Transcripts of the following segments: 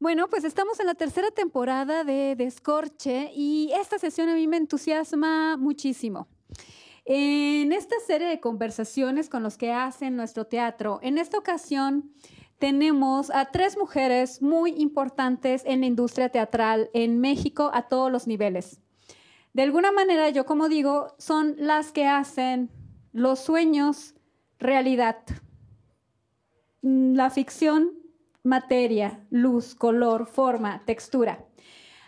Bueno, pues estamos en la tercera temporada de Descorche y esta sesión a mí me entusiasma muchísimo. En esta serie de conversaciones con los que hacen nuestro teatro, en esta ocasión tenemos a tres mujeres muy importantes en la industria teatral en México a todos los niveles. De alguna manera, yo como digo, son las que hacen los sueños realidad. La ficción, materia, luz, color, forma, textura.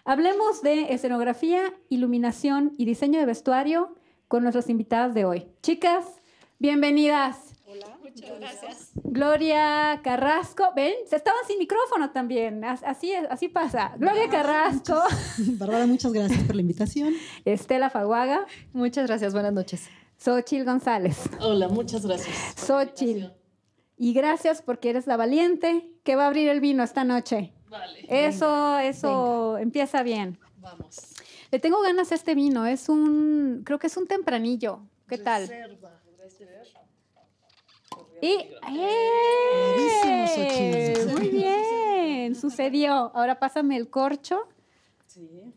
Hablemos de escenografía, iluminación y diseño de vestuario con nuestras invitadas de hoy. Chicas, bienvenidas. Hola, muchas gracias. Gloria Carrasco, ven, se estaban sin micrófono también, así es, así pasa. Gloria Carrasco. Barbara, muchas gracias por la invitación. Estela Faguaga. Muchas gracias, buenas noches. Xochil González. Hola, muchas gracias. Sochil. Y gracias porque eres la valiente que va a abrir el vino esta noche. Vale. Eso, eso empieza bien. Vamos. Le tengo ganas a este vino, es un, creo que es un tempranillo. ¿Qué Reserva. tal? Y ¡eh! muy bien, sucedió. Ahora pásame el corcho. Sí.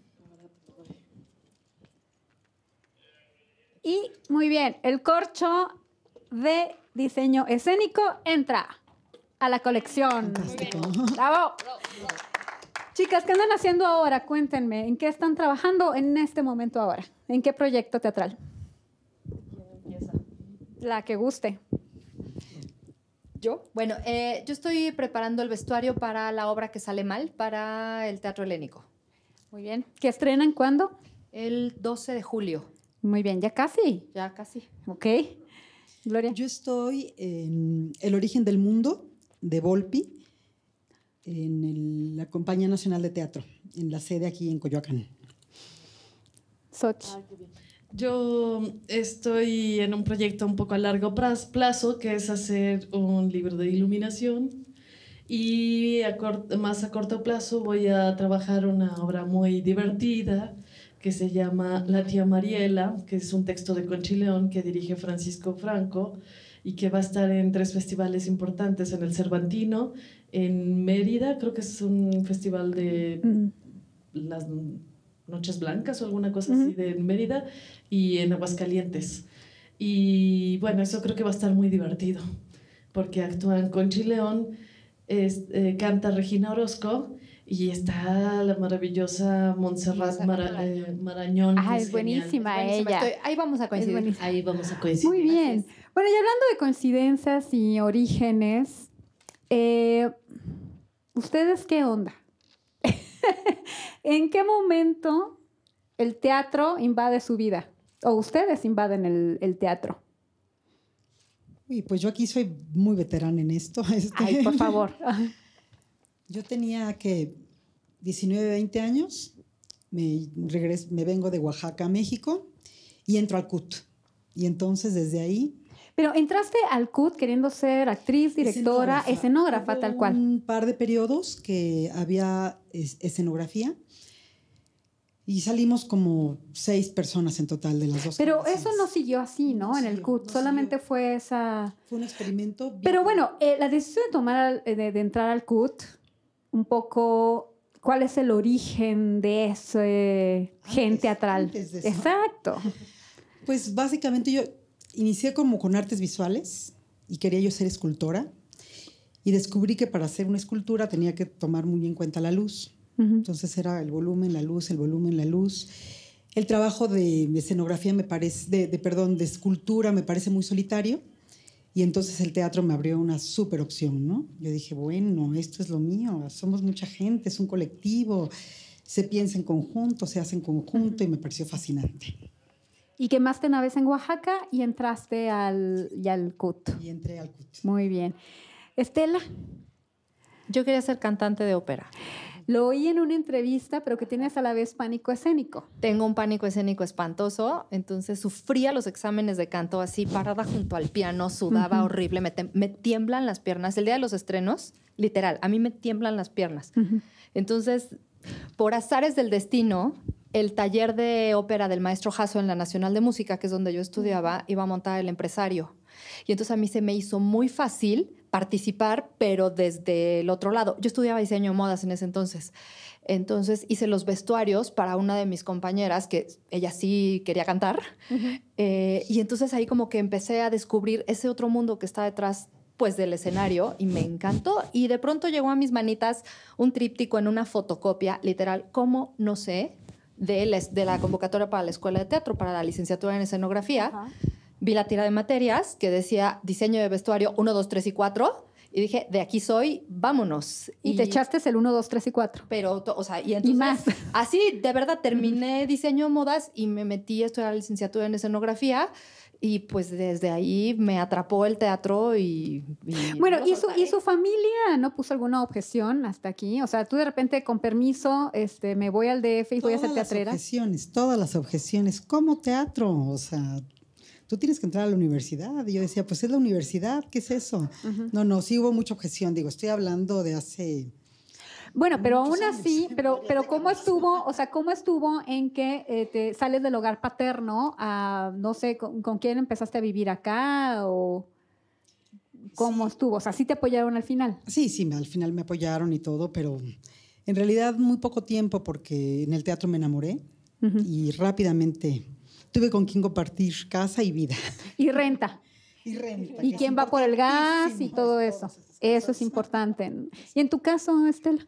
Y muy bien, el corcho de diseño escénico entra a la colección. Bravo. Chicas, ¿qué andan haciendo ahora? Cuéntenme, ¿en qué están trabajando en este momento ahora? ¿En qué proyecto teatral? La que guste. ¿Yo? Bueno, eh, yo estoy preparando el vestuario para la obra que sale mal, para el Teatro Helénico. Muy bien. ¿Qué estrenan cuándo? El 12 de julio. Muy bien, ya casi. Ya casi. Ok. Gloria. Yo estoy en El origen del mundo de Volpi, en la Compañía Nacional de Teatro, en la sede aquí en Coyoacán. Sochi. Yo estoy en un proyecto un poco a largo plazo, que es hacer un libro de iluminación. Y más a corto plazo voy a trabajar una obra muy divertida que se llama La tía Mariela, que es un texto de Conchileón que dirige Francisco Franco y que va a estar en tres festivales importantes, en el Cervantino, en Mérida, creo que es un festival de mm. las Noches Blancas o alguna cosa así de Mérida y en Aguascalientes. Y bueno, eso creo que va a estar muy divertido, porque actúan con Chileón eh, canta Regina Orozco y está la maravillosa Montserrat Marañón. Eh, ah, es, buenísima ella. ahí vamos a coincidir. Ahí vamos a coincidir. Muy bien. Bueno, y hablando de coincidencias y orígenes, eh, ¿ustedes qué onda? ¿En qué momento el teatro invade su vida? ¿O ustedes invaden el, teatro? pues yo aquí soy muy veterana en esto. Este. Ay, por favor. yo tenía que 19, 20 años, me, me vengo de Oaxaca México y entro al CUT. Y entonces desde ahí pero entraste al CUT queriendo ser actriz, directora, escenógrafa, tal cual. Un par de periodos que había escenografía. Y salimos como seis personas en total de las dos. Pero eso no siguió así, ¿no? en el CUT, solamente fue esa... Fue un experimento. Pero bueno, eh, la decisión de tomar, eh, de, entrar al CUT, un poco, ¿cuál es el origen de ese ah, gen teatral? Exacto. Pues básicamente yo, inicié como con artes visuales y quería yo ser escultora y descubrí que para hacer una escultura tenía que tomar muy en cuenta la luz. Entonces era el volumen, la luz, el volumen, la luz. El trabajo de escenografía me parece, de, perdón, de escultura me parece muy solitario. Y entonces el teatro me abrió una super opción, ¿no? Yo dije, bueno, esto es lo mío, somos mucha gente, es un colectivo, se piensa en conjunto, se hace en conjunto y me pareció fascinante. Y quemaste vez en Oaxaca y entraste al CUT. Y entré al CUT. Muy bien. Estela. Yo quería ser cantante de ópera. Lo oí en una entrevista, pero que tienes a la vez pánico escénico. Tengo un pánico escénico espantoso, entonces sufría los exámenes de canto así, parada junto al piano, sudaba horrible, me, tiemblan las piernas. El día de los estrenos, literal, a mí me tiemblan las piernas. Entonces, por azares del destino, el taller de ópera del maestro Jasso en la Nacional de Música, que es donde yo estudiaba, iba a montar el empresario. Y entonces a mí se me hizo muy fácil participar, pero desde el otro lado. Yo estudiaba diseño de modas en ese entonces. Entonces hice los vestuarios para una de mis compañeras, que ella sí quería cantar. Eh, y entonces ahí como que empecé a descubrir ese otro mundo que está detrás pues del escenario y me encantó. Y de pronto llegó a mis manitas un tríptico en una fotocopia, literal, como no sé, de la, de la convocatoria para la Escuela de Teatro, para la licenciatura en escenografía, vi la tira de materias que decía diseño de vestuario 1, 2, 3 y 4. Y dije, de aquí soy, vámonos. Y, te echaste el 1, 2, 3 y 4. Pero, o sea, y entonces. más. Así, de verdad, terminé diseño modas y me metí, esto estudiar la licenciatura en escenografía. Y pues desde ahí me atrapó el teatro y... bueno, y su, ¿y su, familia no puso alguna objeción hasta aquí? O sea, tú de repente, con permiso, este, me voy al DF y voy a hacer teatrera. Todas las objeciones, todas las objeciones. ¿Cómo teatro? O sea, tú tienes que entrar a la universidad. Y yo decía, pues es la universidad, ¿qué es eso? No, no, sí hubo mucha objeción. Digo, estoy hablando de hace bueno, pero aún así, pero, pero ¿cómo estuvo? O sea, ¿cómo estuvo en que eh, te sales del hogar paterno a, no sé, con, quién empezaste a vivir acá o...? ¿Cómo estuvo? O sea, ¿sí te apoyaron al final? Sí, sí, al final me apoyaron y todo, pero en realidad muy poco tiempo porque en el teatro me enamoré y rápidamente tuve con quien compartir casa y vida. Y renta. y renta. Y quién va por el gas y todo eso. Eso es importante. ¿Y en tu caso, Estela?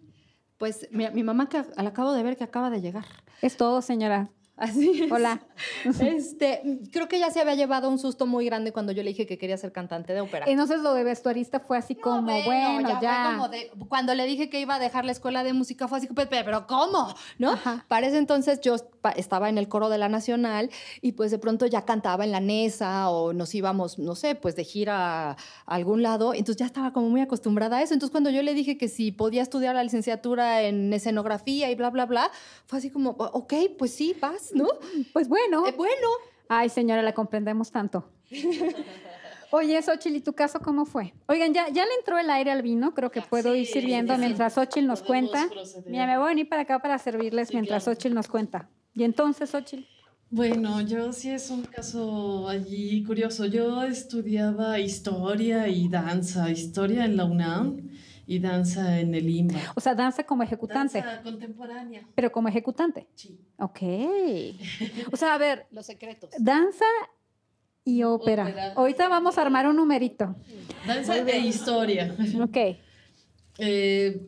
Pues mi, mamá que al acabo de ver que acaba de llegar. Es todo, señora. Así es. Hola. Este, creo que ya se había llevado un susto muy grande cuando yo le dije que quería ser cantante de ópera. Entonces lo de vestuarista fue así como, bueno, ya. Como de, cuando le dije que iba a dejar la escuela de música fue así, como, pero ¿cómo? ¿No? Para ese entonces yo estaba en el coro de la Nacional y pues de pronto ya cantaba en la NESA o nos íbamos, no sé, pues de gira a algún lado. Entonces ya estaba como muy acostumbrada a eso. Entonces cuando yo le dije que si podía estudiar la licenciatura en escenografía y bla, bla, bla, fue así como, ok, pues sí, vas. ¿no? Pues bueno. Eh, bueno. Ay, señora, la comprendemos tanto. Oye, Xochitl, ¿y tu caso cómo fue? Oigan, ya, ya le entró el aire al vino, creo que puedo ir sirviendo mientras Xochitl nos cuenta. Mira, me voy a venir para acá para servirles mientras claro. nos cuenta. Y entonces, Xochitl. Bueno, yo sí es un caso allí curioso. Yo estudiaba historia y danza, historia en la UNAM y danza en el IMBA. O sea, danza como ejecutante. Danza contemporánea. Pero como ejecutante. Sí. Ok. O sea, a ver. Los secretos. Danza y ópera. ópera. Ahorita vamos a armar un numerito. Danza de historia. Ok. Eh,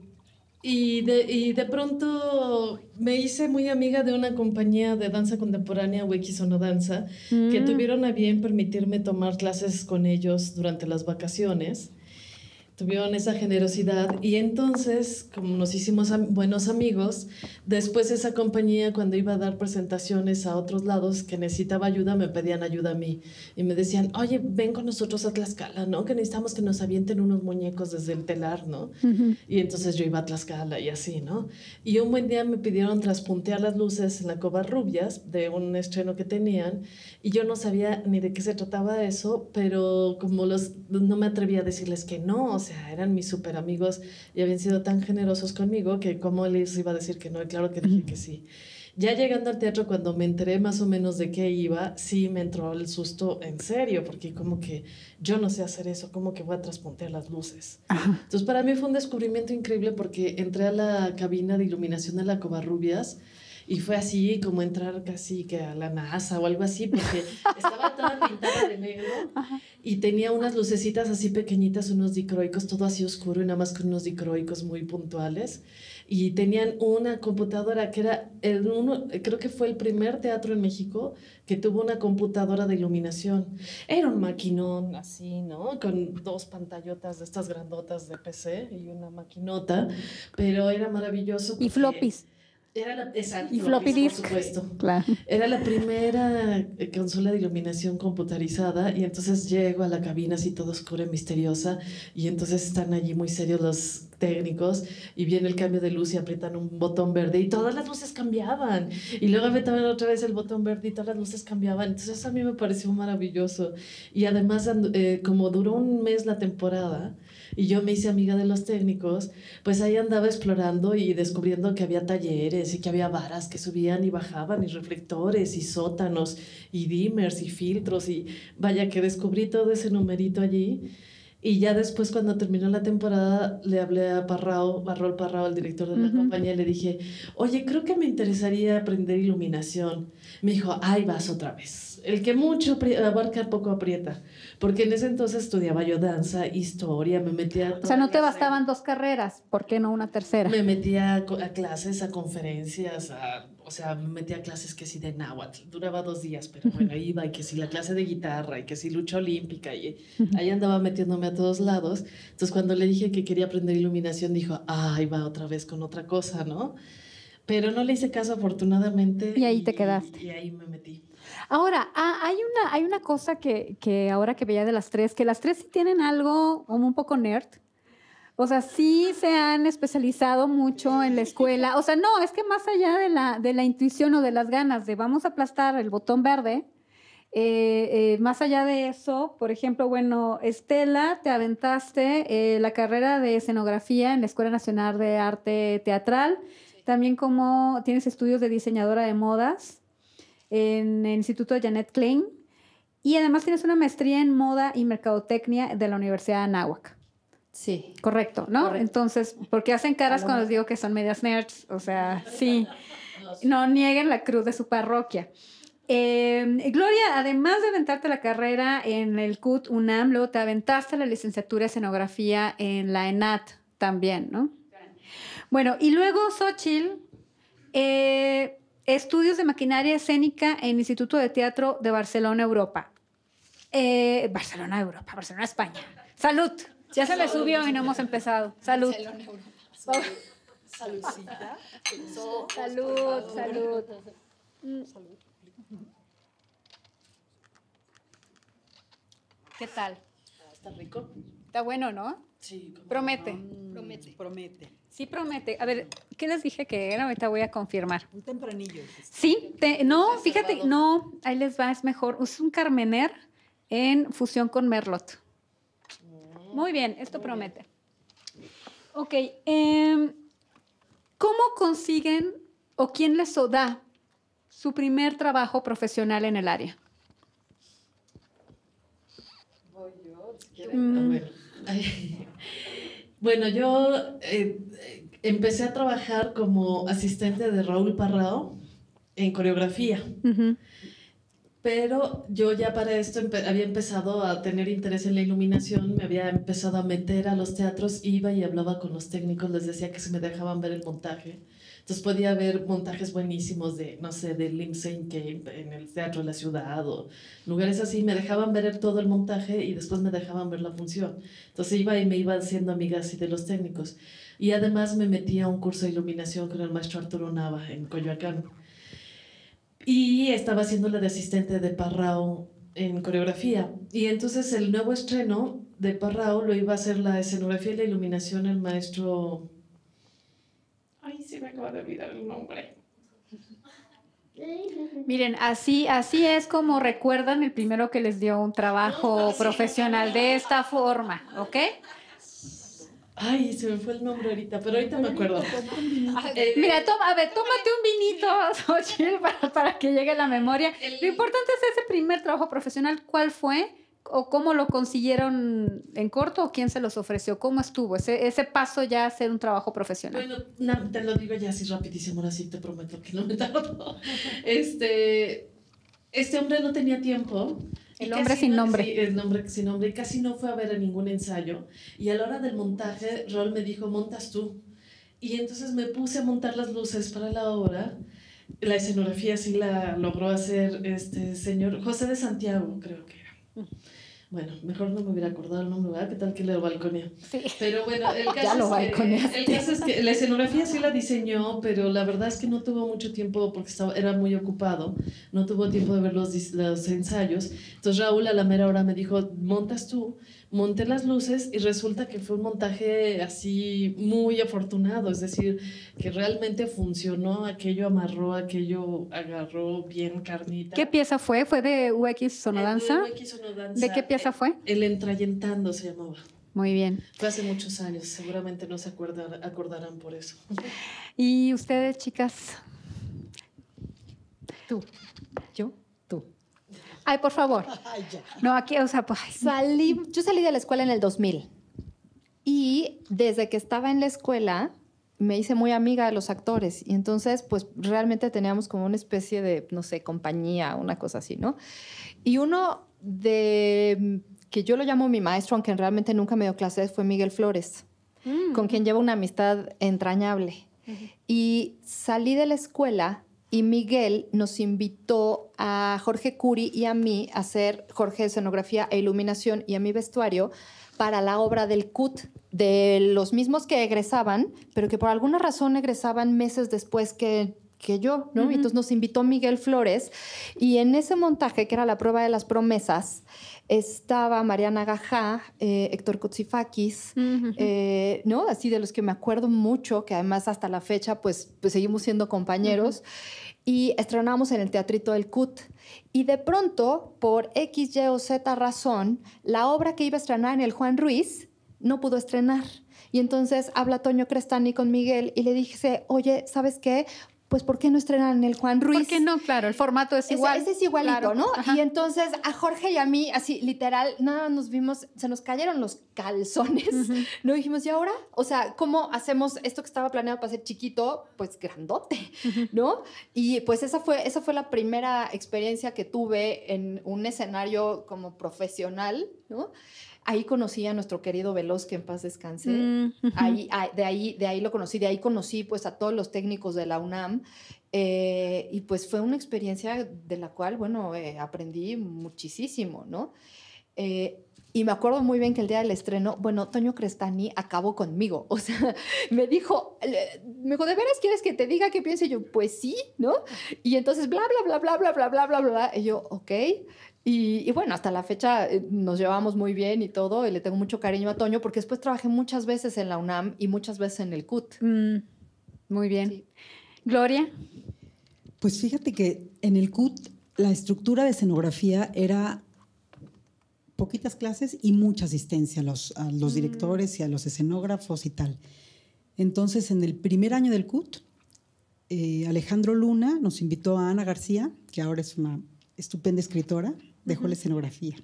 y, de, y de pronto me hice muy amiga de una compañía de danza contemporánea, Wikisono Danza, que mm. tuvieron a bien permitirme tomar clases con ellos durante las vacaciones tuvieron esa generosidad y entonces, como nos hicimos buenos amigos, después esa compañía cuando iba a dar presentaciones a otros lados que necesitaba ayuda, me pedían ayuda a mí y me decían, oye, ven con nosotros a Tlaxcala, ¿no? Que necesitamos que nos avienten unos muñecos desde el telar, ¿no? Y entonces yo iba a Tlaxcala y así, ¿no? Y un buen día me pidieron traspuntear las luces en la Cova Rubias de un estreno que tenían y yo no sabía ni de qué se trataba eso, pero como los, no me atrevía a decirles que no, o sea, eran mis super amigos y habían sido tan generosos conmigo que cómo les iba a decir que no, claro que dije que sí. Ya llegando al teatro, cuando me enteré más o menos de qué iba, sí me entró el susto en serio, porque como que yo no sé hacer eso, como que voy a traspuntear las luces. Entonces, para mí fue un descubrimiento increíble porque entré a la cabina de iluminación de la Covarrubias y fue así como entrar casi que a la NASA o algo así, porque estaba toda pintada de negro y tenía unas lucecitas así pequeñitas, unos dicroicos, todo así oscuro y nada más con unos dicroicos muy puntuales. Y tenían una computadora que era, el uno, creo que fue el primer teatro en México que tuvo una computadora de iluminación. Era un maquinón así, ¿no? Con dos pantallotas de estas grandotas de PC y una maquinota, pero era maravilloso. Y floppies. Era la, y floppy supuesto. Era la primera eh, consola de iluminación computarizada y entonces llego a la cabina así todo oscuro y misteriosa y entonces están allí muy serios los técnicos y viene el cambio de luz y aprietan un botón verde y todas las luces cambiaban y luego apretaban otra vez el botón verde y todas las luces cambiaban. Entonces a mí me pareció maravilloso y además eh, como duró un mes la temporada, y yo me hice amiga de los técnicos, pues ahí andaba explorando y descubriendo que había talleres y que había varas que subían y bajaban y reflectores y sótanos y dimmers y filtros y vaya que descubrí todo ese numerito allí y ya después, cuando terminó la temporada, le hablé a Parrao, Barrol Parrao, el director de la compañía, y le dije, oye, creo que me interesaría aprender iluminación. Me dijo, ahí vas otra vez. El que mucho abarca, poco aprieta. Porque en ese entonces estudiaba yo danza, historia, me metía... o sea, no te bastaban dos carreras, ¿por qué no una tercera? Me metía a clases, a conferencias, a o sea, me metí a clases que sí de náhuatl, duraba dos días, pero bueno, iba y que sí la clase de guitarra y que sí lucha olímpica y ahí andaba metiéndome a todos lados. Entonces cuando le dije que quería aprender iluminación, dijo, ay, ah, va otra vez con otra cosa, ¿no? Pero no le hice caso afortunadamente. Y ahí te quedaste. Y, ahí me metí. Ahora, ah, hay, una, hay una cosa que, que ahora que veía de las tres, que las tres sí tienen algo como un poco nerd, o sea, sí se han especializado mucho en la escuela. O sea, no, es que más allá de la, intuición o de las ganas de vamos a aplastar el botón verde, eh, eh, más allá de eso, por ejemplo, bueno, Estela, te aventaste eh, la carrera de escenografía en la Escuela Nacional de Arte Teatral. También como tienes estudios de diseñadora de modas en el Instituto Janet Klein. Y además tienes una maestría en moda y mercadotecnia de la Universidad de Anáhuac. Sí. Correcto, ¿no? Entonces, ¿por qué hacen caras cuando les digo que son medias nerds? O sea, sí. No nieguen la cruz de su parroquia. Eh, Gloria, además de aventarte la carrera en el CUT UNAM, luego te aventaste la licenciatura de escenografía en la ENAT también, ¿no? Bueno, y luego Xochitl, eh, estudios de maquinaria escénica en el Instituto de Teatro de Barcelona, Europa. Eh, Barcelona, Europa, Barcelona, España. Salud. Ya se le subió y no hemos empezado. Salud. Salud, salud. Mm. ¿Qué tal? Está rico. Está bueno, ¿no? Sí. Promete. Promete. Promete. Sí, promete. A ver, ¿qué les dije que era? Ahorita voy a confirmar. Un tempranillo. Sí, no, fíjate, no, ahí les va, es mejor. usa un carmener en fusión con merlot. Muy bien, esto promete. Ok, em, ¿cómo consiguen o quién les da su primer trabajo profesional en el área? Voy yo, mm. Bueno, yo eh, eh, empecé a trabajar como asistente de Raúl Parrao en coreografía pero yo ya para esto había empezado a tener interés en la iluminación, me había empezado a meter a los teatros, iba y hablaba con los técnicos, les decía que se me dejaban ver el montaje. Entonces podía ver montajes buenísimos de, no sé, de Limsey Cape en el Teatro de la Ciudad o lugares así. Me dejaban ver todo el montaje y después me dejaban ver la función. Entonces iba y me iban siendo amigas así de los técnicos. Y además me metí a un curso de iluminación con el maestro Arturo Nava en Coyoacán y estaba haciendo la de asistente de Parrao en coreografía. Y entonces el nuevo estreno de Parrao lo iba a hacer la escenografía y la iluminación el maestro... Ay, se me acaba de olvidar el nombre. Miren, así, así es como recuerdan el primero que les dio un trabajo profesional de esta forma, ¿ok? Ay, se me fue el nombre ahorita, pero ahorita me acuerdo. Eh, mira, a ver, tómate un vinito, Xochitl, para, que llegue la memoria. Lo importante es ese primer trabajo profesional, ¿cuál fue? ¿O cómo lo consiguieron en corto? ¿O quién se los ofreció? ¿Cómo estuvo ese, ese paso ya a ser un trabajo profesional? Bueno, te lo digo ya así rapidísimo, ahora te prometo que no me tardo. Este, este hombre no tenía tiempo el hombre sin nombre. el nombre sin nombre. Y casi no fue a ver a ningún ensayo. Y a la hora del montaje, Rol me dijo, montas tú. Y entonces me puse a montar las luces para la obra. La escenografía sí la logró hacer este señor José de Santiago, creo que bueno, mejor no me hubiera acordado el nombre, ¿verdad? ¿Qué tal que le balconía? Sí. Pero bueno, el caso, es que, la escenografía sí la diseñó, pero la verdad es que no tuvo mucho tiempo porque estaba, era muy ocupado, no tuvo tiempo de ver los, los ensayos. Entonces Raúl a la mera hora me dijo, montas tú, monté las luces y resulta que fue un montaje así muy afortunado, es decir, que realmente funcionó, aquello amarró, aquello agarró bien carnita. ¿Qué pieza fue? ¿Fue de UX Sonodanza? Eh, de UX ¿De qué pieza fue? El Entrayentando se llamaba. Muy bien. Fue hace muchos años, seguramente no se acordarán por eso. ¿Y ustedes, chicas? ¿Tú? ¿Yo? Ay, por favor. No, aquí, o sea, pues, salí, yo salí de la escuela en el 2000 y desde que estaba en la escuela me hice muy amiga de los actores y entonces pues realmente teníamos como una especie de, no sé, compañía, una cosa así, ¿no? Y uno de, que yo lo llamo mi maestro, aunque realmente nunca me dio clases, fue Miguel Flores, mm. con quien llevo una amistad entrañable. Y salí de la escuela y Miguel nos invitó a Jorge Curi y a mí a hacer Jorge escenografía e iluminación y a mi vestuario para la obra del CUT de los mismos que egresaban, pero que por alguna razón egresaban meses después que que yo, ¿no? entonces nos invitó Miguel Flores y en ese montaje, que era la prueba de las promesas, estaba Mariana Gajá, eh, Héctor Kotsifakis, eh, ¿no? Así de los que me acuerdo mucho, que además hasta la fecha pues, pues seguimos siendo compañeros. Y estrenamos en el Teatrito del CUT. Y de pronto, por X, Y o Z razón, la obra que iba a estrenar en el Juan Ruiz no pudo estrenar. Y entonces habla Toño Crestani con Miguel y le dije, oye, ¿sabes qué? pues ¿por qué no estrenan el Juan Ruiz? ¿Por no? Claro, el formato es igual. Ese, es igualito, ¿no? Y entonces a Jorge y a mí, así literal, nada nos vimos, se nos cayeron los calzones, ¿no? dijimos, ¿y ahora? O sea, ¿cómo hacemos esto que estaba planeado para ser chiquito, pues grandote, ¿no? Y pues esa fue, esa fue la primera experiencia que tuve en un escenario como profesional, ¿no? Ahí conocí a nuestro querido Veloz, que en paz descanse. Mm. ahí, ah, de, ahí, de ahí lo conocí, de ahí conocí pues a todos los técnicos de la UNAM. Eh, y pues fue una experiencia de la cual, bueno, eh, aprendí muchísimo, ¿no? Eh, y me acuerdo muy bien que el día del estreno, bueno, Toño Crestani acabó conmigo. O sea, me dijo, me dijo, ¿de veras quieres que te diga qué pienso? Y yo, pues sí, ¿no? Y entonces, bla, bla, bla, bla, bla, bla, bla, bla, bla. Y yo, ok. Y, bueno, hasta la fecha eh, nos llevamos muy bien y todo, y le tengo mucho cariño a Toño, porque después trabajé muchas veces en la UNAM y muchas veces en el CUT. Mm, muy bien. Gloria. Pues fíjate que en el CUT la estructura de escenografía era poquitas clases y mucha asistencia a los, mm. directores y a los escenógrafos y tal. Entonces, en el primer año del CUT, eh, Alejandro Luna nos invitó a Ana García, que ahora es una estupenda escritora, dejó la escenografía.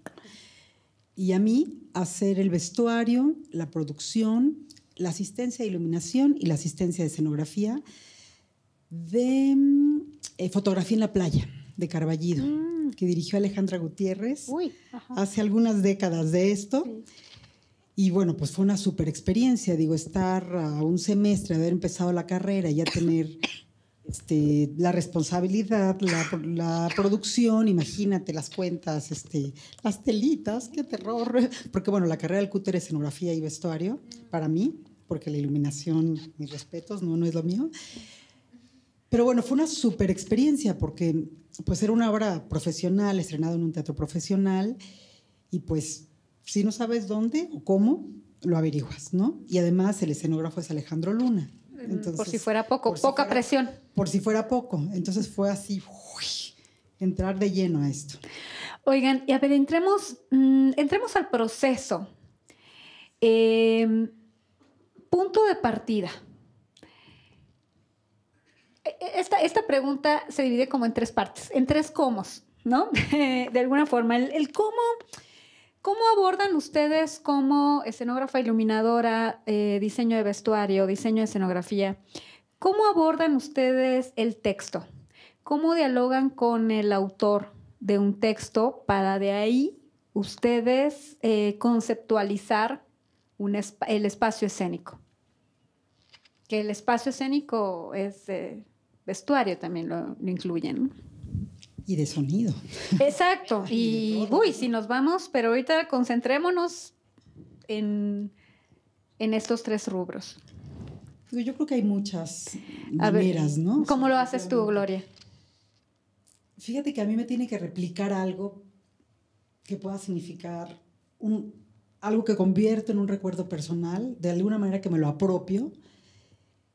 Y a mí hacer el vestuario, la producción, la asistencia de iluminación y la asistencia de escenografía de mm, eh, fotografía en la playa de Carballido, mm. que dirigió Alejandra Gutiérrez hace algunas décadas de esto. Y bueno, pues fue una super experiencia, digo, estar a un semestre, haber empezado la carrera, ya tener este, la responsabilidad, la, producción, imagínate las cuentas, este, las telitas, qué terror. Porque bueno, la carrera del cúter es escenografía y vestuario para mí, porque la iluminación, mis respetos, no, es lo mío. Pero bueno, fue una super experiencia porque pues era una obra profesional, estrenada en un teatro profesional y pues si no sabes dónde o cómo, lo averiguas, ¿no? Y además el escenógrafo es Alejandro Luna por si fuera poco, poca presión. Por si fuera poco. Entonces fue así, entrar de lleno a esto. Oigan, y a ver, entremos, mm, entremos al proceso. Em, punto de partida. E, e, esta, esta, pregunta se divide como en tres partes, en tres cómo, ¿no? de alguna forma, el cómo ¿Cómo abordan ustedes como escenógrafa iluminadora, eh, diseño de vestuario, diseño de escenografía? ¿Cómo abordan ustedes el texto? ¿Cómo dialogan con el autor de un texto para de ahí ustedes eh, conceptualizar el espacio escénico? Que el espacio escénico es eh, vestuario, también lo, lo incluyen. ¿no? Y de sonido. Exacto. Y, uy, si nos vamos, pero ahorita concentrémonos en, estos tres rubros. Pues yo creo que hay muchas maneras, ¿no? ¿Cómo lo haces tú, Gloria? Fíjate que a mí me tiene que replicar algo que pueda significar un, algo que convierto en un recuerdo personal, de alguna manera que me lo apropio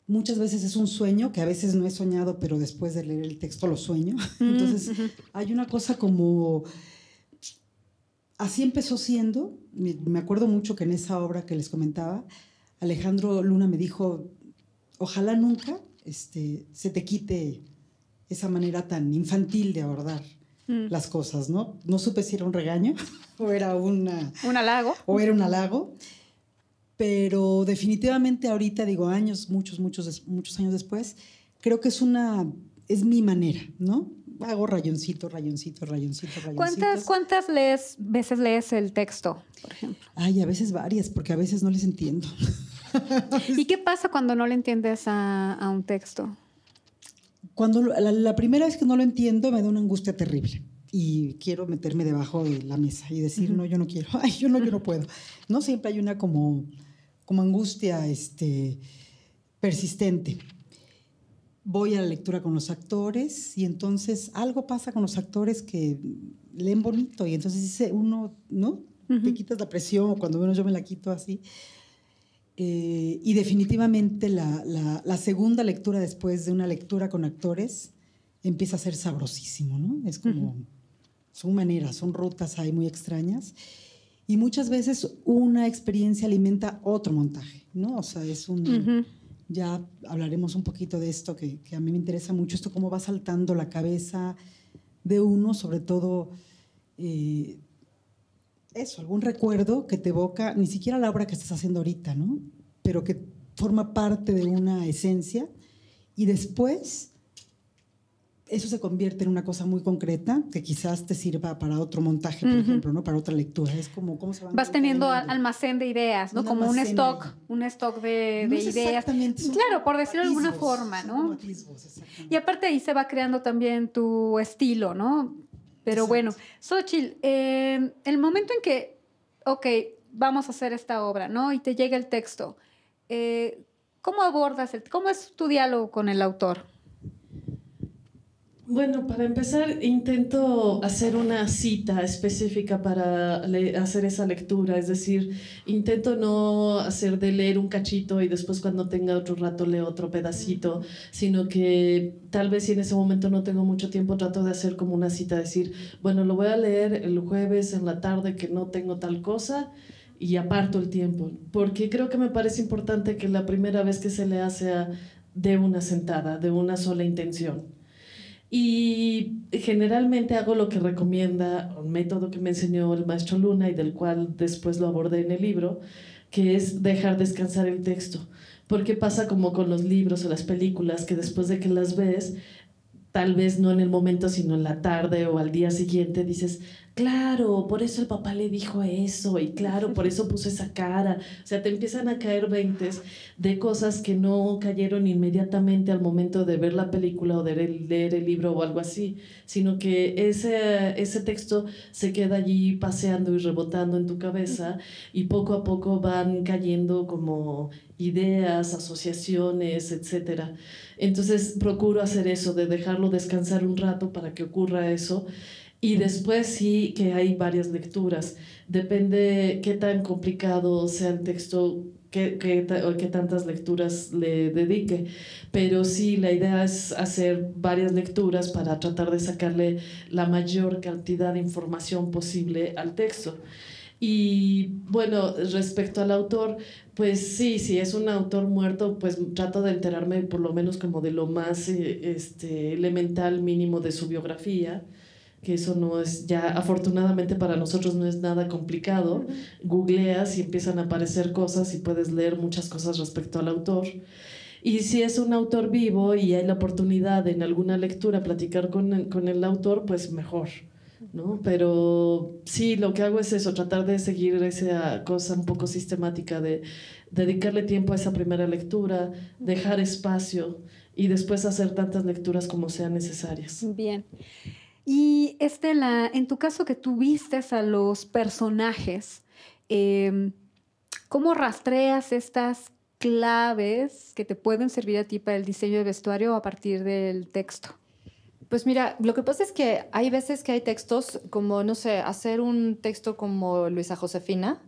Muchas veces es un sueño, que a veces no he soñado, pero después de leer el texto lo sueño. Entonces, hay una cosa como... Así empezó siendo, me acuerdo mucho que en esa obra que les comentaba, Alejandro Luna me dijo, ojalá nunca este, se te quite esa manera tan infantil de abordar mm. las cosas, ¿no? No supe si era un regaño o era una... Un halago. O era un halago pero definitivamente ahorita, digo, años, muchos, muchos, muchos años después, creo que es una, es mi manera, ¿no? Hago rayoncito, rayoncito, rayoncito, rayoncito. ¿Cuántas, cuántas lees, veces lees el texto, por ejemplo? Ay, a veces varias, porque a veces no les entiendo. ¿Y qué pasa cuando no le entiendes a, un texto? Cuando la primera vez que no lo entiendo me da una angustia terrible y quiero meterme debajo de la mesa y decir, no, yo no quiero, ay, yo no, yo no puedo. No, siempre hay una como, como angustia este, persistente. Voy a la lectura con los actores y entonces algo pasa con los actores que leen bonito y entonces uno, ¿no? Te quitas la presión o cuando menos yo me la quito así. Eh, y definitivamente la, la, segunda lectura después de una lectura con actores empieza a ser sabrosísimo, ¿no? Es como son maneras, son rutas ahí muy extrañas. Y muchas veces una experiencia alimenta otro montaje, ¿no? O sea, es un... Ya hablaremos un poquito de esto, que, que, a mí me interesa mucho, esto cómo va saltando la cabeza de uno, sobre todo eh, eso, algún recuerdo que te evoca, ni siquiera la obra que estás haciendo ahorita, ¿no? Pero que forma parte de una esencia y después eso se convierte en una cosa muy concreta que quizás te sirva para otro montaje, por ejemplo, ¿no? Para otra lectura. Es como cómo se van Vas teniendo almacén de ideas, ¿no? como un stock, un stock de, ideas. Exactamente. Claro, por decirlo de alguna forma, ¿no? y aparte ahí se va creando también tu estilo, ¿no? Pero bueno, Xochitl, el momento en que, ok, vamos a hacer esta obra, ¿no? Y te llega el texto. Eh, ¿Cómo abordas el, cómo es tu diálogo con el autor? Bueno, para empezar, intento hacer una cita específica para hacer esa lectura, es decir, intento no hacer de leer un cachito y después cuando tenga otro rato leo otro pedacito, sino que tal vez si en ese momento no tengo mucho tiempo, trato de hacer como una cita, decir, bueno, lo voy a leer el jueves en la tarde que no tengo tal cosa y aparto el tiempo, porque creo que me parece importante que la primera vez que se le hace de una sentada, de una sola intención. Y generalmente hago lo que recomienda un método que me enseñó el maestro Luna y del cual después lo abordé en el libro, que es dejar descansar el texto. Porque pasa como con los libros o las películas, que después de que las ves, tal vez no en el momento, sino en la tarde o al día siguiente, dices, claro, por eso el papá le dijo eso y claro, por eso puso esa cara. O sea, te empiezan a caer veintes de cosas que no cayeron inmediatamente al momento de ver la película o de leer el libro o algo así, sino que ese, ese texto se queda allí paseando y rebotando en tu cabeza y poco a poco van cayendo como ideas, asociaciones, etcétera. Entonces procuro hacer eso, de dejarlo descansar un rato para que ocurra eso y después sí que hay varias lecturas. Depende qué tan complicado sea el texto, qué, qué, tantas lecturas le dedique. Pero sí, la idea es hacer varias lecturas para tratar de sacarle la mayor cantidad de información posible al texto. Y bueno, respecto al autor, pues sí, si es un autor muerto, pues trato de enterarme por lo menos como de lo más eh, este, elemental mínimo de su biografía que eso no es ya afortunadamente para nosotros no es nada complicado. Googleas y empiezan a aparecer cosas y puedes leer muchas cosas respecto al autor. Y si es un autor vivo y hay la oportunidad en alguna lectura platicar con, con el autor, pues mejor. ¿no? Pero sí, lo que hago es eso, tratar de seguir esa cosa un poco sistemática de dedicarle tiempo a esa primera lectura, dejar espacio y después hacer tantas lecturas como sean necesarias. Bien. Y Estela, en tu caso que tuviste a los personajes, em, ¿cómo rastreas estas claves que te pueden servir a ti para el diseño de vestuario a partir del texto? Pues mira, lo que pasa es que hay veces que hay textos como, no sé, hacer un texto como Luisa Josefina,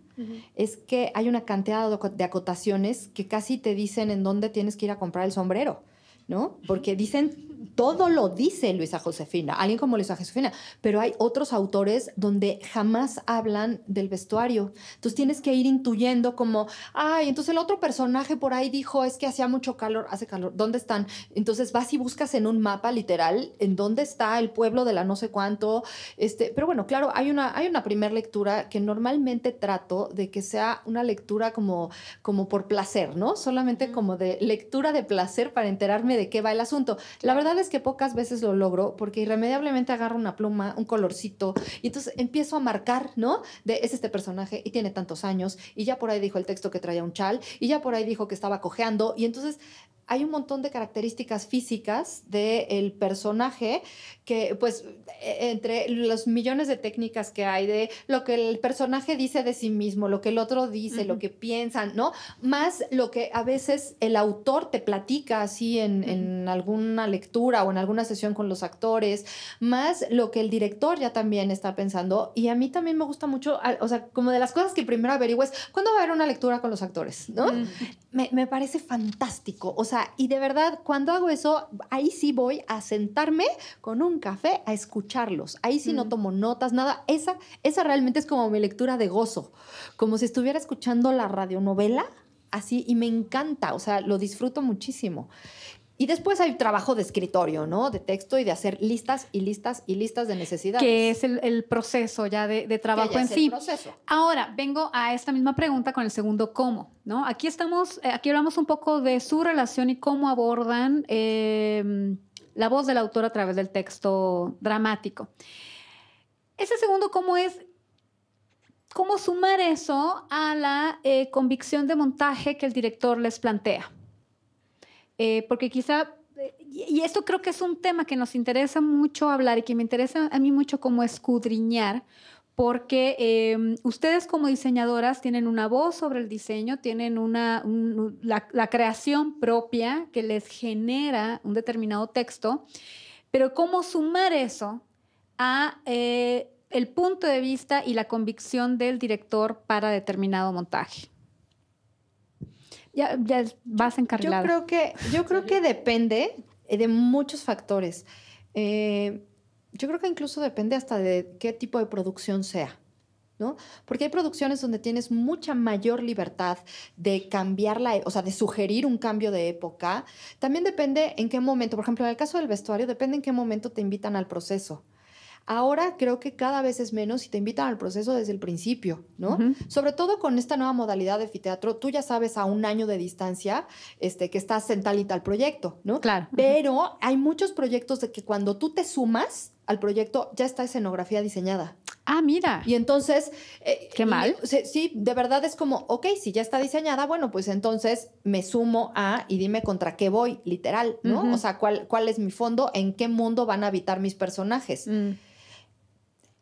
es que hay una cantidad de acotaciones que casi te dicen en dónde tienes que ir a comprar el sombrero. ¿no? Porque dicen, todo lo dice Luisa Josefina, alguien como Luisa Josefina, pero hay otros autores donde jamás hablan del vestuario. Entonces tienes que ir intuyendo como, ay, entonces el otro personaje por ahí dijo, es que hacía mucho calor, hace calor, ¿dónde están? Entonces vas y buscas en un mapa literal en dónde está el pueblo de la no sé cuánto, este, pero bueno, claro, hay una, hay una primera lectura que normalmente trato de que sea una lectura como, como por placer, ¿no? Solamente como de lectura de placer para enterarme de qué va el asunto. La verdad es que pocas veces lo logro porque irremediablemente agarro una pluma, un colorcito, y entonces empiezo a marcar, ¿no? De es este personaje y tiene tantos años, y ya por ahí dijo el texto que traía un chal, y ya por ahí dijo que estaba cojeando, y entonces hay un montón de características físicas del personaje que, pues, e-, entre los millones de técnicas que hay de lo que el personaje dice de sí mismo, lo que el otro dice, lo que piensan, ¿no? Más lo que a veces el autor te platica así en, alguna lectura o en alguna sesión con los actores, más lo que el director ya también está pensando. Y a mí también me gusta mucho, o sea, como de las cosas que primero averigües, ¿cuándo va a haber una lectura con los actores? ¿No? me parece fantástico. O sea, y de verdad, cuando hago eso, ahí sí voy a sentarme con un café a escucharlos. Ahí sí no mm. tomo notas, nada. Esa, esa realmente es como mi lectura de gozo, como si estuviera escuchando la radionovela así y me encanta, o sea, lo disfruto muchísimo. Y después hay trabajo de escritorio, ¿no? De texto y de hacer listas y listas y listas de necesidades. Que es el, proceso ya de, trabajo en sí. Ahora, vengo a esta misma pregunta con el segundo cómo, ¿no? Aquí estamos, eh, aquí hablamos un poco de su relación y cómo abordan em, la voz del autor a través del texto dramático. Ese segundo cómo es cómo sumar eso a la eh, convicción de montaje que el director les plantea. Eh, porque quizá, eh, y esto creo que es un tema que nos interesa mucho hablar y que me interesa a mí mucho como escudriñar, porque em, ustedes como diseñadoras tienen una voz sobre el diseño, tienen una, la, creación propia que les genera un determinado texto, pero cómo sumar eso a eh, el punto de vista y la convicción del director para determinado montaje ya, vas encarrilada. Yo creo que, yo creo que depende eh, de muchos factores. Eh, yo creo que incluso depende hasta de qué tipo de producción sea. ¿No? Porque hay producciones donde tienes mucha mayor libertad de cambiarla e, o sea, de sugerir un cambio de época. También depende en qué momento, por ejemplo, en el caso del vestuario, depende en qué momento te invitan al proceso. Ahora creo que cada vez es menos y te invitan al proceso desde el principio, ¿no? Sobre todo con esta nueva modalidad de fiteatro, tú ya sabes a un año de distancia este, que estás en tal y tal proyecto, ¿no? Claro. Pero hay muchos proyectos de que cuando tú te sumas al proyecto ya está escenografía diseñada. Ah, mira. Y entonces... Eh, qué mal. sí, de verdad es como, ok, si ya está diseñada, bueno, pues entonces me sumo a y dime contra qué voy, literal, ¿no? O sea, cuál, es mi fondo, en qué mundo van a habitar mis personajes. Mm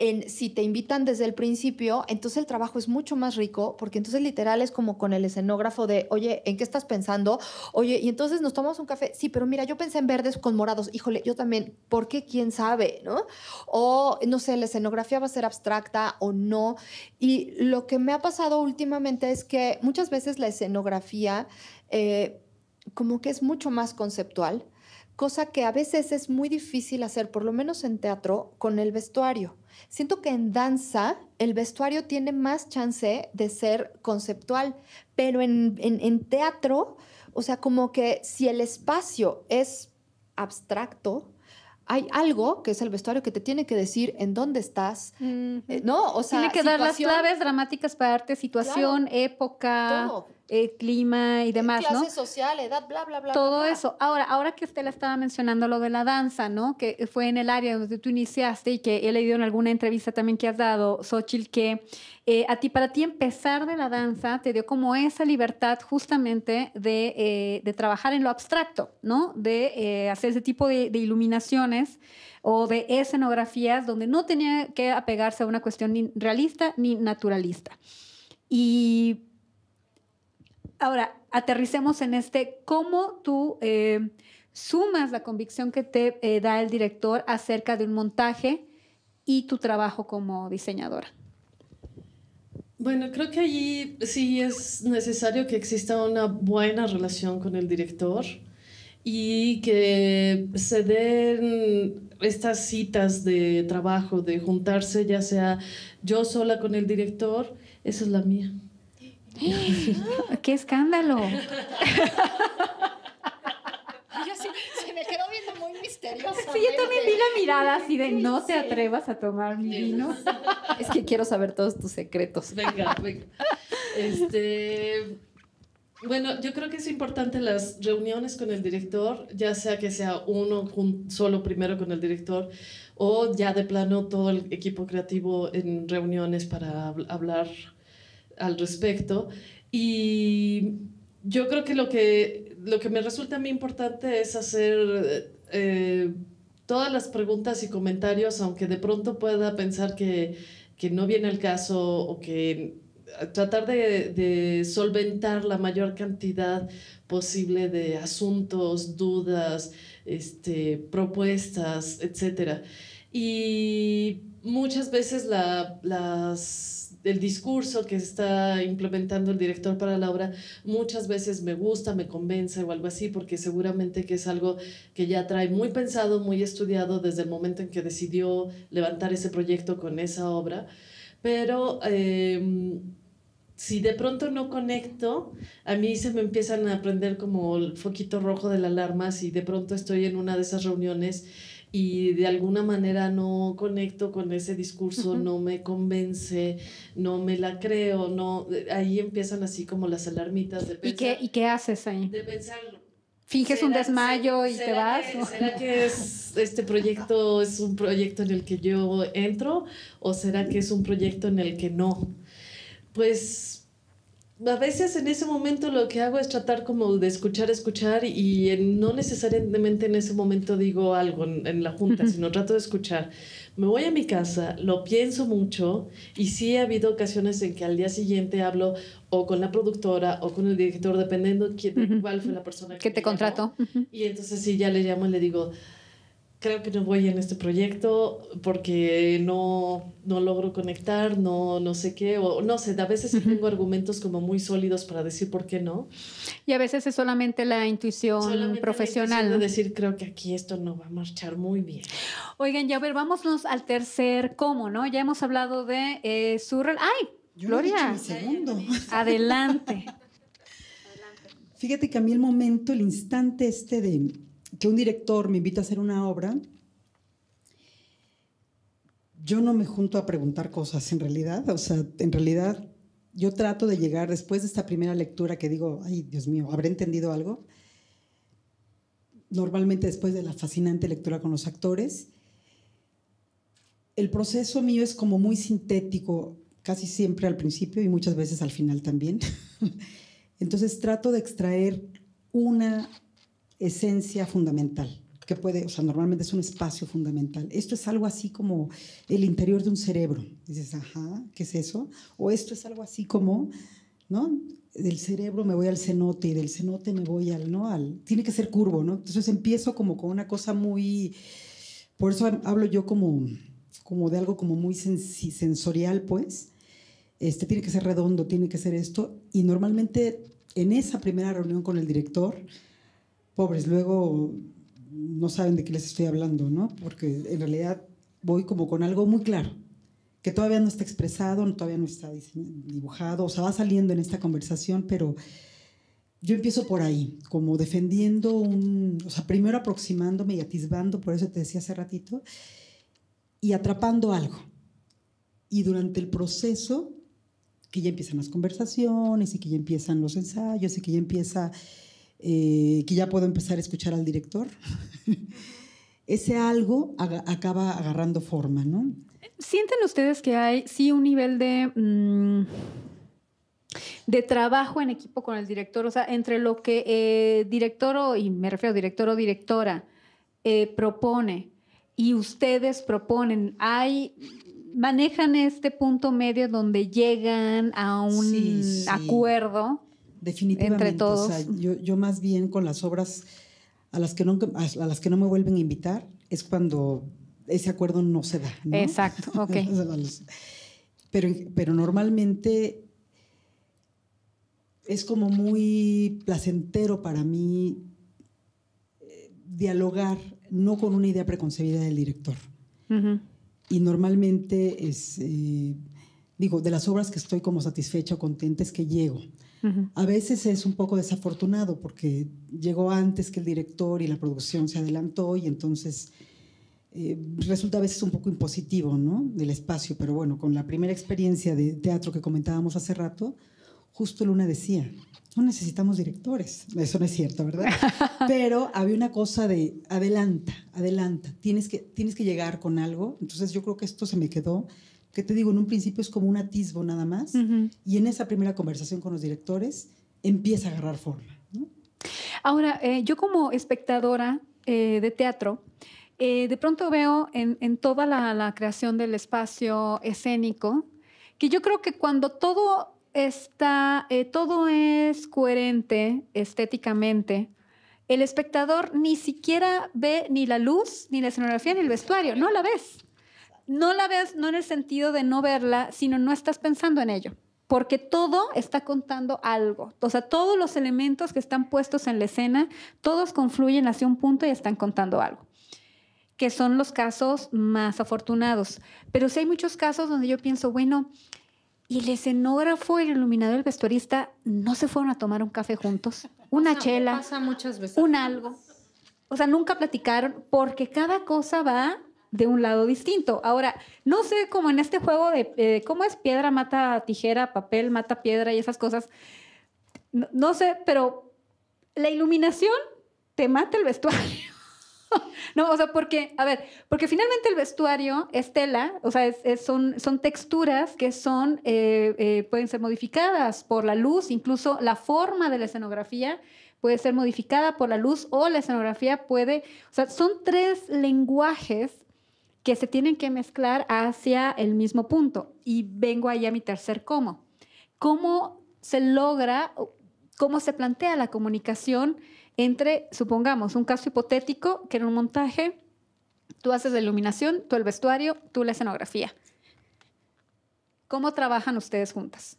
en, si te invitan desde el principio, entonces el trabajo es mucho más rico, porque entonces literal es como con el escenógrafo de, oye, ¿en qué estás pensando? Oye, y entonces nos tomamos un café. Sí, pero mira, yo pensé en verdes con morados. Híjole, yo también, ¿por qué? ¿Quién sabe? ¿No? O, no sé, la escenografía va a ser abstracta o no. Y lo que me ha pasado últimamente es que muchas veces la escenografía eh, como que es mucho más conceptual, cosa que a veces es muy difícil hacer, por lo menos en teatro, con el vestuario. Siento que en danza el vestuario tiene más chance de ser conceptual, pero en, en, teatro, o sea, como que si el espacio es abstracto, hay algo que es el vestuario que te tiene que decir en dónde estás, ¿no? O sea, tiene que dar las claves dramáticas para darte situación, época. Todo clima y eh, demás, clase ¿no? social, edad, bla, bla, bla. Todo eso. Ahora, ahora que usted le estaba mencionando lo de la danza, ¿no? Que fue en el área donde tú iniciaste y que he leído en alguna entrevista también que has dado, Xochitl, que eh, a ti, para ti empezar de la danza te dio como esa libertad justamente de, eh, de trabajar en lo abstracto, ¿no? De hacer ese tipo de, de iluminaciones o de escenografías donde no tenía que apegarse a una cuestión ni realista ni naturalista. Y Ahora, aterricemos en este, ¿cómo tú eh, sumas la convicción que te eh, da el director acerca de un montaje y tu trabajo como diseñadora? Bueno, creo que allí sí es necesario que exista una buena relación con el director y que se den estas citas de trabajo, de juntarse, ya sea yo sola con el director, esa es la mía. ¡Qué escándalo! yo sí, me quedó viendo muy misterioso. Sí, yo también vi la mirada así de no te atrevas a tomar mi vino. Es que quiero saber todos tus secretos. Venga, venga. Este, bueno, yo creo que es importante las reuniones con el director, ya sea que sea uno solo primero con el director o ya de plano todo el equipo creativo en reuniones para hablar al respecto. Y yo creo que lo que, lo que me resulta a mí importante es hacer eh, todas las preguntas y comentarios, aunque de pronto pueda pensar que, no viene el caso o que eh, tratar de, solventar la mayor cantidad posible de asuntos, dudas, este, propuestas, etc. Y muchas veces las el discurso que está implementando el director para la obra muchas veces me gusta, me convence o algo así, porque seguramente que es algo que ya trae muy pensado, muy estudiado desde el momento en que decidió levantar ese proyecto con esa obra. Pero em, si de pronto no conecto, a mí se me empiezan a prender como el foquito rojo de la alarma, si de pronto estoy en una de esas reuniones y de alguna manera no conecto con ese discurso, no me convence, no me la creo, no eh, ahí empiezan así como las alarmitas de pensar, ¿Y qué, haces ahí? De finges un desmayo y te vas. ¿Será que este proyecto es un proyecto en el que yo entro o será que es un proyecto en el que no? Pues a veces en ese momento lo que hago es tratar como de escuchar, escuchar y no necesariamente en ese momento digo algo en, la junta, sino trato de escuchar. Me voy a mi casa, lo pienso mucho y sí ha habido ocasiones en que al día siguiente hablo o con la productora o con el director, dependiendo quién, cuál fue la persona que, te contrató. Y entonces sí, ya le llamo y le digo, creo que no voy en este proyecto porque no, no logro conectar, no, no sé qué, o no sé, a veces tengo argumentos como muy sólidos para decir por qué no. Y a veces es solamente la intuición profesional. La decir, creo que aquí esto no va a marchar muy bien. Oigan, ya ver, vámonos al tercer cómo, ¿no? Ya hemos hablado de eh, ¡Ay! Gloria, no segundo. adelante. Fíjate que a mí el momento, el instante este de que un director me invita a hacer una obra, yo no me junto a preguntar cosas en realidad, o sea, en realidad yo trato de llegar después de esta primera lectura que digo, ay Dios mío, ¿habré entendido algo? Normalmente después de la fascinante lectura con los actores, el proceso mío es como muy sintético, casi siempre al principio y muchas veces al final también. Entonces trato de extraer una esencia fundamental, que puede, o sea, normalmente es un espacio fundamental. Esto es algo así como el interior de un cerebro. Dices, ajá, ¿qué es eso? O esto es algo así como, ¿no? Del cerebro me voy al cenote y del cenote me voy al, ¿no? Al, tiene que ser curvo, ¿no? Entonces empiezo como con una cosa muy, por eso hablo yo como, como de algo como muy sensorial, pues. Este, tiene que ser redondo, tiene que ser esto. Y normalmente en esa primera reunión con el director, pobres, luego no saben de qué les estoy hablando, ¿no? Porque en realidad voy como con algo muy claro, que todavía no está expresado, todavía no está dibujado, o sea, va saliendo en esta conversación, pero yo empiezo por ahí, como defendiendo un, o sea, primero aproximándome y atisbando, por eso te decía hace ratito, y atrapando algo. Y durante el proceso, que ya empiezan las conversaciones y que ya empiezan los ensayos y que ya empieza eh, que ya puedo empezar a escuchar al director, ese algo acaba agarrando forma, ¿no? ¿Sienten ustedes que hay, sí, un nivel de... Mm, de trabajo en equipo con el director, o sea, entre lo que eh, director o, y me refiero director o directora, eh, propone y ustedes proponen, hay, manejan este punto medio donde llegan a un acuerdo Definitivamente. yo, más bien con las obras a las, que no, me vuelven a invitar es cuando ese acuerdo no se da. Exacto, ok. pero, normalmente es como muy placentero para mí eh, dialogar no con una idea preconcebida del director. Y normalmente es, eh, digo, de las obras que estoy como satisfecha o contenta es que llego. A veces es un poco desafortunado porque llegó antes que el director y la producción se adelantó y entonces eh, resulta a veces un poco impositivo, ¿no? Del espacio, pero bueno, con la primera experiencia de teatro que comentábamos hace rato, justo Luna decía, no necesitamos directores, eso no es cierto, ¿verdad? Pero había una cosa de adelanta, adelanta, tienes que, tienes que llegar con algo, entonces yo creo que esto se me quedó que te digo, en un principio es como un atisbo nada más, y en esa primera conversación con los directores empieza a agarrar forma. Ahora, eh, yo como espectadora eh, de teatro, eh, de pronto veo en, toda la, la, creación del espacio escénico que yo creo que cuando todo está, todo es coherente estéticamente, el espectador ni siquiera ve ni la luz, ni la escenografía, ni el vestuario, no la ves no la ves no en el sentido de no verla, sino no estás pensando en ello, porque todo está contando algo. O sea, todos los elementos que están puestos en la escena, todos confluyen hacia un punto y están contando algo que son los casos más afortunados. Pero sí hay muchos casos donde yo pienso, bueno, y el escenógrafo, el iluminador, el vestuarista, no se fueron a tomar un café juntos, una chela, pasa muchas veces. un algo. O sea, nunca platicaron porque cada cosa va de un lado distinto. Ahora, no sé cómo en este juego de eh, cómo es piedra, mata tijera, papel, mata piedra y esas cosas. No, sé, pero la iluminación te mata el vestuario. no, o sea, porque, a ver, porque finalmente el vestuario es tela, o sea, son, son texturas que son, eh, eh, pueden ser modificadas por la luz, incluso la forma de la escenografía puede ser modificada por la luz o la escenografía puede, o sea, son tres lenguajes que se tienen que mezclar hacia el mismo punto. Y vengo ahí a mi tercer cómo. ¿Cómo se logra, cómo se plantea la comunicación entre, supongamos, un caso hipotético que en un montaje tú haces la iluminación, tú el vestuario, tú la escenografía? ¿Cómo trabajan ustedes juntas?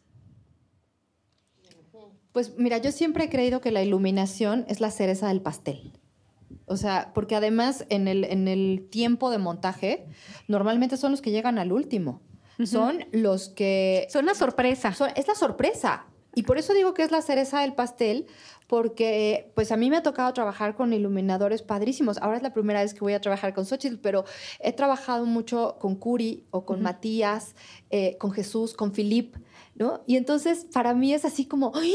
Pues mira, yo siempre he creído que la iluminación es la cereza del pastel. O sea, porque además en el, en el tiempo de montaje, normalmente son los que llegan al último. Son los que... Son la sorpresa. es la sorpresa. Y por eso digo que es la cereza del pastel, porque pues a mí me ha tocado trabajar con iluminadores padrísimos. Ahora es la primera vez que voy a trabajar con Xochitl, pero he trabajado mucho con Curi o con Matías, eh, con Jesús, con Filip, ¿no? Y entonces para mí es así como, ¡ay!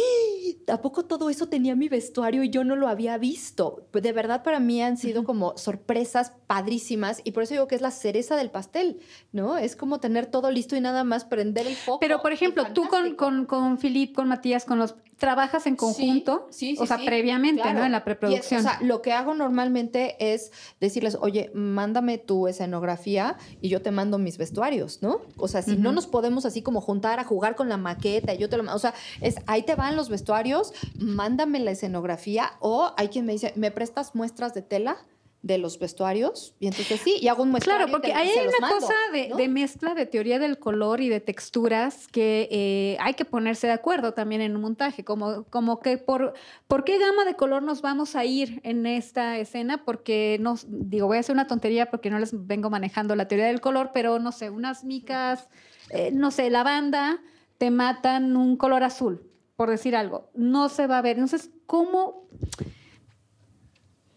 ¿A poco todo eso tenía mi vestuario y yo no lo había visto? Pues, de verdad para mí han sido como sorpresas padrísimas y por eso digo que es la cereza del pastel, ¿no? Es como tener todo listo y nada más prender el foco. Pero por ejemplo, tú con, con, con Filip, con Matías, con los trabajas en conjunto, sí, sí, o sea, previamente, ¿no? En la preproducción. o sea, lo que hago normalmente es decirles, oye, mándame tu escenografía y yo te mando mis vestuarios, ¿no? O sea, si no nos podemos así como juntar a jugar con la maqueta, yo te lo mando. O sea, es, ahí te van los vestuarios, mándame la escenografía o hay quien me dice, ¿me prestas muestras de tela? de los vestuarios y entonces sí, y hago un muestrario. Claro, porque hay una cosa de, mezcla de teoría del color y de texturas que eh, hay que ponerse de acuerdo también en un montaje, como, como que por, por qué gama de color nos vamos a ir en esta escena, porque no digo, voy a hacer una tontería porque no les vengo manejando la teoría del color, pero no sé, unas micas, eh, no sé, lavanda te matan un color azul, por decir algo. No se va a ver. Entonces, ¿cómo?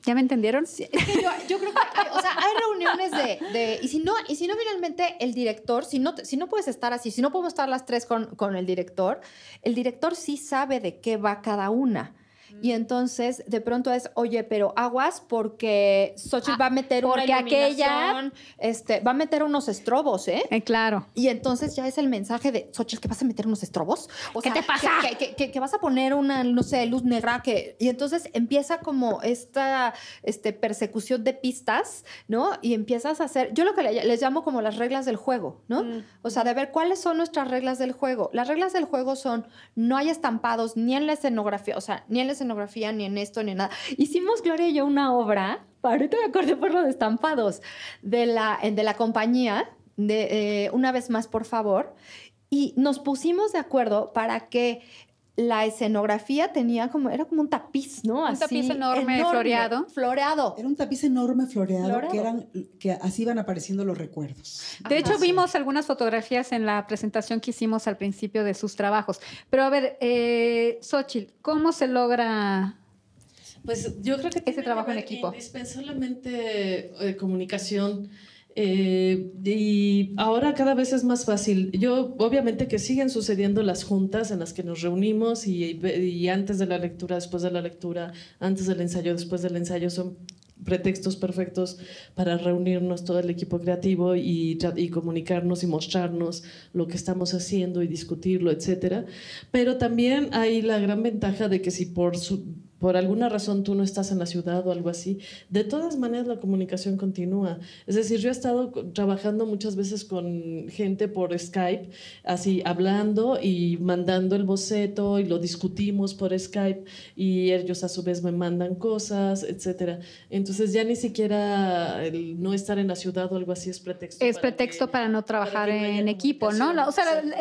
¿Ya me entendieron? es que yo, creo que, o sea, hay reuniones de, y si no, y si no finalmente el director, si no, si no puedes estar así, si no podemos estar las tres con, con el director, el director sí sabe de qué va cada una. Y entonces de pronto es, oye, pero aguas porque Xochitl ah, va a meter una aquella este, va a meter unos estrobos, ¿eh? ¿eh? Claro. Y entonces ya es el mensaje de Xochitl que vas a meter unos estrobos. ¿Qué te pasa? Que, vas a poner una, no sé, luz negra que. Y entonces empieza como esta este, persecución de pistas, ¿no? Y empiezas a hacer. Yo lo que les llamo como las reglas del juego, ¿no? Mm. O sea, de ver cuáles son nuestras reglas del juego. Las reglas del juego son no hay estampados ni en la escenografía, o sea, ni en la escenografía ni en esto, ni en nada. Hicimos Gloria y yo una obra, ahorita me acuerdo por los estampados, de la, de la compañía, de eh, Una vez más, por favor, y nos pusimos de acuerdo para que la escenografía tenía como, era como un tapiz, ¿no? Un tapiz enorme, floreado. Era un tapiz enorme, floreado, que eran, que así iban apareciendo los recuerdos. De hecho, vimos algunas fotografías en la presentación que hicimos al principio de sus trabajos. Pero a ver, eh, Xochitl, ¿cómo se logra pues yo creo que ese trabajo en equipo. Indispensablemente eh, comunicación eh, y ahora cada vez es más fácil. Yo, obviamente que siguen sucediendo las juntas en las que nos reunimos y, antes de la lectura, después de la lectura, antes del ensayo, después del ensayo, son pretextos perfectos para reunirnos todo el equipo creativo y, y comunicarnos y mostrarnos lo que estamos haciendo y discutirlo, etcétera Pero también hay la gran ventaja de que si por su por alguna razón tú no estás en la ciudad o algo así, de todas maneras la comunicación continúa. Es decir, yo he estado trabajando muchas veces con gente por Skype, así hablando y mandando el boceto y lo discutimos por Skype y ellos a su vez me mandan cosas, etc. Entonces ya ni siquiera el no estar en la ciudad o algo así es pretexto. Es pretexto para no trabajar en equipo, ¿no? o sea, el,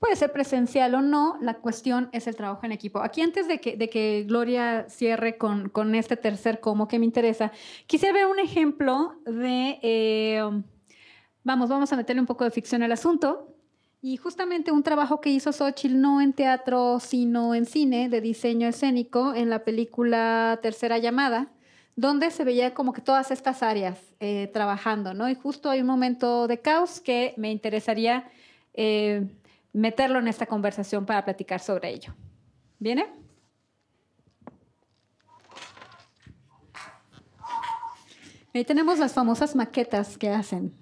Puede ser presencial o no, la cuestión es el trabajo en equipo. Aquí antes de que, Gloria cierre con, este tercer cómo que me interesa, quisiera ver un ejemplo de, eh, vamos, vamos a meterle un poco de ficción al asunto, y justamente un trabajo que hizo Xochitl, no en teatro, sino en cine, de diseño escénico, en la película Tercera Llamada, donde se veía como que todas estas áreas eh, trabajando, ¿no? Y justo hay un momento de caos que me interesaría... Eh, meterlo en esta conversación para platicar sobre ello. ¿Viene? Ahí tenemos las famosas maquetas que hacen.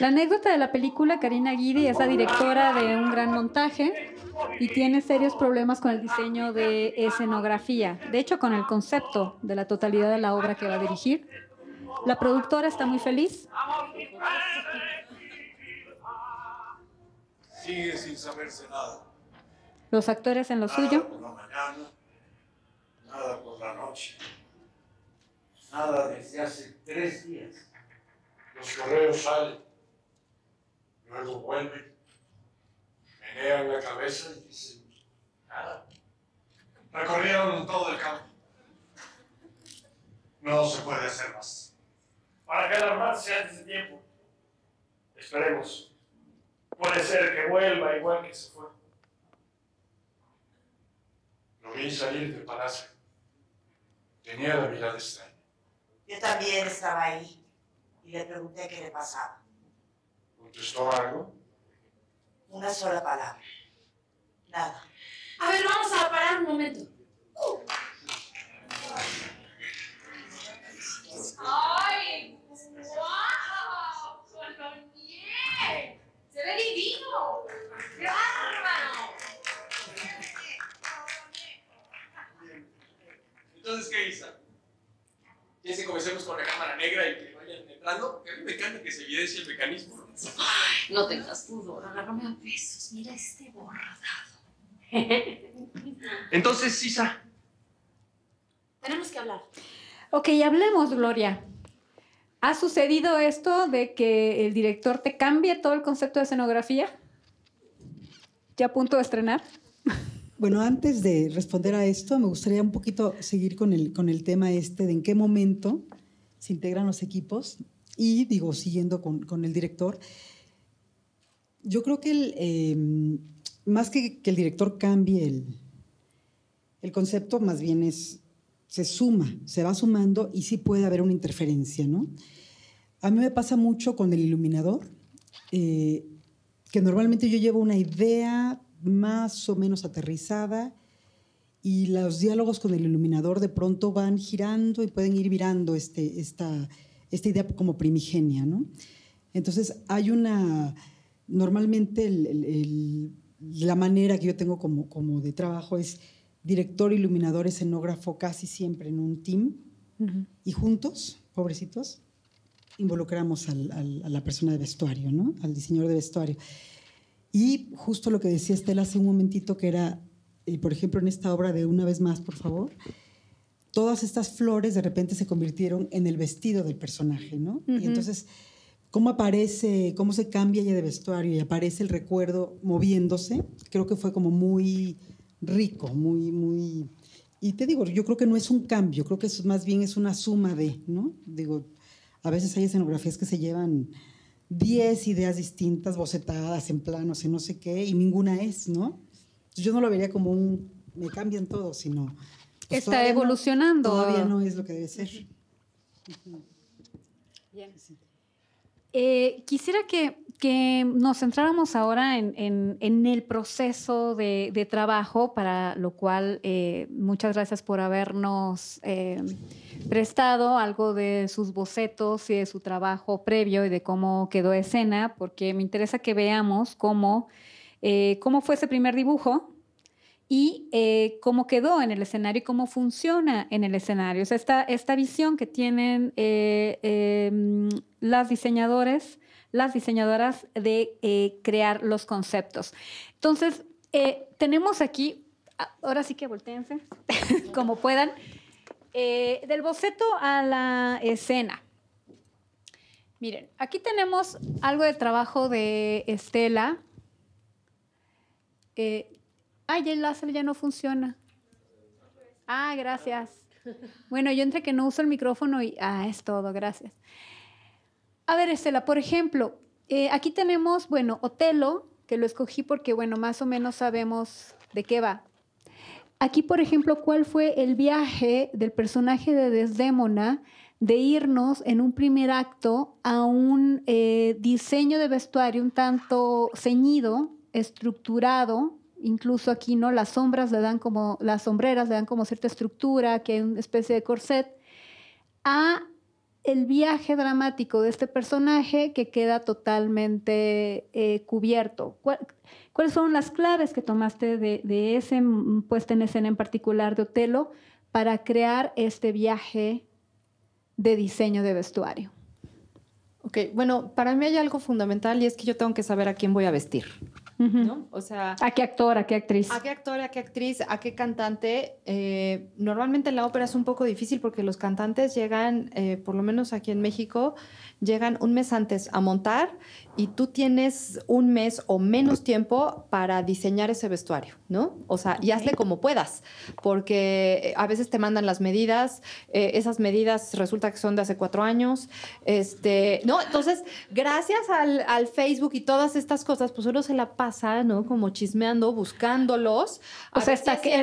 La anécdota de la película, Karina Guidi es la directora de un gran montaje y tiene serios problemas con el diseño de escenografía, de hecho con el concepto de la totalidad de la obra que va a dirigir. La productora está muy feliz. Sigue sin saberse nada. Los actores en lo nada suyo. Por la mañana, nada por la noche. Nada desde hace tres días. Los correos salen, luego vuelven en la cabeza y dicen nada. Recorrieron todo el campo. No se puede hacer más. ¿Para que alarmarse antes de tiempo? Esperemos. Puede ser que vuelva igual que se fue. Lo vi salir del palacio. Tenía la mirada extraña. Yo también estaba ahí y le pregunté qué le pasaba. ¿Contestó algo? una sola palabra. Nada. A ver, vamos a parar un momento. ¡Ay! ¡Wow! ¡Con bien! ¡Se ve divino! ¡Qué bárbaro! Entonces, ¿qué, Isa? ¿Quieres que comencemos con la cámara negra y me encanta que se evidencie el mecanismo. ¿no? tengas pudor, agárrame a besos, mira este bordado. Entonces, Sisa. Tenemos que hablar. Ok, hablemos, Gloria. ¿Ha sucedido esto de que el director te cambie todo el concepto de escenografía? ¿Ya a punto de estrenar? Bueno, antes de responder a esto, me gustaría un poquito seguir con el, con el tema este de en qué momento se integran los equipos y, digo, siguiendo con, el director, yo creo que em, más que, que el director cambie el, el concepto, más bien es, se suma, se va sumando y sí puede haber una interferencia, ¿no? A mí me pasa mucho con el iluminador, eh, que normalmente yo llevo una idea más o menos aterrizada, y los diálogos con el iluminador de pronto van girando y pueden ir virando este, esta, esta idea como primigenia. ¿no? Entonces hay una, normalmente la manera que yo tengo como, como de trabajo es director, iluminador, escenógrafo, casi siempre en un team y juntos, pobrecitos, involucramos a la persona de vestuario, ¿no? al diseñador de vestuario. Y justo lo que decía Estela hace un momentito, que era y por ejemplo en esta obra de Una vez más, por favor, todas estas flores de repente se convirtieron en el vestido del personaje, ¿no? Y entonces, ¿cómo aparece, cómo se cambia ya de vestuario y aparece el recuerdo moviéndose? Creo que fue como muy rico, muy, muy... Y te digo, yo creo que no es un cambio, creo que es, más bien es una suma de, ¿no? Digo, a veces hay escenografías que se llevan 10 ideas distintas, bocetadas, en planos, y no sé qué, y ninguna es, ¿no? Yo no lo vería como un me cambian todo, sino. Pues, Está evolucionando. todavía no es lo que debe ser. Bien. Eh, quisiera que, que, nos centráramos ahora en, el proceso de, trabajo, para lo cual eh, muchas gracias por habernos eh, prestado algo de sus bocetos y de su trabajo previo y de cómo quedó escena, porque me interesa que veamos cómo eh, cómo fue ese primer dibujo y eh, cómo quedó en el escenario y cómo funciona en el escenario. O sea, esta, visión que tienen eh, mm, las diseñadores, las diseñadoras de crear los conceptos. Entonces, tenemos aquí, ah, ahora sí que volteense como puedan, del boceto a la escena. Miren, aquí tenemos algo de trabajo de Estela, eh, ay, el láser ya no funciona. Ah, gracias. Bueno, yo entre que no uso el micrófono y... Ah, es todo, gracias. A ver, Estela, por ejemplo, eh, aquí tenemos, bueno, Otelo, que lo escogí porque, bueno, más o menos sabemos de qué va. Aquí, por ejemplo, ¿cuál fue el viaje del personaje de Desdémona de irnos en un primer acto a un eh, diseño de vestuario un tanto ceñido estructurado, incluso aquí, ¿no? Las sombras le dan como, las sombreras le dan como cierta estructura, que es una especie de corset, a el viaje dramático de este personaje que queda totalmente eh, cubierto. ¿Cuáles son las claves que tomaste de, ese puesto en escena en particular de Otelo para crear este viaje de diseño de vestuario? Ok, bueno, para mí hay algo fundamental y es que yo tengo que saber a quién voy a vestir. ¿A qué actor, a qué actriz? ¿A qué actor, a qué actriz, a qué cantante? Eh, normalmente en la ópera es un poco difícil porque los cantantes llegan, eh, por lo menos aquí en México, llegan un mes antes a montar y tú tienes un mes o menos tiempo para diseñar ese vestuario, ¿no? O sea, y hazle como puedas, porque eh, a veces te mandan las medidas, eh, esas medidas resulta que son de hace cuatro años, este, ¿no? Entonces, gracias al, Facebook y todas estas cosas, pues uno se la pasa, ¿no? Como chismeando, buscándolos. Pues, o sea, hasta que a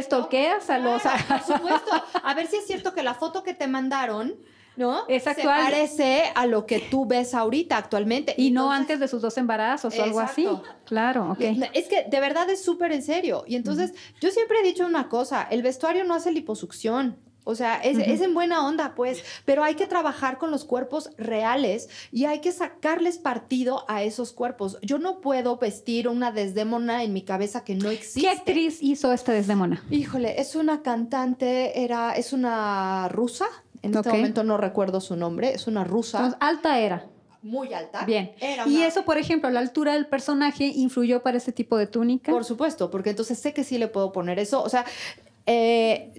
los... por supuesto, a ver si es cierto que la foto que te mandaron ¿no? Es actual. Se parece a lo que tú ves ahorita actualmente. Y no antes de sus dos embarazos o algo así. Claro, ok. Es que de verdad es súper en serio. Y entonces, yo siempre he dicho una cosa, el vestuario no hace liposucción. O sea, es, es, en buena onda, pues, pero hay que trabajar con los cuerpos reales y hay que sacarles partido a esos cuerpos. Yo no puedo vestir una desdémona en mi cabeza que no existe. ¿Qué actriz hizo esta desdémona? Híjole, es una cantante, era, es una rusa, en este momento no recuerdo su nombre. Es una rusa. alta era. Muy alta. Bien. Y eso, por ejemplo, la altura del personaje influyó para este tipo de túnica. Por supuesto, porque entonces sé que sí le puedo poner eso. O sea, eh,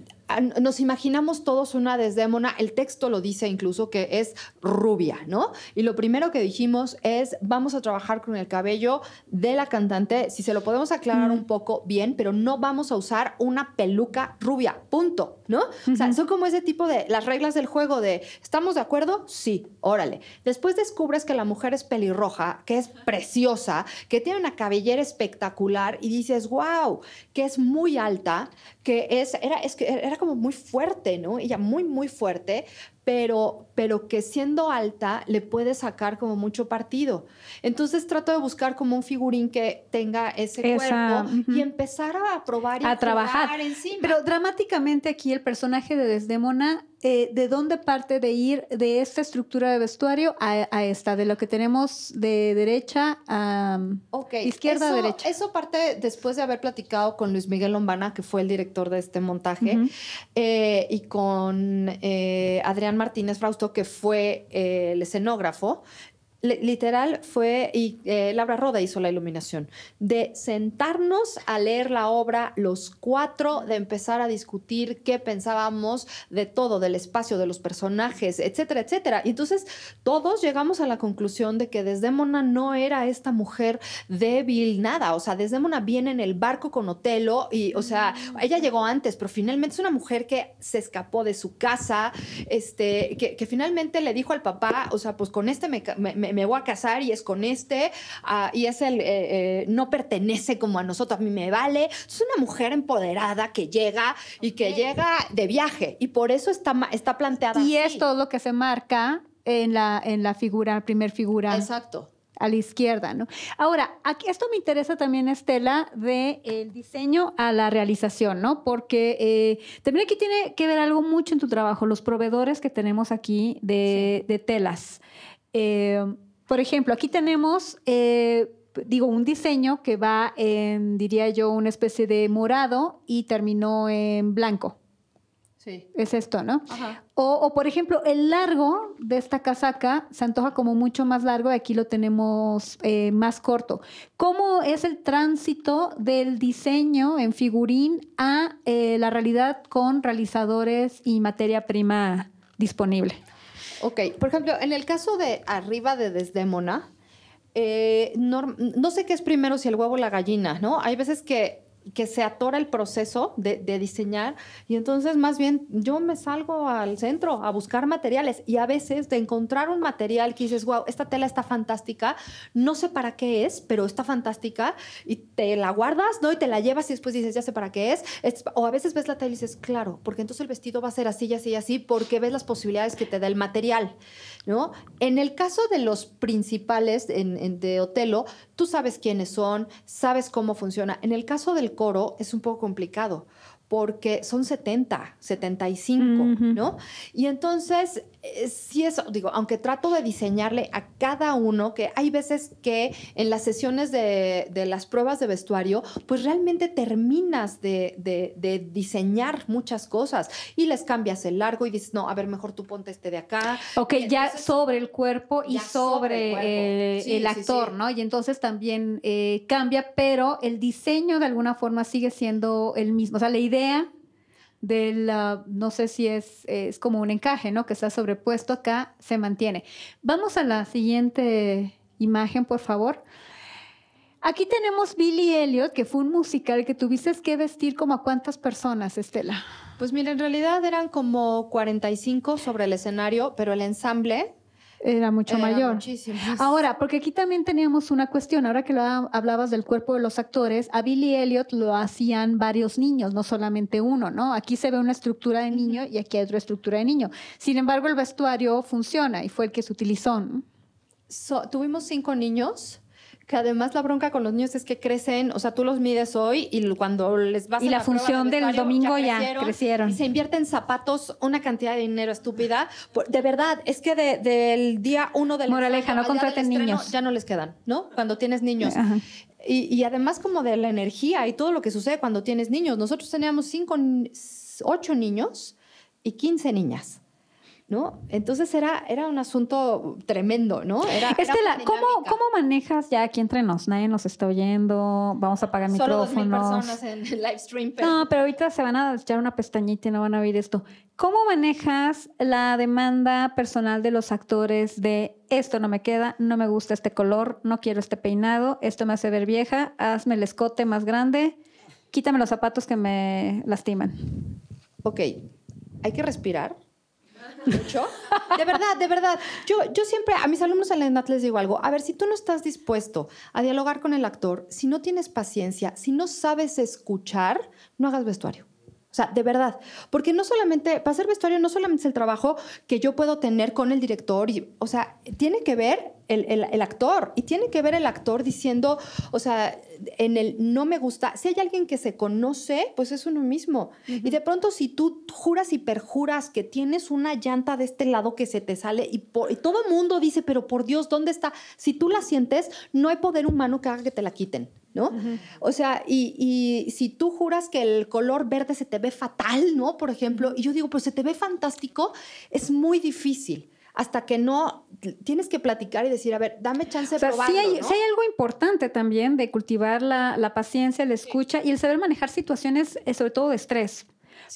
nos imaginamos todos una desdémona, el texto lo dice incluso que es rubia, ¿no? Y lo primero que dijimos es, vamos a trabajar con el cabello de la cantante, si se lo podemos aclarar mm. un poco bien, pero no vamos a usar una peluca rubia, punto, ¿no? O sea, son como ese tipo de las reglas del juego de, ¿estamos de acuerdo? Sí, órale. Después descubres que la mujer es pelirroja, que es preciosa, que tiene una cabellera espectacular y dices, wow, que es muy alta, que es, era, es que era como muy fuerte, ¿no? Ella muy, muy fuerte, pero, pero que siendo alta le puede sacar como mucho partido. Entonces trato de buscar como un figurín que tenga ese cuerpo y empezar a probar y a trabajar Pero dramáticamente aquí el personaje de Desdemona, eh, ¿de dónde parte de ir de esta estructura de vestuario a, esta? De lo que tenemos de derecha a um, izquierda a derecha. Eso parte después de haber platicado con Luis Miguel Lombana, que fue el director de este montaje, eh, y con eh, Adrián Martínez Frausto, que fue eh, el escenógrafo, literal fue, y eh, Laura Roda hizo la iluminación, de sentarnos a leer la obra los cuatro, de empezar a discutir qué pensábamos de todo, del espacio, de los personajes, etcétera, etcétera. Y entonces todos llegamos a la conclusión de que Desdémona no era esta mujer débil, nada. O sea, Desdémona viene en el barco con Otelo y, o sea, mm. ella llegó antes, pero finalmente es una mujer que se escapó de su casa, este, que, finalmente le dijo al papá, o sea, pues con este me me voy a casar y es con este, ah, y es el, eh, eh, no pertenece como a nosotros, a mí me vale. Es una mujer empoderada que llega y que llega de viaje, y por eso está, está planteada. Y es todo lo que se marca en la, en la figura, primer figura. Exacto a la izquierda, ¿no? Ahora, aquí, esto me interesa también, Estela, de el diseño a la realización, ¿no? Porque eh, también aquí tiene que ver algo mucho en tu trabajo, los proveedores que tenemos aquí de, de telas. Eh, por ejemplo, aquí tenemos, eh, digo, un diseño que va en, diría yo, una especie de morado y terminó en blanco. Sí. Es esto, ¿no? Ajá. O, por ejemplo, el largo de esta casaca se antoja como mucho más largo y aquí lo tenemos eh, más corto. ¿Cómo es el tránsito del diseño en figurín a la realidad con realizadores y materia prima disponible? Ok, por ejemplo, en el caso de arriba de Desdémona, eh, no, no, sé qué es primero, si el huevo o la gallina, ¿no? Hay veces que que se atora el proceso de, diseñar y entonces más bien yo me salgo al centro a buscar materiales y a veces de encontrar un material que dices, wow, esta tela está fantástica, no sé para qué es, pero está fantástica y te la guardas, ¿no? Y te la llevas y después dices, ya sé para qué es. O a veces ves la tela y dices, claro, porque entonces el vestido va a ser así, y así, y así, porque ves las posibilidades que te da el material. ¿no? En el caso de los principales en, de Otelo, tú sabes quiénes son, sabes cómo funciona. En el caso del coro es un poco complicado porque son 70, 75, ¿no? Y entonces eh, sí eso, digo, aunque trato de diseñarle a cada uno, que hay veces que en las sesiones de, las pruebas de vestuario, pues realmente terminas de, diseñar muchas cosas y les cambias el largo y dices, no, a ver, mejor tú ponte este de acá. Ok, ya sobre el cuerpo y sobre, el, actor, ¿no? Y entonces también eh, cambia, pero el diseño de alguna forma sigue siendo el mismo. O sea, la idea de la, ah, no sé si es, eh, es como un encaje, ¿no? Que está sobrepuesto acá, se mantiene. Vamos a la siguiente imagen, por favor. Aquí tenemos Billy Elliot, que fue un musical que tuviste que vestir como a cuántas personas, Estela. Pues mira, en realidad eran como 45 sobre el escenario, pero el ensamble era mucho mayor. Ahora, porque aquí también teníamos una cuestión, ahora que lo hablabas del cuerpo de los actores, a Billy Elliot lo hacían varios niños, no solamente uno, ¿no? Aquí se ve una estructura de niño y aquí hay otra estructura de niño. Sin embargo, el vestuario funciona y fue el que se utilizó. tuvimos cinco niños además la bronca con los niños es que crecen, o sea, tú los mides hoy y cuando les vas y a la, la función del domingo ya crecieron, Y se invierte en zapatos una cantidad de dinero estúpida. De verdad, es que del día uno del Moraleja, no contraten niños. Ya no les quedan, ¿no? Cuando tienes niños. Y, y, además como de la energía y todo lo que sucede cuando tienes niños. Nosotros teníamos cinco, ocho niños y 15 niñas. Entonces era, era un asunto tremendo, ¿no? Estela, ¿cómo, manejas ya aquí entre nos? Nadie nos está oyendo, vamos a apagar Solo personas en el No, pero ahorita se van a echar una pestañita y no van a oír esto. ¿Cómo manejas la demanda personal de los actores de esto no me queda, no me gusta este color, no quiero este peinado, esto me hace ver vieja, hazme el escote más grande, quítame los zapatos que me lastiman? Ok, hay que respirar mucho. De verdad, de verdad. Yo, yo siempre a mis alumnos en la edad les digo algo. A ver, si tú no estás dispuesto a dialogar con el actor, si no tienes paciencia, si no sabes escuchar, no hagas vestuario. O sea, de verdad. Porque no solamente, para hacer vestuario, no solamente es el trabajo que yo puedo tener con el director. Y, o sea, tiene que ver el, el, actor. Y tiene que ver el actor diciendo, o sea, en el no me gusta. Si hay alguien que se conoce, pues es uno mismo. Y de pronto, si tú juras y perjuras que tienes una llanta de este lado que se te sale y, y todo el mundo dice, pero por Dios, ¿dónde está? Si tú la sientes, no hay poder humano que haga que te la quiten. ¿no? O sea, y, si tú juras que el color verde se te ve fatal, ¿no? Por ejemplo, y yo digo, pues se te ve fantástico, es muy difícil. Hasta que no tienes que platicar y decir, a ver, dame chance de probarlo. Sí hay, hay, algo importante también de cultivar la, paciencia, la escucha y el saber manejar situaciones, eh, sobre todo de estrés.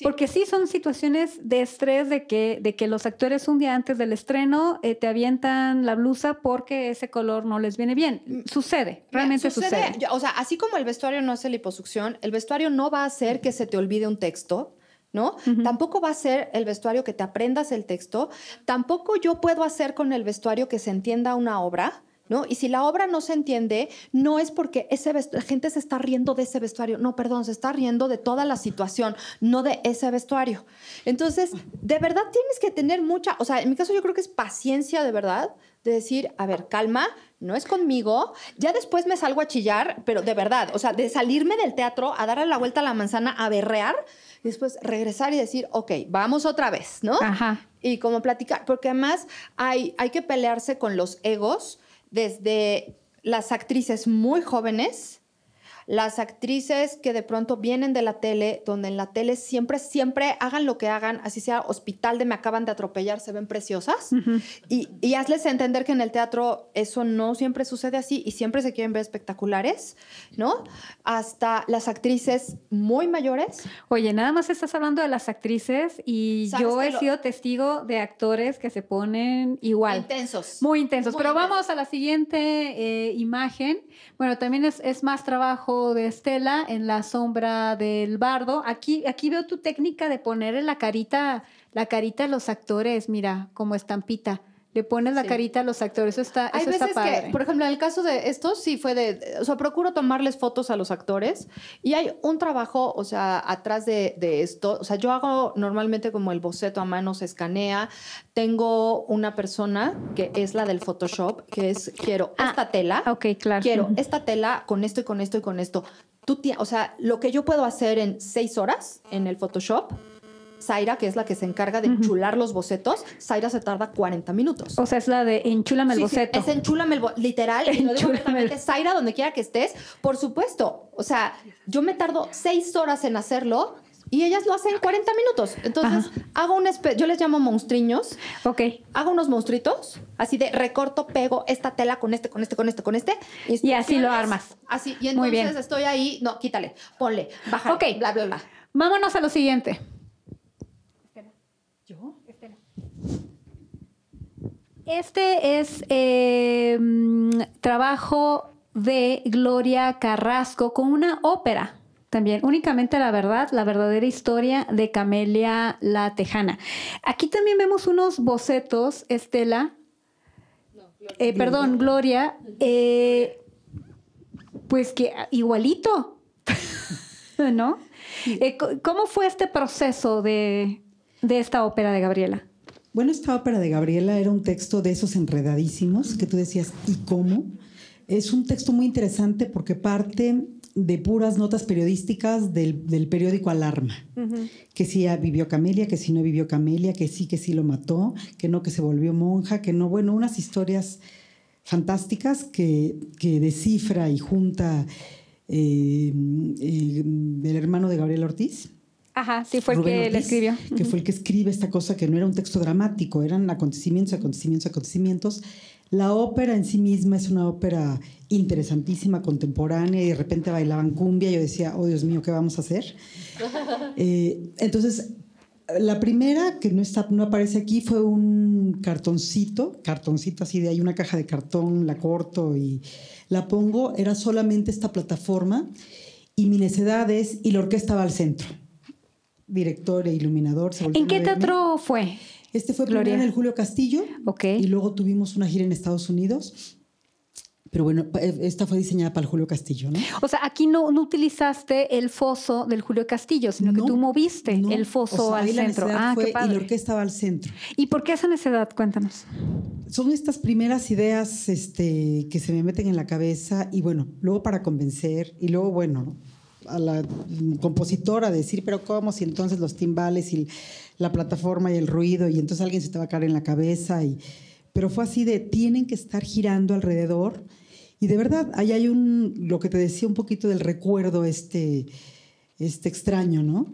Porque sí son situaciones de estrés de que, de que los actores un día antes del estreno eh, te avientan la blusa porque ese color no les viene bien. Mm, sucede, realmente sucede. o sea, así como el vestuario no hace liposucción, el vestuario no va a hacer que se te olvide un texto. ¿no? Tampoco va a ser el vestuario que te aprendas el texto, tampoco yo puedo hacer con el vestuario que se entienda una obra, y si la obra no se entiende, no es porque ese la gente se está riendo de ese vestuario, no, perdón, se está riendo de toda la situación, no de ese vestuario. Entonces, de verdad tienes que tener mucha, o sea, en mi caso yo creo que es paciencia de verdad, de decir, a ver, calma, no es conmigo, ya después me salgo a chillar, pero de verdad, o sea, de salirme del teatro a darle la vuelta a la manzana, a berrear, y después regresar y decir, ok, vamos otra vez, ¿no? Ajá. Y como platicar, porque además hay, hay que pelearse con los egos, desde las actrices muy jóvenes las actrices que de pronto vienen de la tele, donde en la tele siempre, siempre hagan lo que hagan, así sea hospital de me acaban de atropellar, se ven preciosas. y, hazles entender que en el teatro eso no siempre sucede así y siempre se quieren ver espectaculares, ¿no? Hasta las actrices muy mayores. Oye, nada más estás hablando de las actrices y yo he sido testigo de actores que se ponen igual. Intensos. Muy intensos. Pero vamos a la siguiente eh, imagen. Bueno, también es más trabajo de estela en la sombra del bardo. Aquí, aquí veo tu técnica de ponerle la carita, la carita de los actores, mira, como estampita le pones la carita a los actores. Eso está, Hay veces que, por ejemplo, en el caso de esto, sí fue de, o sea, procuro tomarles fotos a los actores y hay un trabajo, o sea, atrás de, esto, o sea, yo hago normalmente como el boceto a mano, se escanea, tengo una persona que es la del Photoshop, que es, quiero ah, esta tela, Ok, claro. quiero esta tela con esto y con esto y con esto. Tú, o sea, lo que yo puedo hacer en seis horas en el Photoshop, Zaira, que es la que se encarga de enchular los bocetos, Zaira se tarda 40 minutos. O sea, es la de enchúlame el boceto. Sí, es enchúlame el boceto, literal. y Zaira, donde quiera que estés, por supuesto. O sea, yo me tardo seis horas en hacerlo y ellas lo hacen 40 minutos. Entonces, hago un yo les llamo monstriños. Ok. Hago unos monstruitos, así de recorto, pego esta tela con este, con este, con este, con este. Y, así lo armas. Así, y entonces estoy ahí, no, quítale, ponle, baja, Ok. bla, bla, bla. Vámonos a lo siguiente. ¿Yo? Estela. Este es em, trabajo de Gloria Carrasco con una ópera también, únicamente la verdad, la verdadera historia de Camelia la Tejana. Aquí también vemos unos bocetos, Estela, eh, perdón, Gloria, eh, pues que ah, igualito, ¿no? Eh, ¿Cómo fue este proceso de, de esta ópera de Gabriela? Bueno, esta ópera de Gabriela era un texto de esos enredadísimos que tú decías, ¿y cómo? Es un texto muy interesante porque parte de puras notas periodísticas del, periódico Alarma, que si vivió Camelia, que si no vivió Camelia, que sí, que sí lo mató, que no, que se volvió monja, que no, bueno, unas historias fantásticas que, que descifra y junta eh, eh, el hermano de Gabriela Ortiz, Ajá, sí, fue el que escribió. Que fue el que escribe esta cosa que no era un texto dramático, eran acontecimientos, acontecimientos, acontecimientos. La ópera en sí misma es una ópera interesantísima, contemporánea, y de repente bailaban cumbia. Yo decía, oh Dios mío, ¿qué vamos a hacer? Eh, entonces, la primera que no, está, no aparece aquí fue un cartoncito, cartoncito así de ahí, una caja de cartón, la corto y la pongo. Era solamente esta plataforma, y mi necedad es, y la orquesta va al centro director e iluminador. ¿En qué teatro fue? Este fue Gloria. en el Julio Castillo okay. y luego tuvimos una gira en Estados Unidos. Pero bueno, eh, esta fue diseñada para el Julio Castillo, ¿no? O sea, aquí no, no utilizaste el foso del Julio Castillo, sino que tú moviste el foso al centro. ah, qué padre. Y la orquesta va al centro. ¿Y por qué esa necesidad? Cuéntanos. Son estas primeras ideas este, que se me meten en la cabeza y bueno, luego para convencer y luego, bueno, a la compositora decir, pero ¿cómo? Si entonces los timbales y la plataforma y el ruido, y entonces alguien se te va a caer en la cabeza. Y... Pero fue así de, tienen que estar girando alrededor. Y de verdad, ahí hay un, lo que te decía un poquito del recuerdo este, este extraño, ¿no?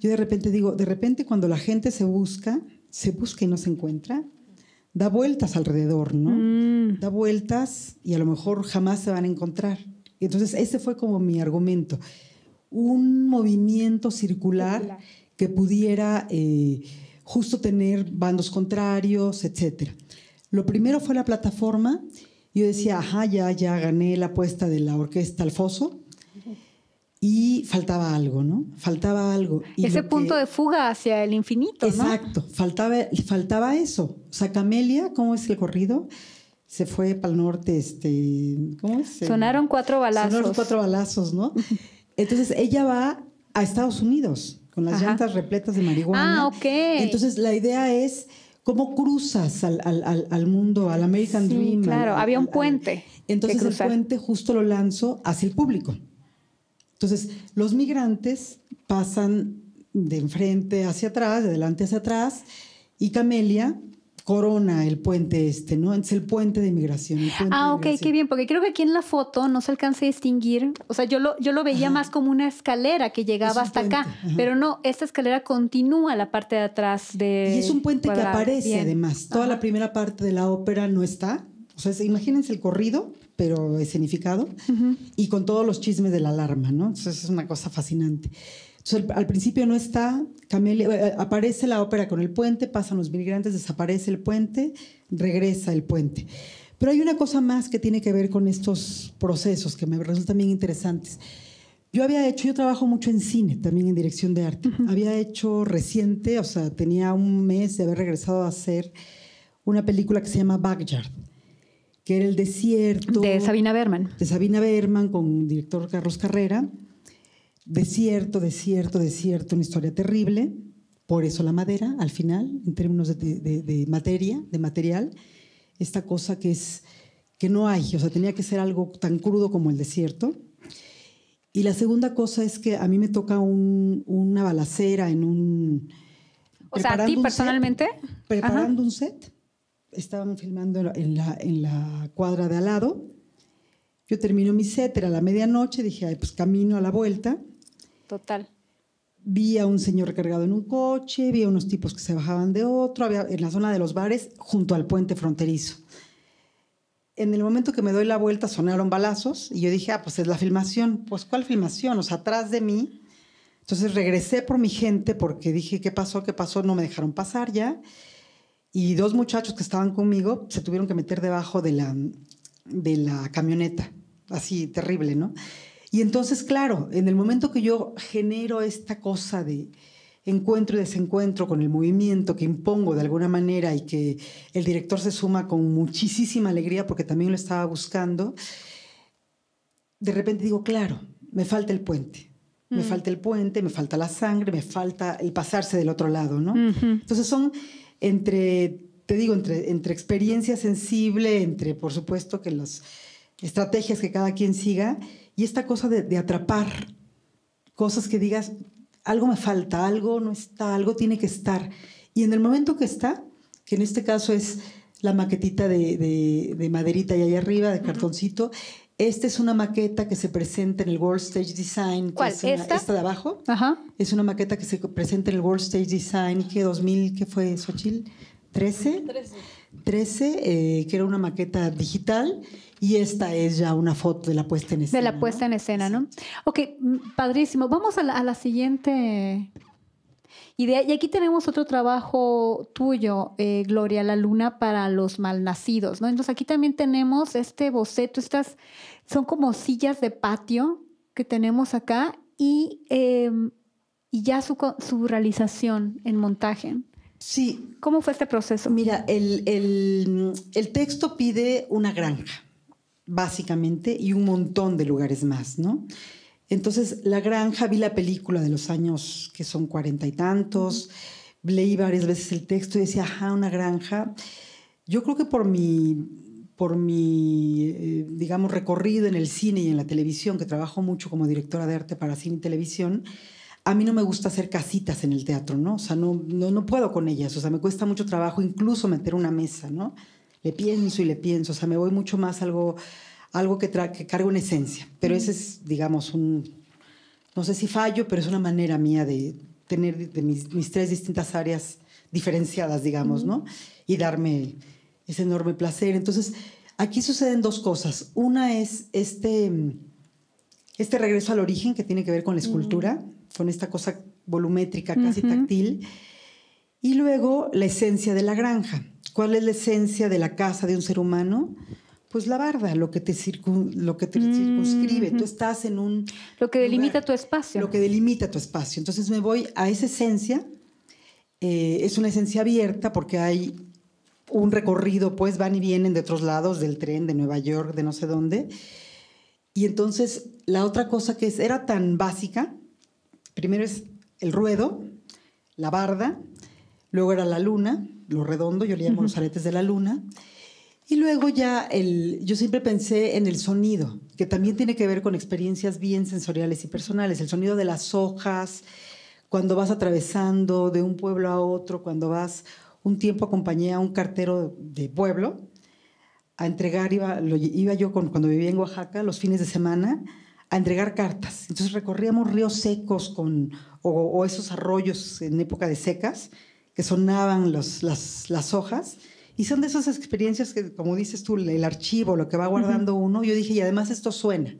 Yo de repente digo, de repente cuando la gente se busca, se busca y no se encuentra, da vueltas alrededor, ¿no? Mm. Da vueltas y a lo mejor jamás se van a encontrar. Entonces, ese fue como mi argumento un movimiento circular, que pudiera eh, justo tener bandos contrarios, etc. Lo primero fue la plataforma. Yo decía, ajá, ya, ya gané la apuesta de la orquesta al foso. Y faltaba algo, ¿no? Faltaba algo. Y Ese punto de fuga hacia el infinito, Exacto, ¿no? faltaba, faltaba eso. O sea, Camelia, ¿cómo es el corrido? Se fue para el norte, este, ¿cómo es? Sonaron cuatro balazos. Sonaron cuatro balazos, ¿no? Entonces ella va a Estados Unidos con las llantas repletas de marihuana. Ah, ok. Entonces la idea es cómo cruzas al, mundo, al American Dream. Claro, había un puente. entonces el puente justo lo lanzo hacia el público. Entonces los migrantes pasan de enfrente hacia atrás, de delante hacia atrás, y Camelia corona el puente este, ¿no? Es el puente de inmigración. ah, ok, qué bien, porque creo que aquí en la foto no se alcanza a distinguir, o sea, yo lo, yo lo veía más como una escalera que llegaba hasta acá, pero no, esta escalera continúa la parte de atrás de... Y es un puente que aparece además, toda la primera parte de la ópera no está, o sea, imagínense el corrido, pero escenificado, y con todos los chismes de la alarma, ¿no? Entonces es una cosa fascinante al, principio no está, eh, eh, aparece la ópera con el puente, pasan los migrantes, desaparece el puente, regresa el puente. Pero hay una cosa más que tiene que ver con estos procesos que me resultan bien interesantes. Yo había hecho, yo trabajo mucho en cine, también en dirección de arte. Había hecho reciente, o sea, tenía un mes de haber regresado a hacer una película que se llama Backyard, que era el desierto. De Sabina Berman. De Sabina Berman, con director Carlos Carrera. Desierto, desierto, desierto, una historia terrible. Por eso la madera, al final, en términos de, materia, de material, esta cosa que es que no hay, o sea, tenía que ser algo tan crudo como el desierto. Y la segunda cosa es que a mí me toca una balacera en un... O sea, ¿a ti personalmente? preparando un set. Estaban filmando en la, en la, cuadra de al lado. Yo termino mi set, era la medianoche, dije, Ay, pues camino a la vuelta. Total. Vi a un señor recargado en un coche, vi a unos tipos que se bajaban de otro, había en la zona de los bares junto al puente fronterizo. En el momento que me doy la vuelta sonaron balazos y yo dije, ah, pues es la filmación. Pues ¿cuál filmación? O sea, atrás de mí. Entonces regresé por mi gente porque dije, ¿qué pasó? ¿Qué pasó? No me dejaron pasar ya. Y dos muchachos que estaban conmigo se tuvieron que meter debajo de la, de la camioneta. Así, terrible, ¿no? Y entonces, claro, en el momento que yo genero esta cosa de encuentro y desencuentro con el movimiento que impongo de alguna manera y que el director se suma con muchísima alegría porque también lo estaba buscando, de repente digo, claro, me falta el puente. Me mm. falta el puente, me falta la sangre, me falta el pasarse del otro lado, ¿no? Entonces son entre, te digo, entre, entre experiencia sensible, entre, por supuesto, que las estrategias que cada quien siga, y esta cosa de, atrapar cosas que digas, algo me falta, algo no está, algo tiene que estar. Y en el momento que está, que en este caso es la maquetita de, maderita y allá arriba, de cartoncito, esta es una maqueta que se presenta en el World Stage Design. ¿Cuál? Es ¿Esta? esta? de abajo. Es una maqueta que se presenta en el World Stage Design, que 2000, ¿qué fue, Xochitl? 13. 13. 13 que era una maqueta digital y esta es ya una foto de la puesta en escena. De la puesta en escena, ¿no? Ok, mm, padrísimo. Vamos a la, siguiente idea. Y aquí tenemos otro trabajo tuyo, eh, Gloria, la luna para los malnacidos, ¿no? Entonces aquí también tenemos este boceto, estas son como sillas de patio que tenemos acá y, em, y ya su, su realización en montaje. Sí. ¿Cómo fue este proceso? Mira, el, texto pide una granja básicamente, y un montón de lugares más, ¿no? Entonces, La Granja, vi la película de los años que son cuarenta y tantos, leí varias veces el texto y decía, ajá, una granja. Yo creo que por mi, por mi eh, digamos, recorrido en el cine y en la televisión, que trabajo mucho como directora de arte para cine y televisión, a mí no me gusta hacer casitas en el teatro, ¿no? O sea, no, no, no puedo con ellas, o sea, me cuesta mucho trabajo incluso meter una mesa, ¿no? le pienso y le pienso, o sea, me voy mucho más a algo, algo que, que carga una esencia, pero ese es, digamos, un, no sé si fallo, pero es una manera mía de tener de mis, tres distintas áreas diferenciadas, digamos, ¿no? Y darme ese enorme placer. Entonces, aquí suceden dos cosas. Una es este, este regreso al origen que tiene que ver con la escultura, con esta cosa volumétrica, casi táctil, y luego la esencia de la granja. ¿Cuál es la esencia de la casa de un ser humano? Pues la barda, lo que te, lo que mm, circunscribe. Tú estás en un... Lo que delimita tu espacio. Lo que delimita tu espacio. Entonces me voy a esa esencia. Eh, es una esencia abierta porque hay un recorrido, pues van y vienen de otros lados, del tren, de Nueva York, de no sé dónde. Y entonces la otra cosa que es, era tan básica, primero es el ruedo, la barda, Luego era la luna, lo redondo, yo le llamo los aretes de la luna. Y luego ya el, yo siempre pensé en el sonido, que también tiene que ver con experiencias bien sensoriales y personales, el sonido de las hojas, cuando vas atravesando de un pueblo a otro, cuando vas un tiempo acompañé a un cartero de pueblo a entregar, iba, iba yo cuando vivía en Oaxaca los fines de semana a entregar cartas. Entonces recorríamos ríos secos con, o esos arroyos en época de secas que sonaban los, las, las, hojas. Y son de esas experiencias que, como dices tú, el archivo, lo que va guardando uno. Yo dije, y además esto suena.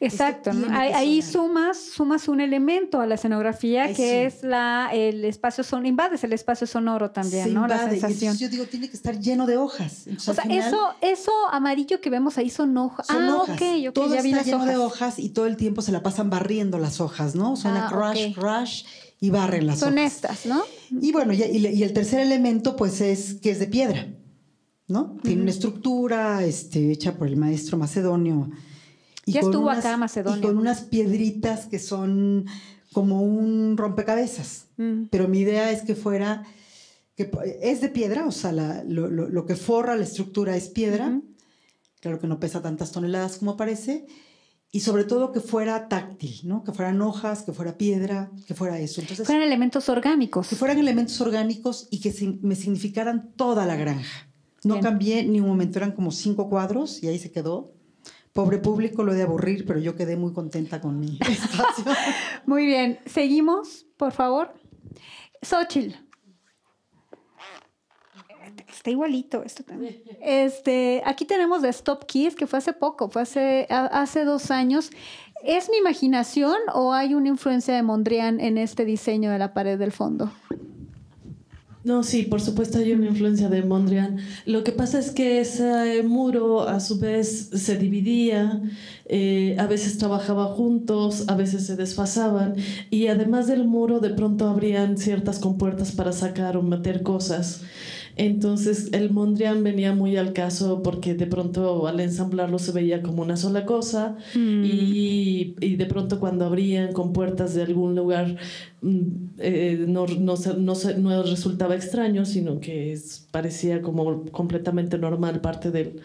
Este Exacto, ahí, sumas, sumas un elemento a la escenografía que es la, el espacio sonoro, invades el espacio sonoro también, ¿no? La sensación. yo digo, tiene que estar lleno de hojas. o sea, eso, eso amarillo que vemos ahí son, ah, hojas. Ah, ok, yo okay, todo ya está lleno de hojas y todo el tiempo se la pasan barriendo las hojas, ¿no? Suena ah, crush, crush y barren las Son estas, ¿no? Y bueno, y, el tercer elemento, pues, es que es de piedra, ¿no? Tiene una estructura este, hecha por el maestro macedonio. Y ya estuvo acá Macedonio. con unas piedritas que son como un rompecabezas. Mm. Pero mi idea es que fuera, que es de piedra, o sea, lo, que forra la estructura es piedra. Claro que no pesa tantas toneladas como parece y sobre todo que fuera táctil, ¿no? Que fueran hojas, que fuera piedra, que fuera eso. Entonces, fueran elementos orgánicos. Que fueran elementos orgánicos y que me significaran toda la granja. No cambié ni un momento, eran como cinco cuadros y ahí se quedó. Pobre público, lo he de aburrir, pero yo quedé muy contenta con mi espacio. muy bien, seguimos, por favor. Xochitl, está igualito esto también. Este, aquí tenemos de Stop Kids, que fue hace poco, fue hace, hace dos años. ¿Es mi imaginación o hay una influencia de Mondrian en este diseño de la pared del fondo? No, sí, por supuesto hay una influencia de Mondrian. Lo que pasa es que ese muro a su vez se dividía, eh, a veces trabajaba juntos, a veces se desfasaban y además del muro de pronto abrían ciertas compuertas para sacar o meter cosas. Entonces el Mondrian venía muy al caso porque de pronto al ensamblarlo se veía como una sola cosa mm. y, de pronto cuando abrían con puertas de algún lugar mm, eh, no, no, resultaba extraño, sino que parecía como completamente normal parte del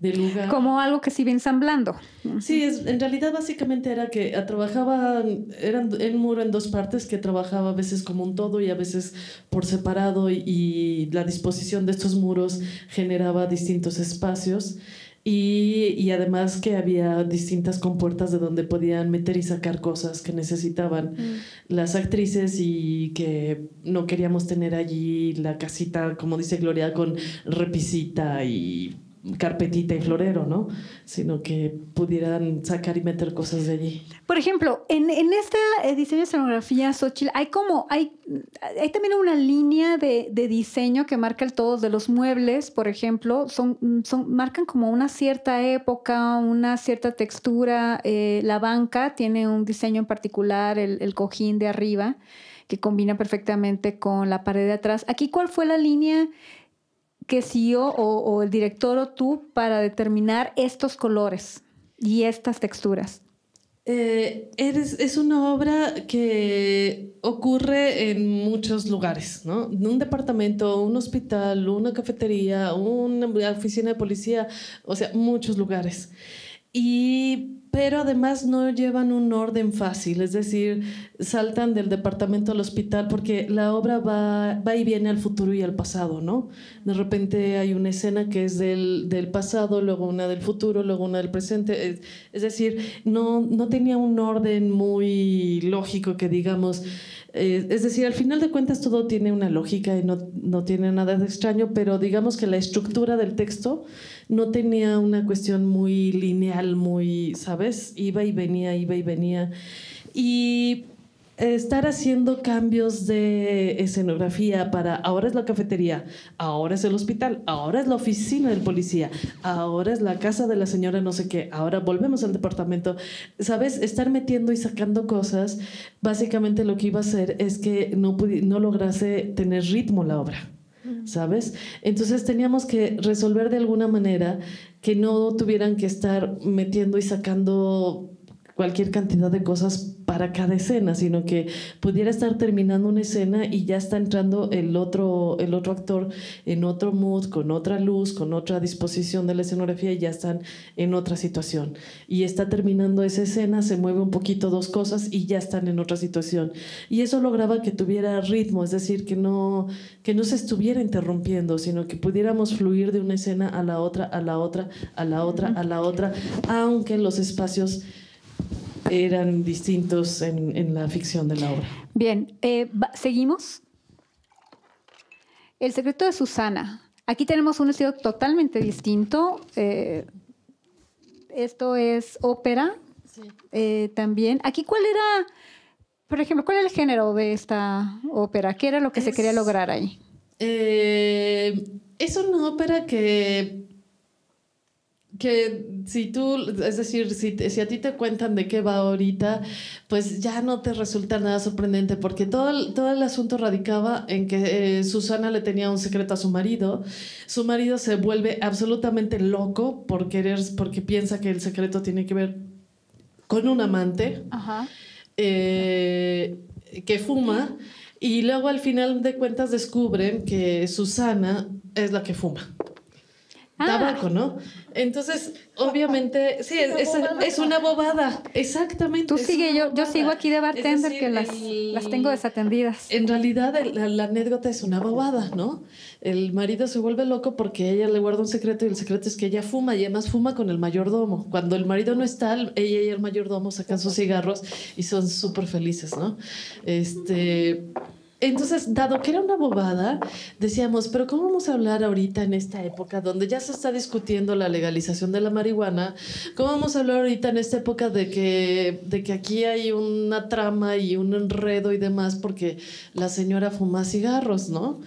de lugar. Como algo que se iba ensamblando. Sí, es, en realidad básicamente era que ah, trabajaba, era el muro en dos partes que trabajaba a veces como un todo y a veces por separado y, la disposición de estos muros generaba distintos espacios. Y, y, además que había distintas compuertas de donde podían meter y sacar cosas que necesitaban mm. las actrices y que no queríamos tener allí la casita, como dice Gloria, con repisita y carpetita y florero, ¿no? Sino que pudieran sacar y meter cosas de allí. Por ejemplo, en, en esta diseño de escenografía, Xochitl, hay como, hay, hay también una línea de, diseño que marca el todo de los muebles, por ejemplo, son, son marcan como una cierta época, una cierta textura. Eh, la banca tiene un diseño en particular, el, el cojín de arriba, que combina perfectamente con la pared de atrás. Aquí, ¿cuál fue la línea? que si e o, o el director o tú para determinar estos colores y estas texturas? Eh, es una obra que ocurre en muchos lugares, ¿no? Un departamento, un hospital, una cafetería, una oficina de policía, o sea, muchos lugares. Y pero además no llevan un orden fácil, es decir, saltan del departamento al hospital porque la obra va, va y viene al futuro y al pasado, ¿no? De repente hay una escena que es del, pasado, luego una del futuro, luego una del presente, es, decir, no, no tenía un orden muy lógico que digamos eh, es decir, al final de cuentas todo tiene una lógica y no, no tiene nada de extraño, pero digamos que la estructura del texto no tenía una cuestión muy lineal, muy, ¿sabes? Iba y venía, iba y venía. Y estar haciendo cambios de escenografía para ahora es la cafetería, ahora es el hospital, ahora es la oficina del policía, ahora es la casa de la señora no sé qué, ahora volvemos al departamento. ¿Sabes? Estar metiendo y sacando cosas, básicamente lo que iba a hacer es que no, no lograse tener ritmo la obra. ¿Sabes? Entonces teníamos que resolver de alguna manera que no tuvieran que estar metiendo y sacando cualquier cantidad de cosas para cada escena, sino que pudiera estar terminando una escena y ya está entrando el otro, el otro actor en otro mood, con otra luz, con otra disposición de la escenografía y ya están en otra situación. Y está terminando esa escena, se mueve un poquito dos cosas y ya están en otra situación. Y eso lograba que tuviera ritmo, es decir, que no, que no se estuviera interrumpiendo, sino que pudiéramos fluir de una escena a la otra, a la otra, a la otra, a la otra, aunque los espacios eran distintos en, la ficción de la obra. Bien, eh, ¿seguimos? El secreto de Susana. Aquí tenemos un estilo totalmente distinto. Eh, esto es ópera sí. Eh, también. Aquí, ¿cuál era, por ejemplo, cuál era el género de esta ópera? ¿Qué era lo que se quería lograr ahí? es una ópera que que si tú, es decir, si, si, a ti te cuentan de qué va ahorita, pues ya no te resulta nada sorprendente, porque todo el, todo el asunto radicaba en que eh, Susana le tenía un secreto a su marido, su marido se vuelve absolutamente loco por querer, porque piensa que el secreto tiene que ver con un amante eh, que fuma, y luego al final de cuentas descubren que Susana es la que fuma. Ah. tabaco, ¿no? Entonces, obviamente, sí, es, una bobada, exactamente. Tú sigue, yo, yo sigo aquí de bartender que las, las, tengo desatendidas. En realidad, la, la, anécdota es una bobada, ¿no? El marido se vuelve loco porque ella le guarda un secreto y el secreto es que ella fuma y además fuma con el mayordomo. Cuando el marido no está, ella y el mayordomo sacan sus cigarros y son súper felices, ¿no? Este. Entonces, dado que era una bobada, decíamos, pero ¿cómo vamos a hablar ahorita en esta época donde ya se está discutiendo la legalización de la marihuana? ¿Cómo vamos a hablar ahorita en esta época de que, de que aquí hay una trama y un enredo y demás porque la señora fuma cigarros, ¿no?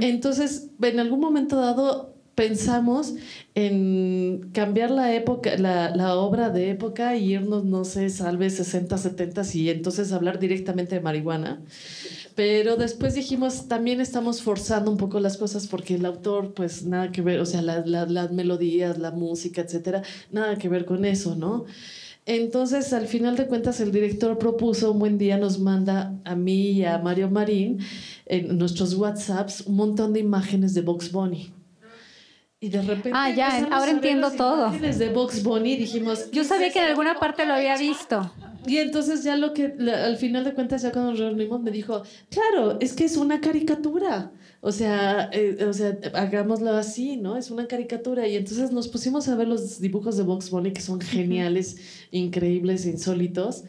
Entonces, en algún momento dado pensamos en cambiar la época, la, obra de época e irnos, no sé, salve 60, 70 y entonces hablar directamente de marihuana. Pero después dijimos, también estamos forzando un poco las cosas porque el autor, pues nada que ver, o sea, las melodías, la música, etcétera, nada que ver con eso, ¿no? Entonces, al final de cuentas, el director propuso, un buen día nos manda a mí y a Mario Marín en nuestros WhatsApps un montón de imágenes de Box Bunny. Y de repente. Ah, ya, ahora entiendo todo. Imágenes de Box Bunny dijimos. Yo sabía que en alguna parte lo había visto. Y entonces ya lo que, al final de cuentas, ya cuando nos reunimos, me dijo, claro, es que es una caricatura. O sea, eh, o sea, hagámoslo así, ¿no? Es una caricatura. Y entonces nos pusimos a ver los dibujos de Box Bunny, que son geniales, increíbles, insólitos.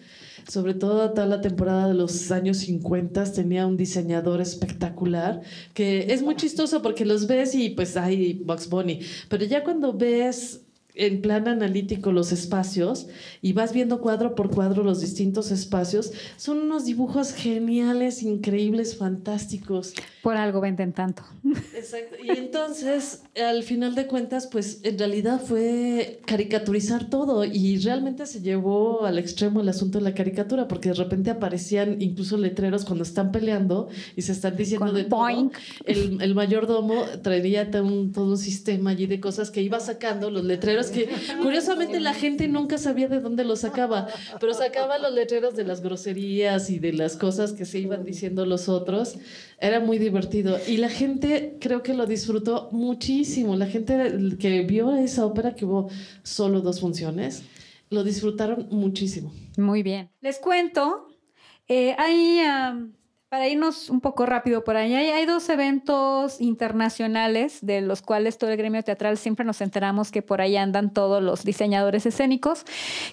Sobre todo toda la temporada de los años 50 tenía un diseñador espectacular, que es muy chistoso porque los ves y pues hay Box Bunny. Pero ya cuando ves en plan analítico los espacios y vas viendo cuadro por cuadro los distintos espacios, son unos dibujos geniales, increíbles, fantásticos. Por algo venden tanto. Exacto. Y entonces, al final de cuentas, pues en realidad fue caricaturizar todo y realmente se llevó al extremo el asunto de la caricatura, porque de repente aparecían incluso letreros cuando están peleando y se están diciendo de todo. El, el, mayordomo traería todo un sistema allí de cosas que iba sacando, los letreros que curiosamente la gente nunca sabía de dónde los sacaba, pero sacaba los letreros de las groserías y de las cosas que se iban diciendo los otros. Era muy divertido. Y la gente creo que lo disfrutó muchísimo. La gente que vio esa ópera, que hubo solo dos funciones, lo disfrutaron muchísimo. Muy bien. Les cuento, eh, hay, para irnos un poco rápido por ahí, hay, hay, dos eventos internacionales de los cuales todo el gremio teatral siempre nos enteramos que por ahí andan todos los diseñadores escénicos,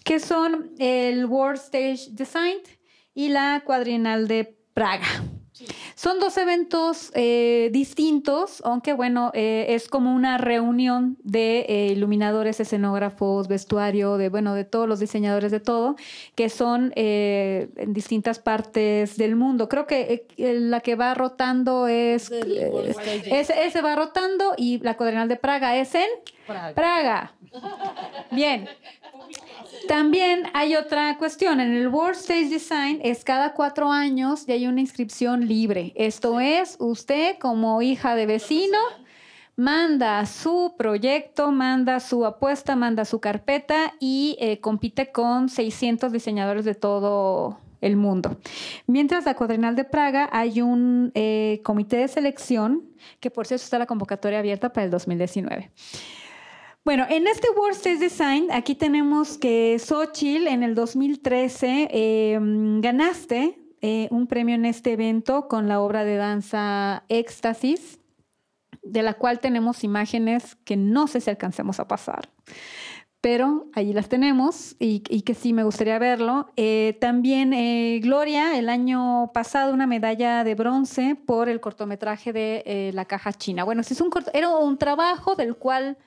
que son el World Stage Design y la Cuadrinal de Praga. Son dos eventos eh, distintos, aunque bueno, eh, es como una reunión de eh, iluminadores, escenógrafos, vestuario, de bueno, de todos los diseñadores de todo, que son en distintas partes del mundo. Creo que la que va rotando es, ese, va rotando y la Cuadrenal de Praga es en Praga. Bien. También hay otra cuestión. En el World Stage Design es cada cuatro años y hay una inscripción libre. Esto es, usted como hija de vecino manda su proyecto, manda su apuesta, manda su carpeta y eh, compite con 600 diseñadores de todo el mundo. Mientras la Cuadrenal de Praga hay un eh, comité de selección, que por cierto está la convocatoria abierta para el 2019. Bueno, en este World Stage Design, aquí tenemos que Xochitl en el 2013 em, ganaste eh, un premio en este evento con la obra de danza Éxtasis, de la cual tenemos imágenes que no sé si alcancemos a pasar, pero allí las tenemos y, que sí me gustaría verlo. Eh, también eh, Gloria, el año pasado, una medalla de bronce por el cortometraje de La Caja China. Bueno, si es un corto, era un trabajo del cual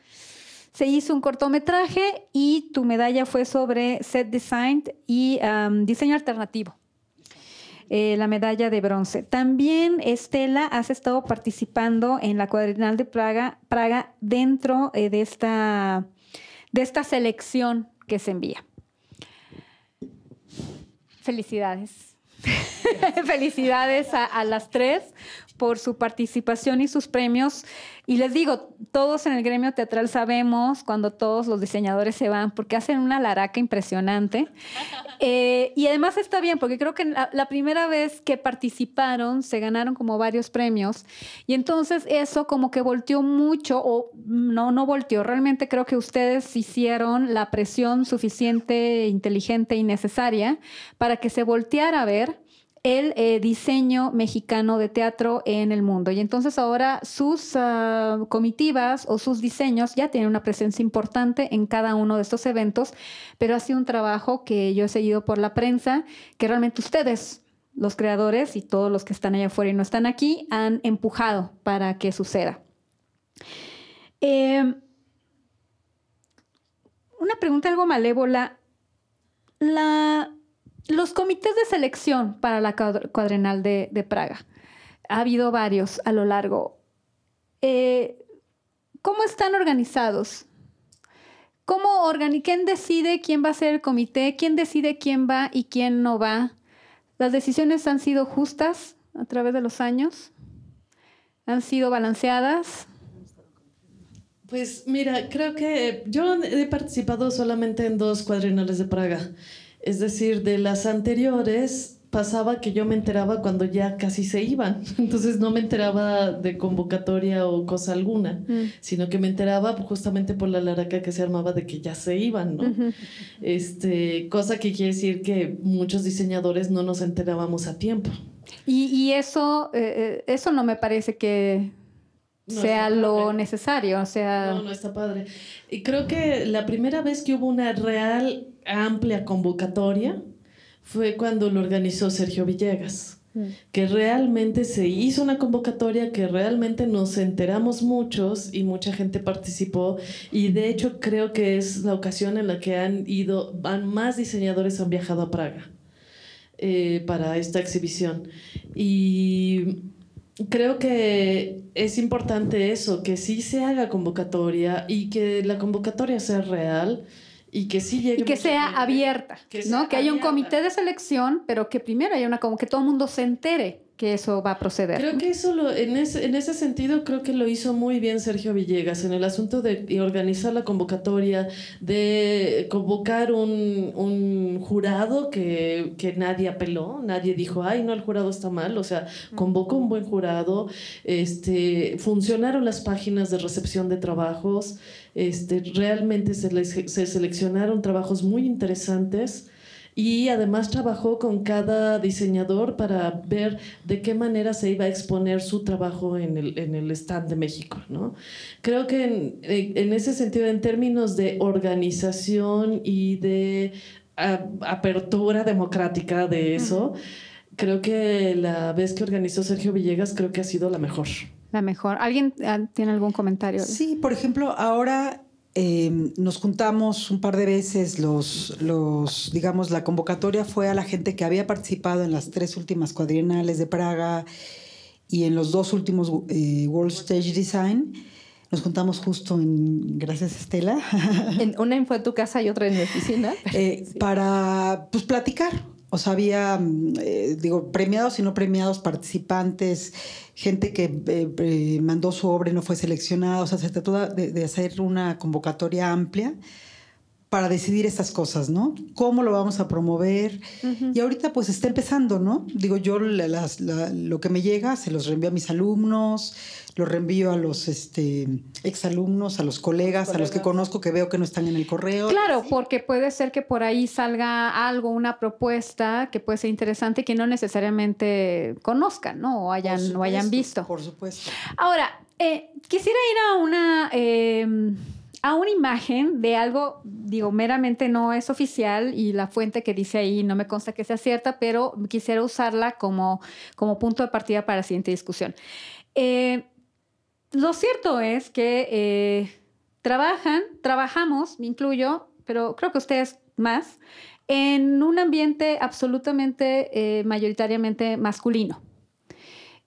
se hizo un cortometraje y tu medalla fue sobre set design y um, diseño alternativo. Eh, la medalla de bronce. También, Estela, has estado participando en la Cuadrinal de Praga, Praga dentro eh, de, esta, de esta selección que se envía. Felicidades. Felicidades a, las tres por su participación y sus premios. Y les digo, todos en el gremio teatral sabemos cuando todos los diseñadores se van, porque hacen una laraca impresionante. Eh, y además está bien, porque creo que la, la primera vez que participaron se ganaron como varios premios. Y entonces eso como que volteó mucho, o no, no volteó, realmente creo que ustedes hicieron la presión suficiente, inteligente y necesaria para que se volteara a ver el eh, diseño mexicano de teatro en el mundo. Y entonces ahora sus ah, comitivas o sus diseños ya tienen una presencia importante en cada uno de estos eventos, pero ha sido un trabajo que yo he seguido por la prensa, que realmente ustedes, los creadores y todos los que están allá afuera y no están aquí, han empujado para que suceda. Em, una pregunta algo malévola. La los comités de selección para la cuadrenal de, Praga, ha habido varios a lo largo. Eh, ¿Cómo están organizados? ¿Cómo organi ¿Quién decide quién va a ser el comité? ¿Quién decide quién va y quién no va? ¿Las decisiones han sido justas a través de los años? ¿Han sido balanceadas? Pues mira, creo que yo he participado solamente en dos cuadrenales de Praga. Es decir, de las anteriores pasaba que yo me enteraba cuando ya casi se iban, entonces no me enteraba de convocatoria o cosa alguna, mm. sino que me enteraba justamente por la laraca que se armaba de que ya se iban, ¿no? este, cosa que quiere decir que muchos diseñadores no nos enterábamos a tiempo. Y, eso, eh, eh, eso no me parece que sea lo necesario, o sea... No, no está padre. Y creo que la primera vez que hubo una real amplia convocatoria fue cuando lo organizó Sergio Villegas, mm. que realmente se hizo una convocatoria que realmente nos enteramos muchos y mucha gente participó y de hecho creo que es la ocasión en la que han ido, van más diseñadores han viajado a Praga eh, para esta exhibición. Y creo que es importante eso, que sí se haga convocatoria y que la convocatoria sea real y que sí que sea abierta, que ¿no? que haya un comité de selección, pero que primero haya una como que todo el mundo se entere que eso va a proceder. Creo que eso, en, ese, en ese sentido, creo que lo hizo muy bien Sergio Villegas en el asunto de organizar la convocatoria, de convocar un, jurado que, nadie apeló, nadie dijo, ay, no, el jurado está mal, o sea, convocó un buen jurado, este, funcionaron las páginas de recepción de trabajos, este, realmente se, se seleccionaron trabajos muy interesantes y además trabajó con cada diseñador para ver de qué manera se iba a exponer su trabajo en el, en stand de México. ¿no? Creo que en, ese sentido, en términos de organización y de apertura democrática de eso, creo que la vez que organizó Sergio Villegas creo que ha sido la mejor. La mejor. ¿Alguien ah, tiene algún comentario? Sí, por ejemplo, ahora Em, nos juntamos un par de veces, los, los, digamos, la convocatoria fue a la gente que había participado en las tres últimas cuadrienales de Praga y en los dos últimos eh, World Stage Design. Nos juntamos justo en, gracias Estela. En, una fue en tu casa y otra en mi oficina. Eh, para pues, platicar, o sea, había, mm, eh, digo, premiados y no premiados, participantes, gente que eh, eh, mandó su obra y no fue seleccionada. O sea, se trató de hacer una convocatoria amplia para decidir estas cosas, ¿no? ¿Cómo lo vamos a promover? Y ahorita pues está empezando, ¿no? Digo, yo lo que me llega se los reenvío a mis alumnos, los reenvío a los este, exalumnos, a los colegas, a los que conozco que veo que no están en el correo. Claro, porque puede ser que por ahí salga algo, una propuesta que puede ser interesante que no necesariamente conozcan, ¿no? O hayan, hayan visto. Por supuesto. Ahora, eh, quisiera ir a una... Em, a una imagen de algo, digo, meramente no es oficial y la fuente que dice ahí no me consta que sea cierta, pero quisiera usarla como, punto de partida para la siguiente discusión. Eh, lo cierto es que eh, trabajan, trabajamos, me incluyo, pero creo que ustedes más, en un ambiente absolutamente, eh, mayoritariamente masculino.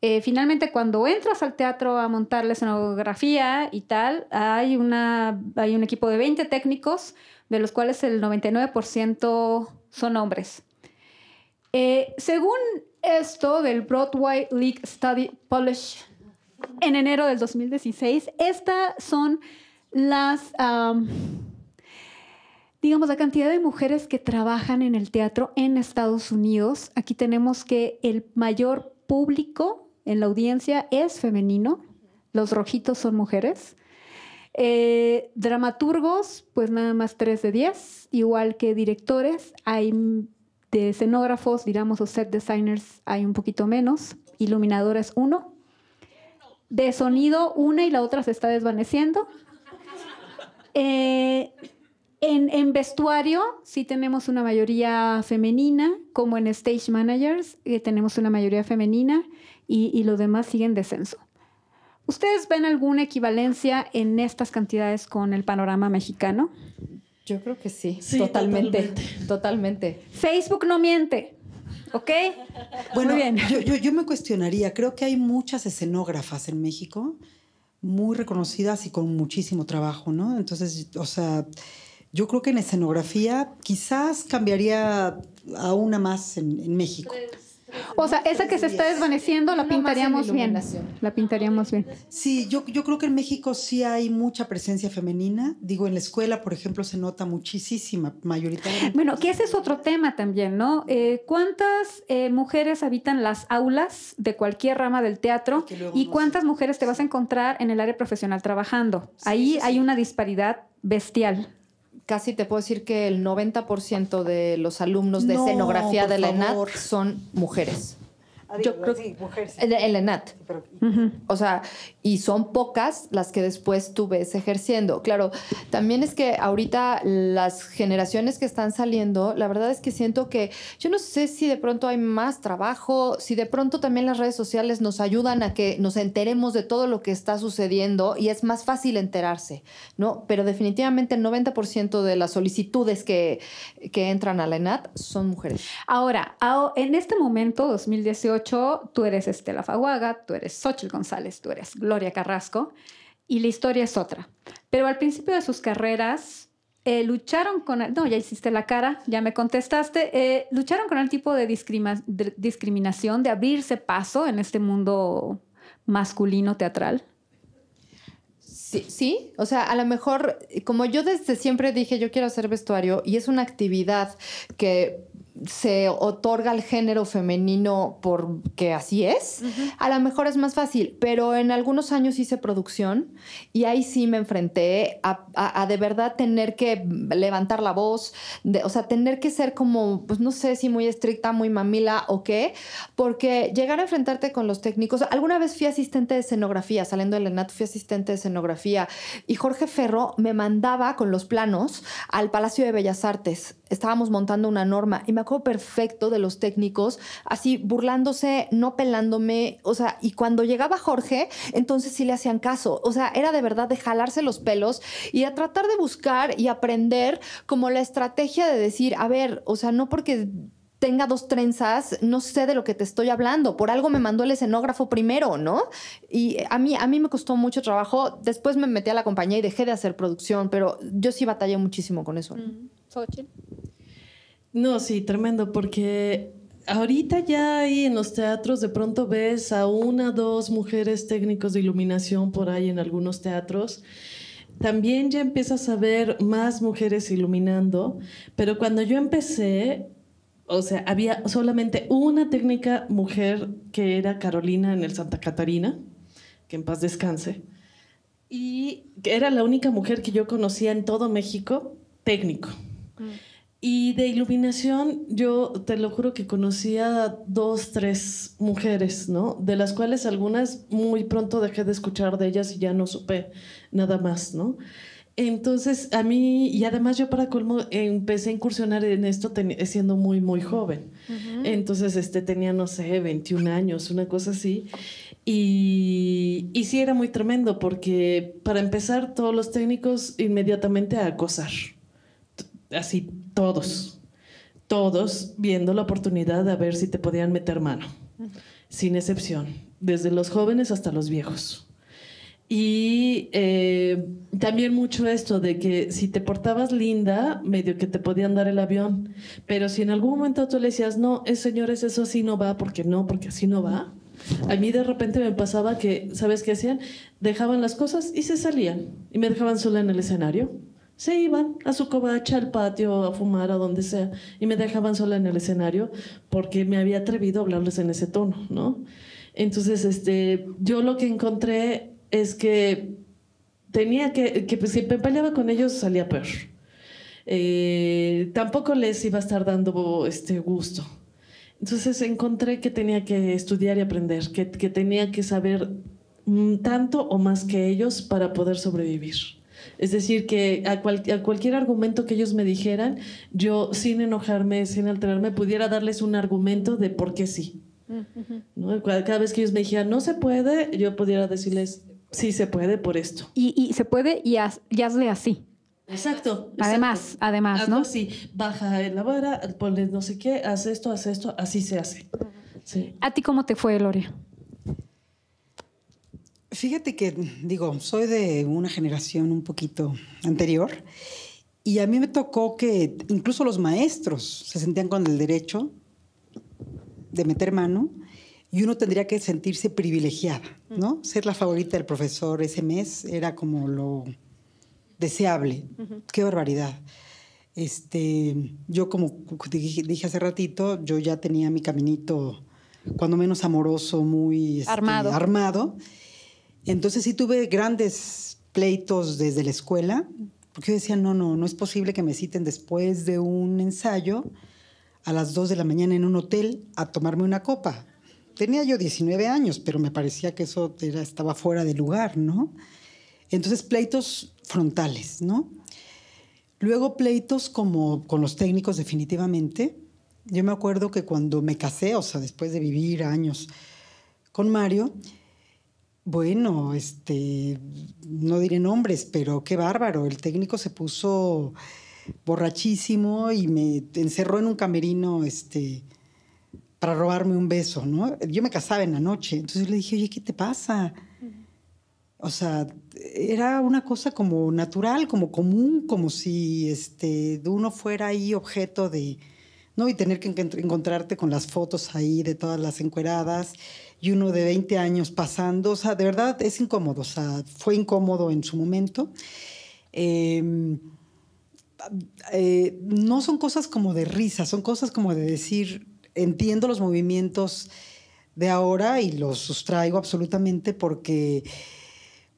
Eh, finalmente, cuando entras al teatro a montar la escenografía y tal, hay, hay un equipo de 20 técnicos, de los cuales el 99% son hombres. Eh, según esto del Broadway League Study Polish, en enero del 2016, estas son las, digamos, la cantidad de mujeres que trabajan en el teatro en Estados Unidos. Aquí tenemos que el mayor público en la audiencia es femenino, los rojitos son mujeres. Eh, dramaturgos, pues nada más 3 de 10, igual que directores, hay de escenógrafos, digamos, o set designers hay un poquito menos, iluminadores uno, de sonido una y la otra se está desvaneciendo. Eh, en, vestuario sí tenemos una mayoría femenina, como en stage managers eh, tenemos una mayoría femenina y, lo demás sigue en descenso. ¿Ustedes ven alguna equivalencia en estas cantidades con el panorama mexicano? Yo creo que sí, totalmente, totalmente, Facebook no miente. ¿Ok? Bueno, bien. Yo, me cuestionaría, creo que hay muchas escenógrafas en México muy reconocidas y con muchísimo trabajo, ¿no? Entonces, o sea, yo creo que en escenografía quizás cambiaría a una más en, en México. O sea, esa que se está desvaneciendo la pintaríamos bien. La pintaríamos bien. Sí, yo, creo que en México sí hay mucha presencia femenina. Digo, en la escuela, por ejemplo, se nota muchísima, mayoritariamente. Bueno, que ese es otro tema también, ¿no? Eh, ¿Cuántas eh, mujeres habitan las aulas de cualquier rama del teatro? Y, cuántas mujeres te vas a encontrar en el área profesional trabajando? Ahí hay una disparidad bestial casi te puedo decir que el 90% de los alumnos de escenografía de la son mujeres. Ah, yo creo que mujer, En, la ENAT. O sea, y son pocas las que después tú ejerciendo. Claro, también es que ahorita las generaciones que están saliendo, la verdad es que siento que yo no sé si de pronto hay más trabajo, si de pronto también las redes sociales nos ayudan a que nos enteremos de todo lo que está sucediendo y es más fácil enterarse, ¿no? Pero definitivamente el 90% de las solicitudes que, que entran a la ENAT son mujeres. Ahora, en este momento, 2018, tú eres Estela Faguaga, tú eres Xochitl González, tú eres Gloria Carrasco y la historia es otra. Pero al principio de sus carreras eh, lucharon con... no, ya hiciste la cara, ya me contestaste. Eh, lucharon con el tipo de, discriminación, de abrirse paso en este mundo masculino teatral. Sí, sí, o sea, a lo mejor, como yo desde siempre dije, yo quiero hacer vestuario y es una actividad que se otorga al género femenino porque así es, a lo mejor es más fácil, pero en algunos años hice producción y ahí sí me enfrenté a, de verdad tener que levantar la voz, o sea, tener que ser como, pues no sé si muy estricta, muy mamila o qué, porque llegar a enfrentarte con los técnicos, alguna vez fui asistente de escenografía, saliendo del NAT fui asistente de escenografía y Jorge Ferro me mandaba con los planos al Palacio de Bellas Artes, estábamos montando una norma y me perfecto de los técnicos, así burlándose, no pelándome, o sea, y cuando llegaba Jorge, entonces sí le hacían caso, o sea, era de verdad de jalarse los pelos y a tratar de buscar y aprender como la estrategia de decir, a ver, o sea, no porque tenga dos trenzas, no sé de lo que te estoy hablando. Por algo me mandó el escenógrafo primero, ¿no? Y a mí, a mí me costó mucho trabajo. Después me metí a la compañía y dejé de hacer producción, pero yo sí batallé muchísimo con eso. Mm, no, sí, tremendo, porque ahorita ya ahí en los teatros de pronto ves a una, dos mujeres técnicos de iluminación por ahí en algunos teatros. También ya empiezas a ver más mujeres iluminando, pero cuando yo empecé, o sea, había solamente una técnica mujer que era Carolina en el Santa Catarina, que en paz descanse, y que era la única mujer que yo conocía en todo México técnico. Mm. Y de iluminación, yo te lo juro que conocía dos, tres mujeres, ¿no? De las cuales algunas muy pronto dejé de escuchar de ellas y ya no supe nada más, ¿no? Entonces, a mí, y además yo para colmo empecé a incursionar en esto siendo muy, muy joven. Entonces, este tenía, no sé, 21 años, una cosa así. Y, y sí era muy tremendo porque para empezar, todos los técnicos inmediatamente a acosar. Así, todos, todos viendo la oportunidad de ver si te podían meter mano, sin excepción, desde los jóvenes hasta los viejos. Y eh, también mucho esto de que si te portabas linda, medio que te podían dar el avión, pero si en algún momento tú le decías, no, es señores, eso así no va, porque no, porque así no va, a mí de repente me pasaba que, ¿sabes qué hacían? Dejaban las cosas y se salían y me dejaban sola en el escenario se iban a su covacha, al patio, a fumar, a donde sea, y me dejaban sola en el escenario porque me había atrevido a hablarles en ese tono, ¿no? Entonces, este, yo lo que encontré es que tenía que, que pues, si me peleaba con ellos salía peor. Eh, tampoco les iba a estar dando este gusto. Entonces encontré que tenía que estudiar y aprender, que tenía que saber mm, tanto o más que ellos para poder sobrevivir. Es decir, que a, cualquier argumento que ellos me dijeran, yo sin enojarme, sin alterarme, pudiera darles un argumento de por qué sí. Mm, cada vez que ellos me dijeran no se puede, yo pudiera decirles sí se puede por esto. Y, se puede y, hazle así. Exacto. Además, además, ¿no? Sí, baja la vara, ponle no sé qué, haz esto, haz esto, así se hace. ¿A ti cómo te fue, Gloria? Fíjate que, digo, soy de una generación un poquito anterior y a mí me tocó que incluso los maestros se sentían con el derecho de meter mano y uno tendría que sentirse privilegiada, ¿no? Ser la favorita del profesor ese mes era como lo deseable. Qué barbaridad. Este, yo como dije hace ratito, yo ya tenía mi caminito cuando menos amoroso, muy este, armado. armado entonces sí tuve grandes pleitos desde la escuela, porque yo decía, no, no, no es posible que me citen después de un ensayo a las 2 de la mañana en un hotel a tomarme una copa. Tenía yo 19 años, pero me parecía que eso estaba fuera de lugar, ¿no? Entonces pleitos frontales, ¿no? Luego pleitos como con los técnicos definitivamente. Yo me acuerdo que cuando me casé, o sea, después de vivir años con Mario, bueno, este, no diré nombres, pero qué bárbaro. El técnico se puso borrachísimo y me encerró en un camerino, este, para robarme un beso, ¿no? Yo me casaba en la noche, entonces le dije, oye, ¿qué te pasa? O sea, era una cosa como natural, como común, como si este, uno fuera ahí objeto de, ¿no? Y tener que encontrarte con las fotos ahí de todas las encueradas y uno de 20 años pasando. O sea, de verdad es incómodo, o sea, fue incómodo en su momento. Em, eh, no son cosas como de risa, son cosas como de decir, entiendo los movimientos de ahora y los sustraigo absolutamente porque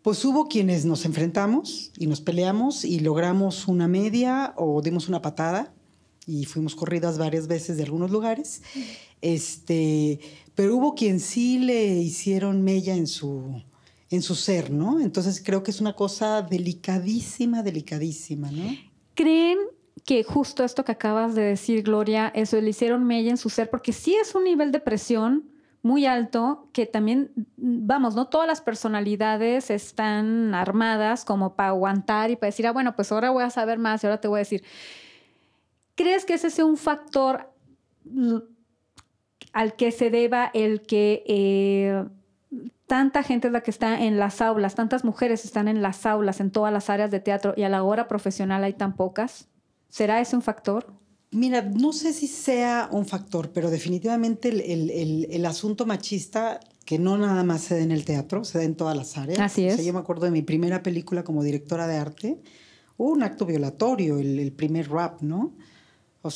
pues hubo quienes nos enfrentamos y nos peleamos y logramos una media o dimos una patada y fuimos corridas varias veces de algunos lugares. Este, pero hubo quien sí le hicieron mella en su, en su ser, ¿no? Entonces creo que es una cosa delicadísima, delicadísima, ¿no? ¿Creen que justo esto que acabas de decir, Gloria, eso le hicieron mella en su ser? Porque sí es un nivel de presión muy alto que también, vamos, no todas las personalidades están armadas como para aguantar y para decir, ah, bueno, pues ahora voy a saber más y ahora te voy a decir. ¿Crees que ese sea un factor al que se deba el que eh, tanta gente es la que está en las aulas, tantas mujeres están en las aulas, en todas las áreas de teatro y a la hora profesional hay tan pocas. ¿Será ese un factor? Mira, no sé si sea un factor, pero definitivamente el, asunto machista, que no nada más se da en el teatro, se da en todas las áreas. Así es. yo me acuerdo de mi primera película como directora de arte, hubo un acto violatorio, el, primer rap, ¿no?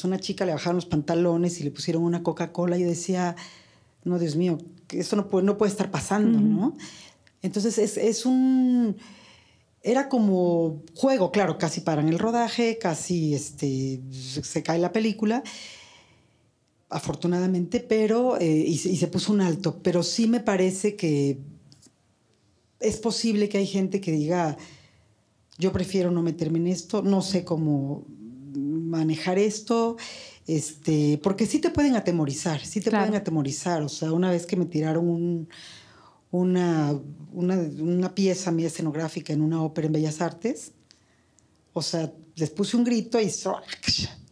una chica le bajaron los pantalones y le pusieron una Coca-Cola. y decía, no, Dios mío, esto no puede, no puede estar pasando, ¿no? Entonces es, un... Era como juego, claro, casi paran el rodaje, casi este, se cae la película, afortunadamente, pero... Eh, y, y se puso un alto, pero sí me parece que es posible que hay gente que diga, yo prefiero no meterme en esto, no sé cómo manejar esto, este, porque sí te pueden atemorizar, sí te pueden atemorizar. O sea, una vez que me tiraron un, una, una, pieza mía escenográfica en una ópera en Bellas Artes, o sea, les puse un grito y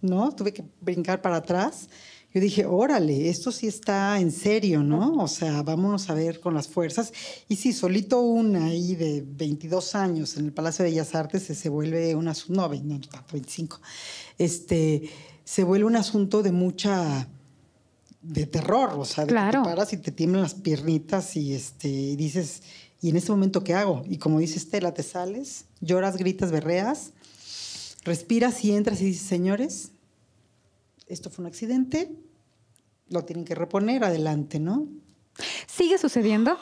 ¿no? Tuve que brincar para atrás yo dije, órale, esto sí está en serio, ¿no? O sea, vámonos a ver con las fuerzas. Y sí, solito una ahí de 22 años en el Palacio de Bellas Artes se, vuelve un asunto, no, no, 25, este, se vuelve un asunto de mucha de terror, o sea, te paras y te tiemblan las piernitas y este y dices, ¿y en este momento qué hago? Y como dice Estela, te sales, lloras, gritas, berreas, respiras y entras y dices, señores, esto fue un accidente, lo tienen que reponer, adelante, ¿no? ¿Sigue sucediendo?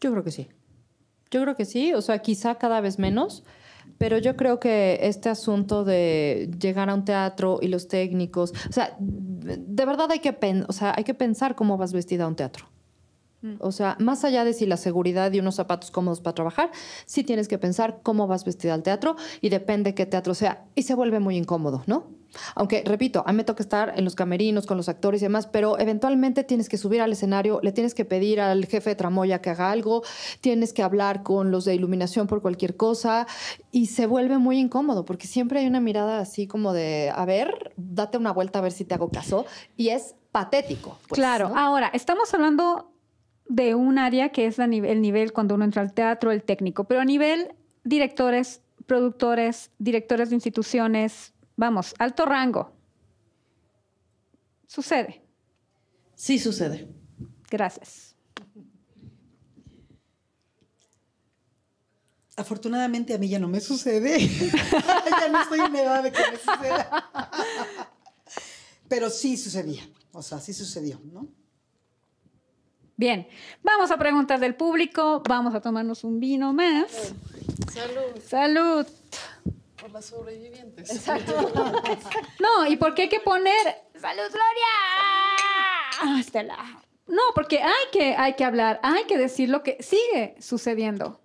Yo creo que sí. Yo creo que sí, o sea, quizá cada vez menos. Pero yo creo que este asunto de llegar a un teatro y los técnicos, o sea, de verdad hay que, o sea, hay que pensar cómo vas vestida a un teatro. Mm. O sea, más allá de si la seguridad y unos zapatos cómodos para trabajar, sí tienes que pensar cómo vas vestida al teatro y depende qué teatro sea. Y se vuelve muy incómodo, ¿no? Aunque, repito, a mí me toca estar en los camerinos con los actores y demás, pero eventualmente tienes que subir al escenario, le tienes que pedir al jefe de tramoya que haga algo, tienes que hablar con los de iluminación por cualquier cosa y se vuelve muy incómodo porque siempre hay una mirada así como de, a ver, date una vuelta a ver si te hago caso y es patético. Pues, claro, ahora, estamos hablando de un área que es el nivel cuando uno entra al teatro, el técnico, pero a nivel directores, productores, directores de instituciones, vamos, alto rango. ¿Sucede? Sí, sucede. Gracias. Afortunadamente a mí ya no me sucede. ya no estoy en edad de que me suceda. Pero sí sucedía. O sea, sí sucedió, ¿no? Bien, vamos a preguntar del público, vamos a tomarnos un vino más. Salud. Salud por las sobrevivientes. Exacto. no, ¿y porque hay que poner salud, Gloria? Ah, ah, Estela. No, porque hay que, hay que hablar, hay que decir lo que sigue sucediendo.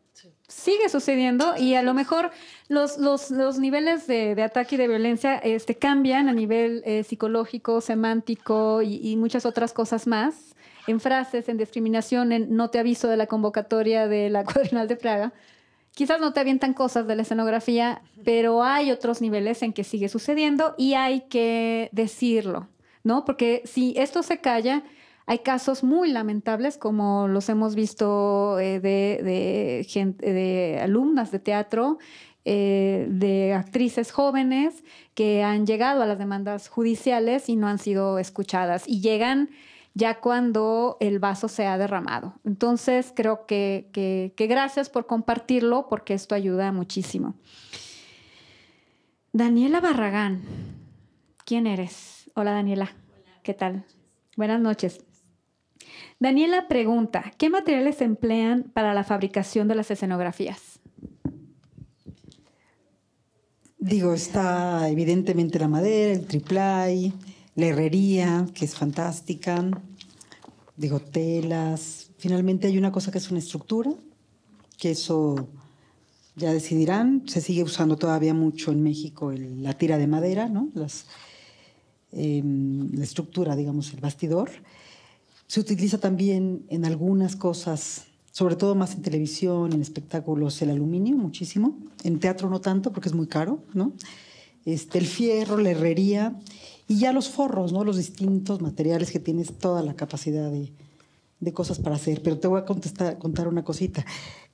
Sigue sucediendo y a lo mejor los, los, los niveles de, ataque y de violencia este, cambian a nivel eh, psicológico, semántico y, muchas otras cosas más en frases, en discriminación, en no te aviso de la convocatoria de la cuadernal de Praga, Quizás no te avientan cosas de la escenografía, pero hay otros niveles en que sigue sucediendo y hay que decirlo, ¿no? Porque si esto se calla, hay casos muy lamentables, como los hemos visto eh, de, alumnas de teatro, eh, de actrices jóvenes que han llegado a las demandas judiciales y no han sido escuchadas y llegan ya cuando el vaso se ha derramado. Entonces, creo que, gracias por compartirlo porque esto ayuda muchísimo. Daniela Barragán, ¿quién eres? Hola Daniela, ¿qué tal? Buenas noches. Daniela pregunta, ¿qué materiales se emplean para la fabricación de las escenografías? Digo, está evidentemente la madera, el triplay, la herrería, que es fantástica, digo, telas. Finalmente hay una cosa que es una estructura, que eso ya decidirán. Se sigue usando todavía mucho en México la tira de madera, ¿no? Em, la estructura, digamos, el bastidor. Se utiliza también en algunas cosas, sobre todo más en televisión, en espectáculos, el aluminio muchísimo. En teatro no tanto porque es muy caro, ¿no? Este, el fierro, la herrería y ya los forros, ¿no? Los distintos materiales que tienes toda la capacidad de, cosas para hacer. Pero te voy a contar una cosita.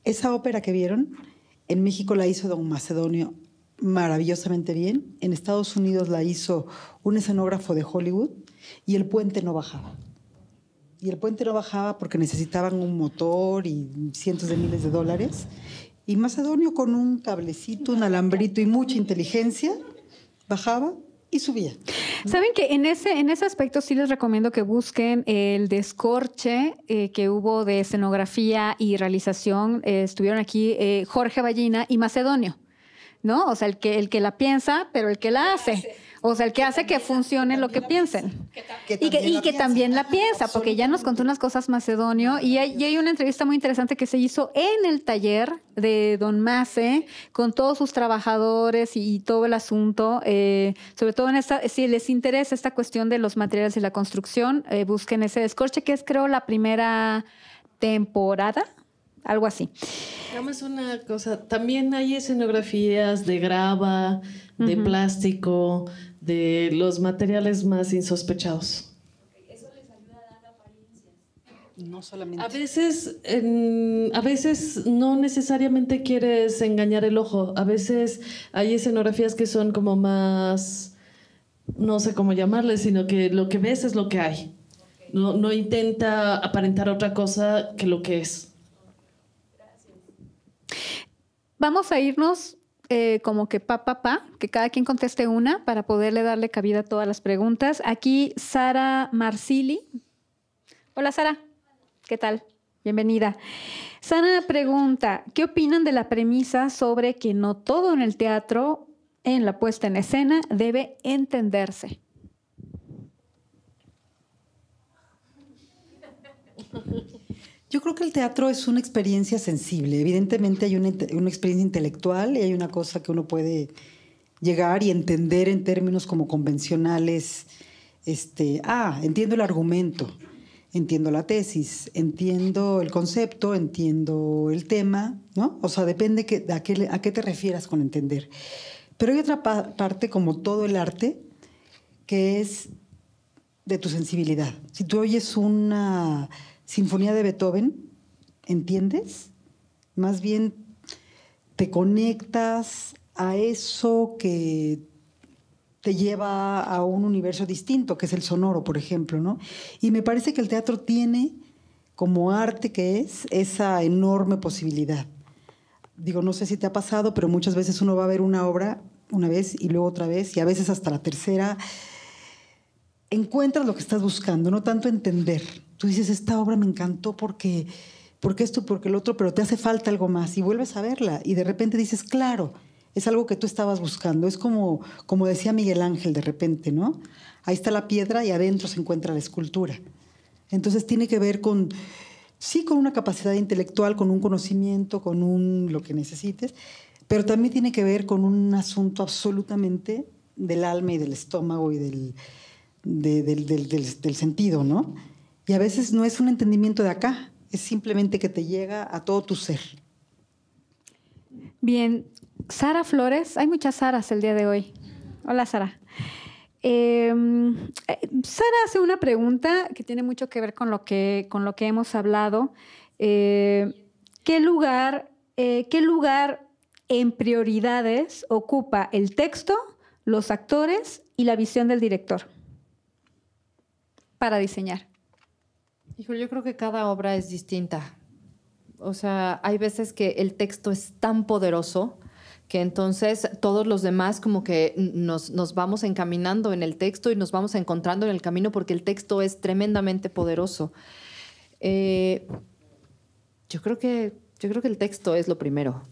Esa ópera que vieron, en México la hizo don Macedonio maravillosamente bien. En Estados Unidos la hizo un escenógrafo de Hollywood y el puente no bajaba. Y el puente no bajaba porque necesitaban un motor y cientos de miles de dólares. Y Macedonio con un cablecito, un alambrito y mucha inteligencia bajaba y subía. Saben que en ese, en ese aspecto sí les recomiendo que busquen el descorche eh, que hubo de escenografía y realización. Eh, estuvieron aquí eh, Jorge Ballina y Macedonio. ¿no? O sea, el que, el que la piensa, pero el que la hace. O sea, el que hace que funcione lo que piensen. Y que, también la piensa, porque ya nos contó unas cosas macedonio. Y hay, hay una entrevista muy interesante que se hizo en el taller de Don Mace con todos sus trabajadores y, todo el asunto. Eh, sobre todo en esta, si les interesa esta cuestión de los materiales y la construcción, eh, busquen ese descorche, que es creo la primera temporada algo así. Además, una cosa, también hay escenografías de grava, de plástico, de los materiales más insospechados. Eso les ayuda a dar apariencias. No solamente. A veces, a veces no necesariamente quieres engañar el ojo. A veces hay escenografías que son como más, no sé cómo llamarles, sino que lo que ves es lo que hay. No, no intenta aparentar otra cosa que lo que es. Gracias. Vamos a irnos eh, como que pa, pa, pa, que cada quien conteste una para poderle darle cabida a todas las preguntas. Aquí Sara Marsili. Hola Sara, ¿qué tal? Bienvenida. Sara pregunta, ¿qué opinan de la premisa sobre que no todo en el teatro, en la puesta en escena, debe entenderse? Yo creo que el teatro es una experiencia sensible. Evidentemente hay una, una, experiencia intelectual y hay una cosa que uno puede llegar y entender en términos como convencionales. Este, ah, entiendo el argumento, entiendo la tesis, entiendo el concepto, entiendo el tema, ¿no? O sea, depende que, a, qué, te refieras con entender. Pero hay otra parte, como todo el arte, que es de tu sensibilidad. Si tú oyes una Sinfonía de Beethoven, ¿entiendes? Más bien te conectas a eso que te lleva a un universo distinto, que es el sonoro, por ejemplo, ¿no? Y me parece que el teatro tiene, como arte que es, esa enorme posibilidad. Digo, no sé si te ha pasado, pero muchas veces uno va a ver una obra una vez y luego otra vez, y a veces hasta la tercera, encuentras lo que estás buscando, no tanto entender, tú dices, esta obra me encantó porque, porque esto, porque el otro, pero te hace falta algo más y vuelves a verla y de repente dices, claro, es algo que tú estabas buscando, es como, como decía Miguel Ángel de repente, ¿no? Ahí está la piedra y adentro se encuentra la escultura. Entonces tiene que ver con, sí, con una capacidad intelectual, con un conocimiento, con un lo que necesites, pero también tiene que ver con un asunto absolutamente del alma y del estómago y del, del, del, del, del sentido, ¿no? Y a veces no es un entendimiento de acá, es simplemente que te llega a todo tu ser. Bien, Sara Flores, hay muchas Saras el día de hoy. Hola Sara. Em, eh, Sara hace una pregunta que tiene mucho que ver con lo que, con lo que hemos hablado. Eh, ¿qué, lugar, eh, ¿Qué lugar en prioridades ocupa el texto, los actores y la visión del director para diseñar? Híjole, yo creo que cada obra es distinta. O sea, hay veces que el texto es tan poderoso que entonces todos los demás como que nos, vamos encaminando en el texto y nos vamos encontrando en el camino porque el texto es tremendamente poderoso. Eh, yo, creo que, yo creo que el texto es lo primero,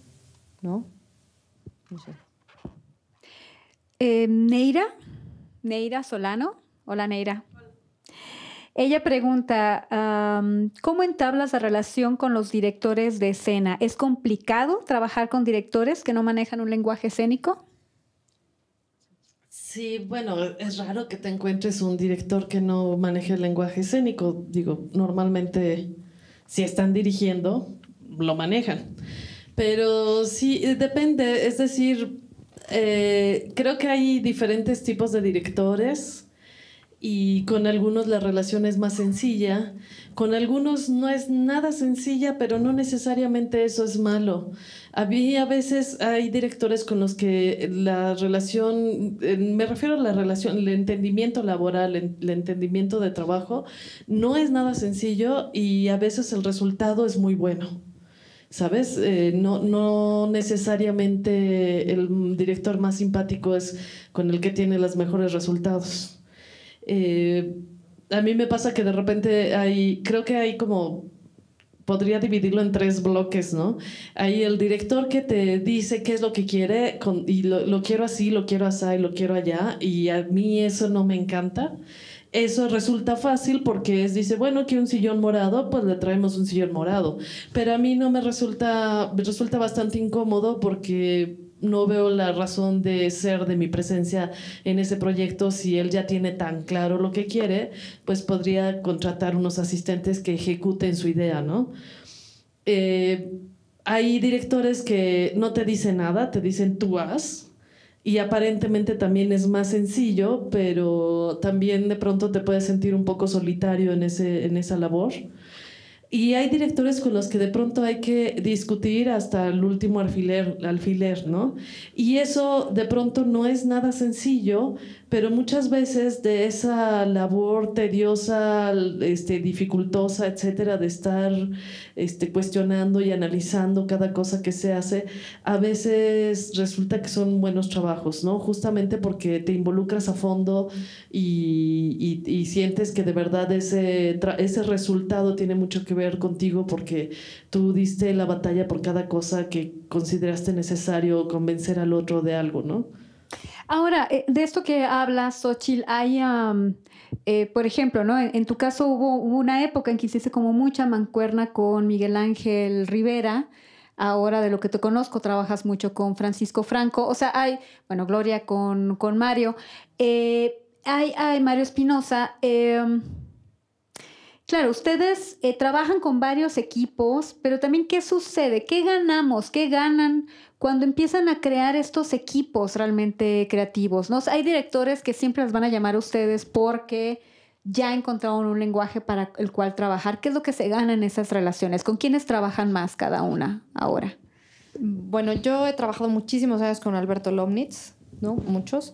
¿no? no sé. Eh, Neira, Neira Solano. Hola Neira. Ella pregunta, ¿cómo entablas la relación con los directores de escena? ¿Es complicado trabajar con directores que no manejan un lenguaje escénico? Sí, bueno, es raro que te encuentres un director que no maneje el lenguaje escénico. Digo, normalmente si están dirigiendo, lo manejan. Pero sí, depende. Es decir, eh, creo que hay diferentes tipos de directores y con algunos la relación es más sencilla, con algunos no es nada sencilla, pero no necesariamente eso es malo. A a veces hay directores con los que la relación, eh, me refiero a la relación, el entendimiento laboral, el entendimiento de trabajo, no es nada sencillo y a veces el resultado es muy bueno. ¿sabes? Eh, no, no necesariamente el director más simpático es con el que tiene los mejores resultados. Eh, a mí me pasa que de repente hay, creo que hay como, podría dividirlo en tres bloques, ¿no? Hay el director que te dice qué es lo que quiere y lo, quiero así, lo quiero así, lo quiero allá y a mí eso no me encanta. Eso resulta fácil porque es, dice, bueno, que un sillón morado, pues le traemos un sillón morado. Pero a mí no me resulta, me resulta bastante incómodo porque no veo la razón de ser de mi presencia en ese proyecto si él ya tiene tan claro lo que quiere, pues podría contratar unos asistentes que ejecuten su idea, ¿no? Eh, hay directores que no te dicen nada, te dicen tú haz. Y aparentemente también es más sencillo, pero también de pronto te puedes sentir un poco solitario en esa labor. Y hay directores con los que de pronto hay que discutir hasta el último alfiler, alfiler ¿no? Y eso de pronto no es nada sencillo pero muchas veces de esa labor tediosa, este, dificultosa, etcétera, de estar este, cuestionando y analizando cada cosa que se hace, a veces resulta que son buenos trabajos, ¿no? Justamente porque te involucras a fondo y, sientes que de verdad ese, ese resultado tiene mucho que ver contigo porque tú diste la batalla por cada cosa que consideraste necesario convencer al otro de algo, ¿no? Ahora, eh, de esto que hablas, Xochil, hay, eh, por ejemplo, ¿no? En, tu caso hubo, una época en que hiciste como mucha mancuerna con Miguel Ángel Rivera. Ahora, de lo que te conozco, trabajas mucho con Francisco Franco. O sea, hay, bueno, Gloria con, con Mario. Eh, hay, hay, Mario Espinosa. Em, claro, ustedes trabajan con varios equipos, pero también ¿qué sucede? ¿Qué ganamos? ¿Qué ganan cuando empiezan a crear estos equipos realmente creativos. ¿no? hay directores que siempre las van a llamar a ustedes porque ya encontraron un lenguaje para el cual trabajar. ¿Qué es lo que se gana en esas relaciones? ¿Con quiénes trabajan más cada una ahora? Bueno, yo he trabajado muchísimos años con Alberto Lomnitz, ¿no? Muchos.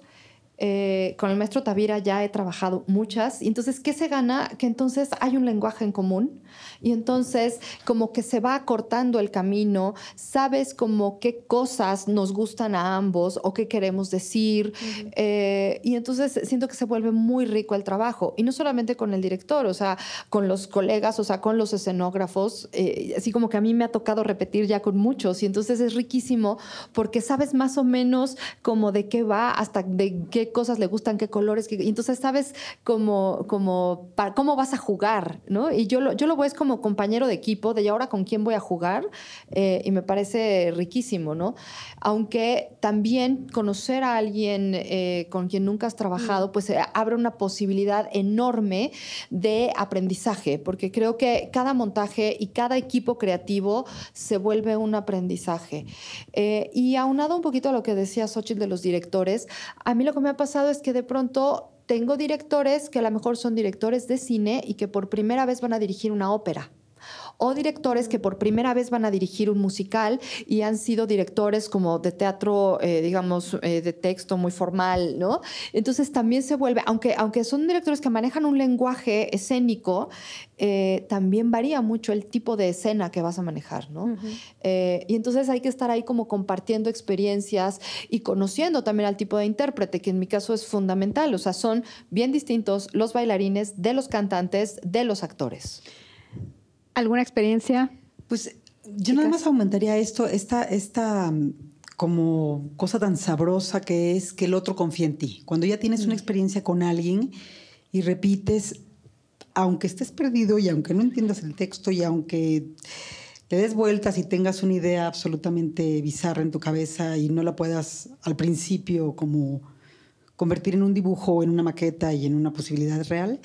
Eh, con el maestro Tavira ya he trabajado muchas. Y entonces, ¿qué se gana? Que entonces hay un lenguaje en común y entonces como que se va acortando el camino, sabes como qué cosas nos gustan a ambos o qué queremos decir. Eh, y entonces siento que se vuelve muy rico el trabajo. Y no solamente con el director, o sea, con los colegas, o sea, con los escenógrafos, eh, así como que a mí me ha tocado repetir ya con muchos. Y entonces es riquísimo porque sabes más o menos como de qué va, hasta de qué cosas le gustan, qué colores. entonces sabes cómo, cómo, cómo vas a jugar, ¿no? Y yo lo, yo lo veo es como compañero de equipo, de ahora con quién voy a jugar, eh, y me parece riquísimo, ¿no? Aunque también conocer a alguien eh, con quien nunca has trabajado, mm. pues eh, abre una posibilidad enorme de aprendizaje, porque creo que cada montaje y cada equipo creativo se vuelve un aprendizaje. y aunado un poquito a lo que decía Xochitl de los directores, a mí lo que me ha pasado es que de pronto tengo directores que a lo mejor son directores de cine y que por primera vez van a dirigir una ópera o directores que por primera vez van a dirigir un musical y han sido directores como de teatro, eh, digamos, eh, de texto muy formal, ¿no? Entonces también se vuelve, aunque, aunque son directores que manejan un lenguaje escénico, eh, también varía mucho el tipo de escena que vas a manejar, ¿no? y entonces hay que estar ahí como compartiendo experiencias y conociendo también al tipo de intérprete, que en mi caso es fundamental, o sea, son bien distintos los bailarines de los cantantes, de los actores. ¿Alguna experiencia? Pues yo nada más aumentaría esto, esta, esta mm, como cosa tan sabrosa que es que el otro confía en ti. Cuando ya tienes una mm. experiencia con alguien y repites, aunque estés perdido y aunque no entiendas el texto y aunque te des vueltas y tengas una idea absolutamente bizarra en tu cabeza y no la puedas al principio como convertir en un dibujo, en una maqueta y en una posibilidad real,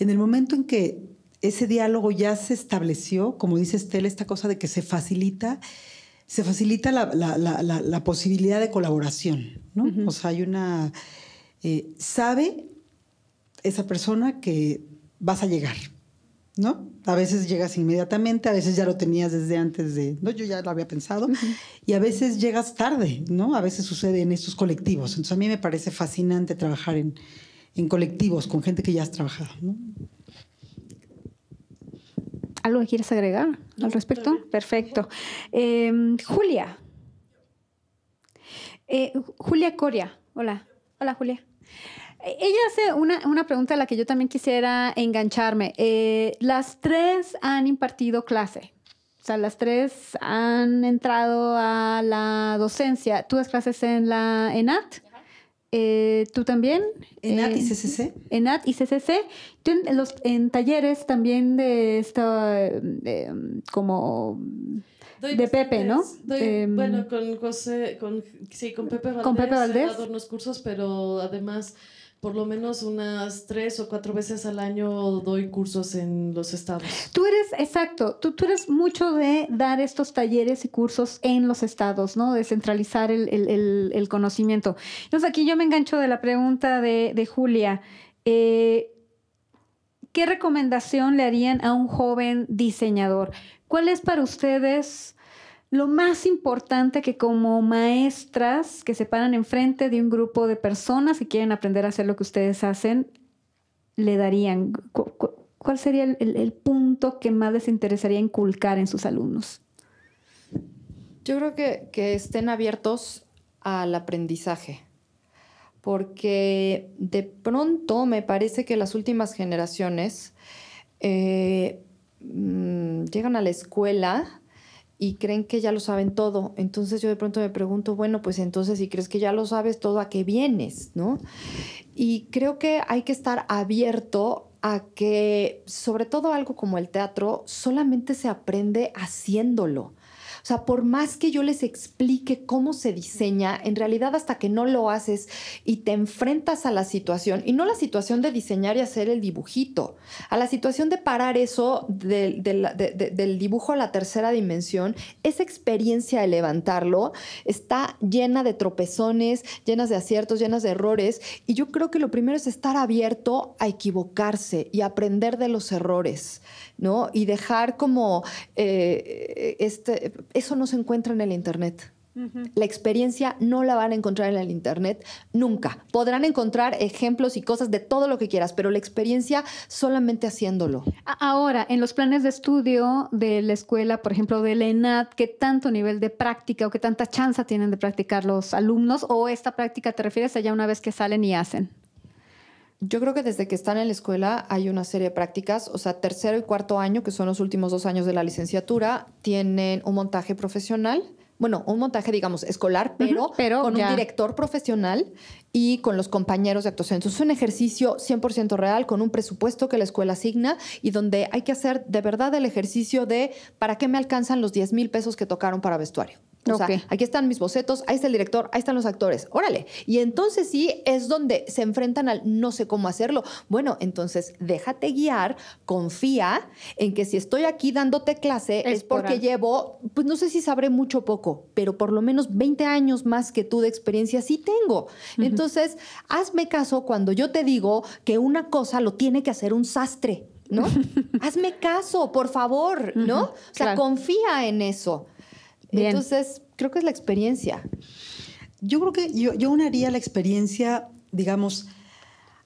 en el momento en que ese diálogo ya se estableció, como dice Estela, esta cosa de que se facilita, se facilita la, posibilidad de colaboración, ¿no? O sea, hay una... Eh, sabe esa persona que vas a llegar, ¿no? A veces llegas inmediatamente, a veces ya lo tenías desde antes de, no, yo ya lo había pensado, y a veces llegas tarde, ¿no? A veces sucede en estos colectivos. Entonces a mí me parece fascinante trabajar en, en colectivos con gente que ya has trabajado, ¿no? ¿Algo que quieres agregar al respecto? Perfecto. Em, Julia. Eh, Julia Coria. Hola. Hola, Julia. Eh, ella hace una, pregunta a la que yo también quisiera engancharme. Eh, las tres han impartido clase. O sea, las tres han entrado a la docencia. Tú das clases en la ENAT eh, tú también. En eh, AT y CCC. En AT y CCC. Yo en, los, en talleres también de esta, eh, como... de Pepe, ¿no? Doy, em, bueno, con José, con, sí, con Pepe Valdés. Con Pepe Valdés. He dado unos cursos, pero además por lo menos unas tres o cuatro veces al año doy cursos en los estados. Tú eres, exacto, tú, tú eres mucho de dar estos talleres y cursos en los estados, ¿no? De centralizar el, conocimiento. Entonces aquí yo me engancho de la pregunta de, Julia. Eh, ¿Qué recomendación le harían a un joven diseñador? ¿Cuál es para ustedes lo más importante que como maestras que se paran enfrente de un grupo de personas y quieren aprender a hacer lo que ustedes hacen, le darían? ¿Cuál sería el, punto que más les interesaría inculcar en sus alumnos? Yo creo que, que estén abiertos al aprendizaje, porque de pronto me parece que las últimas generaciones eh, mm, llegan a la escuela y creen que ya lo saben todo. Entonces yo de pronto me pregunto, bueno, pues entonces si crees que ya lo sabes todo, ¿a qué vienes? ¿No? Y creo que hay que estar abierto a que, sobre todo algo como el teatro, solamente se aprende haciéndolo. O sea, por más que yo les explique cómo se diseña, en realidad hasta que no lo haces y te enfrentas a la situación, y no la situación de diseñar y hacer el dibujito, a la situación de parar eso del dibujo a la tercera dimensión, esa experiencia de levantarlo está llena de tropezones, llenas de aciertos, llenas de errores, y yo creo que lo primero es estar abierto a equivocarse y aprender de los errores ¿no? Y dejar como, eh, este, eso no se encuentra en el Internet. La experiencia no la van a encontrar en el Internet nunca. Podrán encontrar ejemplos y cosas de todo lo que quieras, pero la experiencia solamente haciéndolo. Ahora, en los planes de estudio de la escuela, por ejemplo, la ENAD, ¿qué tanto nivel de práctica o qué tanta chance tienen de practicar los alumnos? ¿O esta práctica te refieres a una vez que salen y hacen? Yo creo que desde que están en la escuela hay una serie de prácticas, o sea, tercero y cuarto año, que son los últimos dos años de la licenciatura, tienen un montaje profesional, bueno, un montaje, digamos, escolar, pero, con un director profesional y con los compañeros de actuación. Entonces, es un ejercicio 100% real, con un presupuesto que la escuela asigna y donde hay que hacer de verdad el ejercicio de para qué me alcanzan los 10 mil pesos que tocaron para vestuario. O sea, aquí están mis bocetos, ahí está el director, ahí están los actores, órale. Y entonces sí es donde se enfrentan al no sé cómo hacerlo. Bueno, entonces déjate guiar, confía en que si estoy aquí dándote clase es, porque llevo, pues no sé si sabré mucho o poco, pero por lo menos 20 años más que tú de experiencia sí tengo. Entonces, hazme caso cuando yo te digo que una cosa lo tiene que hacer un sastre. ¿no? Hazme caso, por favor, ¿no? o sea, confía en eso. Entonces, creo que es la experiencia. Yo creo que yo, yo uniría la experiencia, digamos,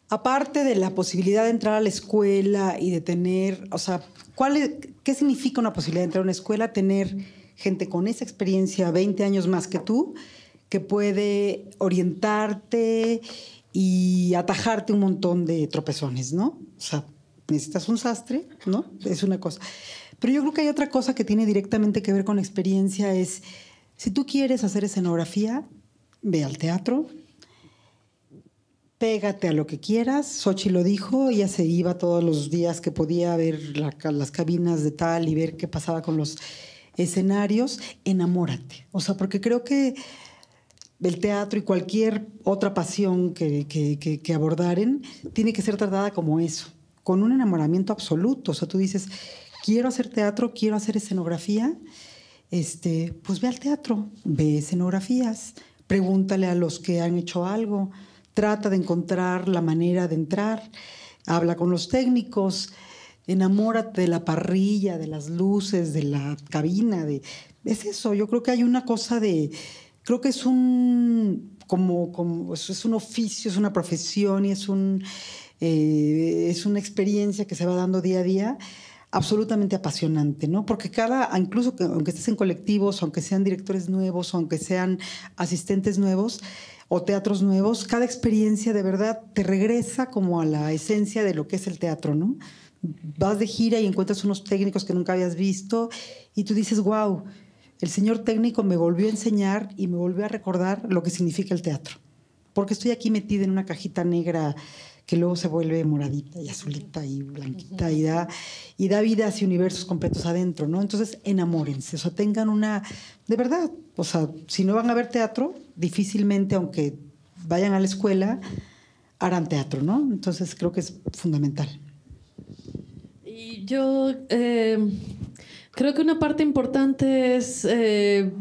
aparte de la posibilidad de entrar a la escuela y de tener, o sea, ¿cuál ¿qué significa una posibilidad de entrar a una escuela? Tener gente con esa experiencia, 20 años más que tú, que puede orientarte y atajarte un montón de tropezones, ¿no? O sea, necesitas un sastre, ¿no? Es una cosa. Pero yo creo que hay otra cosa que tiene directamente que ver con experiencia, es si tú quieres hacer escenografía, ve al teatro, pégate a lo que quieras. Sochi lo dijo, ella se iba todos los días que podía ver las cabinas de tal y ver qué pasaba con los escenarios. Enamórate. O sea, porque creo que el teatro y cualquier otra pasión que, que abordaren tiene que ser tratada como eso, con un enamoramiento absoluto. O sea, tú dices, quiero hacer teatro, quiero hacer escenografía, este, pues ve al teatro, ve escenografías, pregúntale a los que han hecho algo, trata de encontrar la manera de entrar, habla con los técnicos, enamórate de la parrilla, de las luces, de la cabina, de es eso, yo creo que hay una cosa de creo que es un como, es un oficio, es una profesión y es un eh, es una experiencia que se va dando día a día absolutamente apasionante, ¿no? Porque cada, incluso aunque estés en colectivos, aunque sean directores nuevos, aunque sean asistentes nuevos o teatros nuevos, cada experiencia de verdad te regresa como a la esencia de lo que es el teatro, ¿no? Vas de gira y encuentras unos técnicos que nunca habías visto y tú dices, wow, el señor técnico me volvió a enseñar y me volvió a recordar lo que significa el teatro. Porque estoy aquí metida en una cajita negra que luego se vuelve moradita y azulita y blanquita y da, y da vidas y universos completos adentro, ¿no? Entonces, enamórense, o sea, tengan una, de verdad, o sea, si no van a ver teatro, difícilmente, aunque vayan a la escuela, harán teatro, ¿no? Entonces, creo que es fundamental. Y yo eh, creo que una parte importante es eh,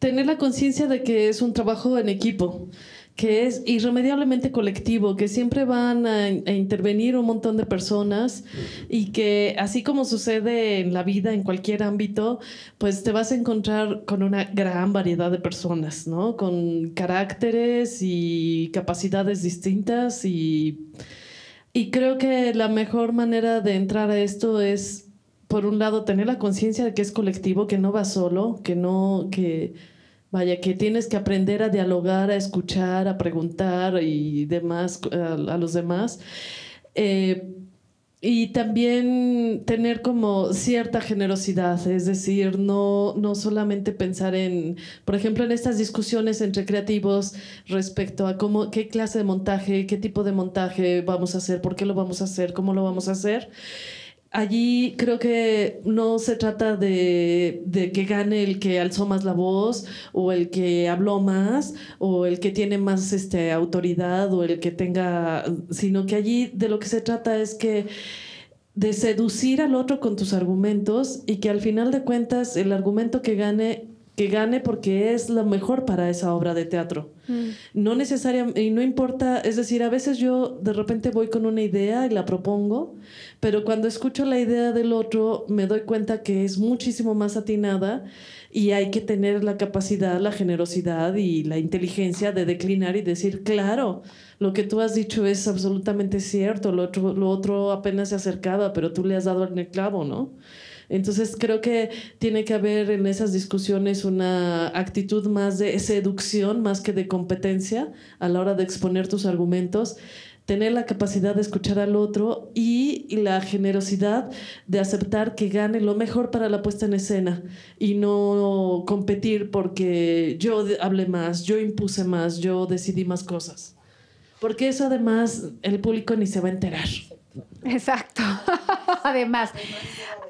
tener la conciencia de que es un trabajo en equipo que es irremediablemente colectivo, que siempre van a, intervenir un montón de personas y que así como sucede en la vida, en cualquier ámbito, pues te vas a encontrar con una gran variedad de personas, ¿no? Con caracteres y capacidades distintas y, y creo que la mejor manera de entrar a esto es, por un lado, tener la conciencia de que es colectivo, que no va solo, que no, que Vaya, que tienes que aprender a dialogar, a escuchar, a preguntar y demás a, los demás. Eh, y también tener como cierta generosidad, es decir, no, no solamente pensar en, por ejemplo, en estas discusiones entre creativos respecto a cómo, qué clase de montaje, qué tipo de montaje vamos a hacer, por qué lo vamos a hacer, cómo lo vamos a hacer. Allí creo que no se trata de, que gane el que alzó más la voz o el que habló más o el que tiene más este, autoridad o el que tenga, sino que allí de lo que se trata es que de seducir al otro con tus argumentos y que al final de cuentas el argumento que gane que gane porque es lo mejor para esa obra de teatro. Mm. No necesariamente, y no importa, es decir, a veces yo de repente voy con una idea y la propongo, pero cuando escucho la idea del otro me doy cuenta que es muchísimo más atinada y hay que tener la capacidad, la generosidad y la inteligencia de declinar y decir, claro, lo que tú has dicho es absolutamente cierto, lo otro, lo otro apenas se acercaba, pero tú le has dado el clavo, ¿no? Entonces creo que tiene que haber en esas discusiones una actitud más de seducción, más que de competencia a la hora de exponer tus argumentos tener la capacidad de escuchar al otro y, la generosidad de aceptar que gane lo mejor para la puesta en escena y no competir porque yo hablé más, yo impuse más, yo decidí más cosas. Porque eso además el público ni se va a enterar. Exacto, además.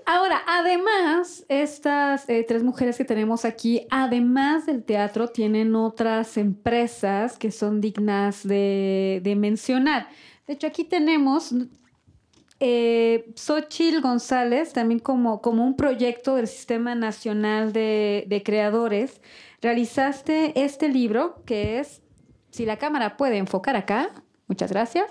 Ahora, además, estas eh, tres mujeres que tenemos aquí, además del teatro, tienen otras empresas que son dignas de, mencionar. De hecho, aquí tenemos eh, González, también como, como un proyecto del Sistema Nacional de Creadores. Realizaste este libro que es, si la cámara puede enfocar acá, Muchas gracias.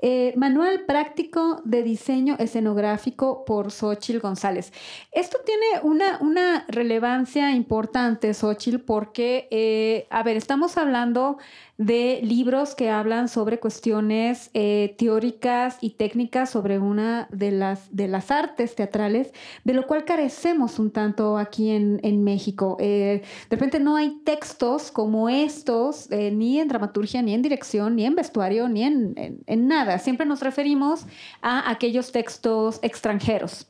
Eh, manual práctico de diseño escenográfico por Xochil González. Esto tiene una, una relevancia importante, Xochil, porque, eh, a ver, estamos hablando de libros que hablan sobre cuestiones eh, teóricas y técnicas sobre una de las, de las artes teatrales, de lo cual carecemos un tanto aquí en, México. Eh, de repente no hay textos como estos, eh, ni en dramaturgia, ni en dirección, ni en vestuario, ni en nada. Siempre nos referimos a aquellos textos extranjeros.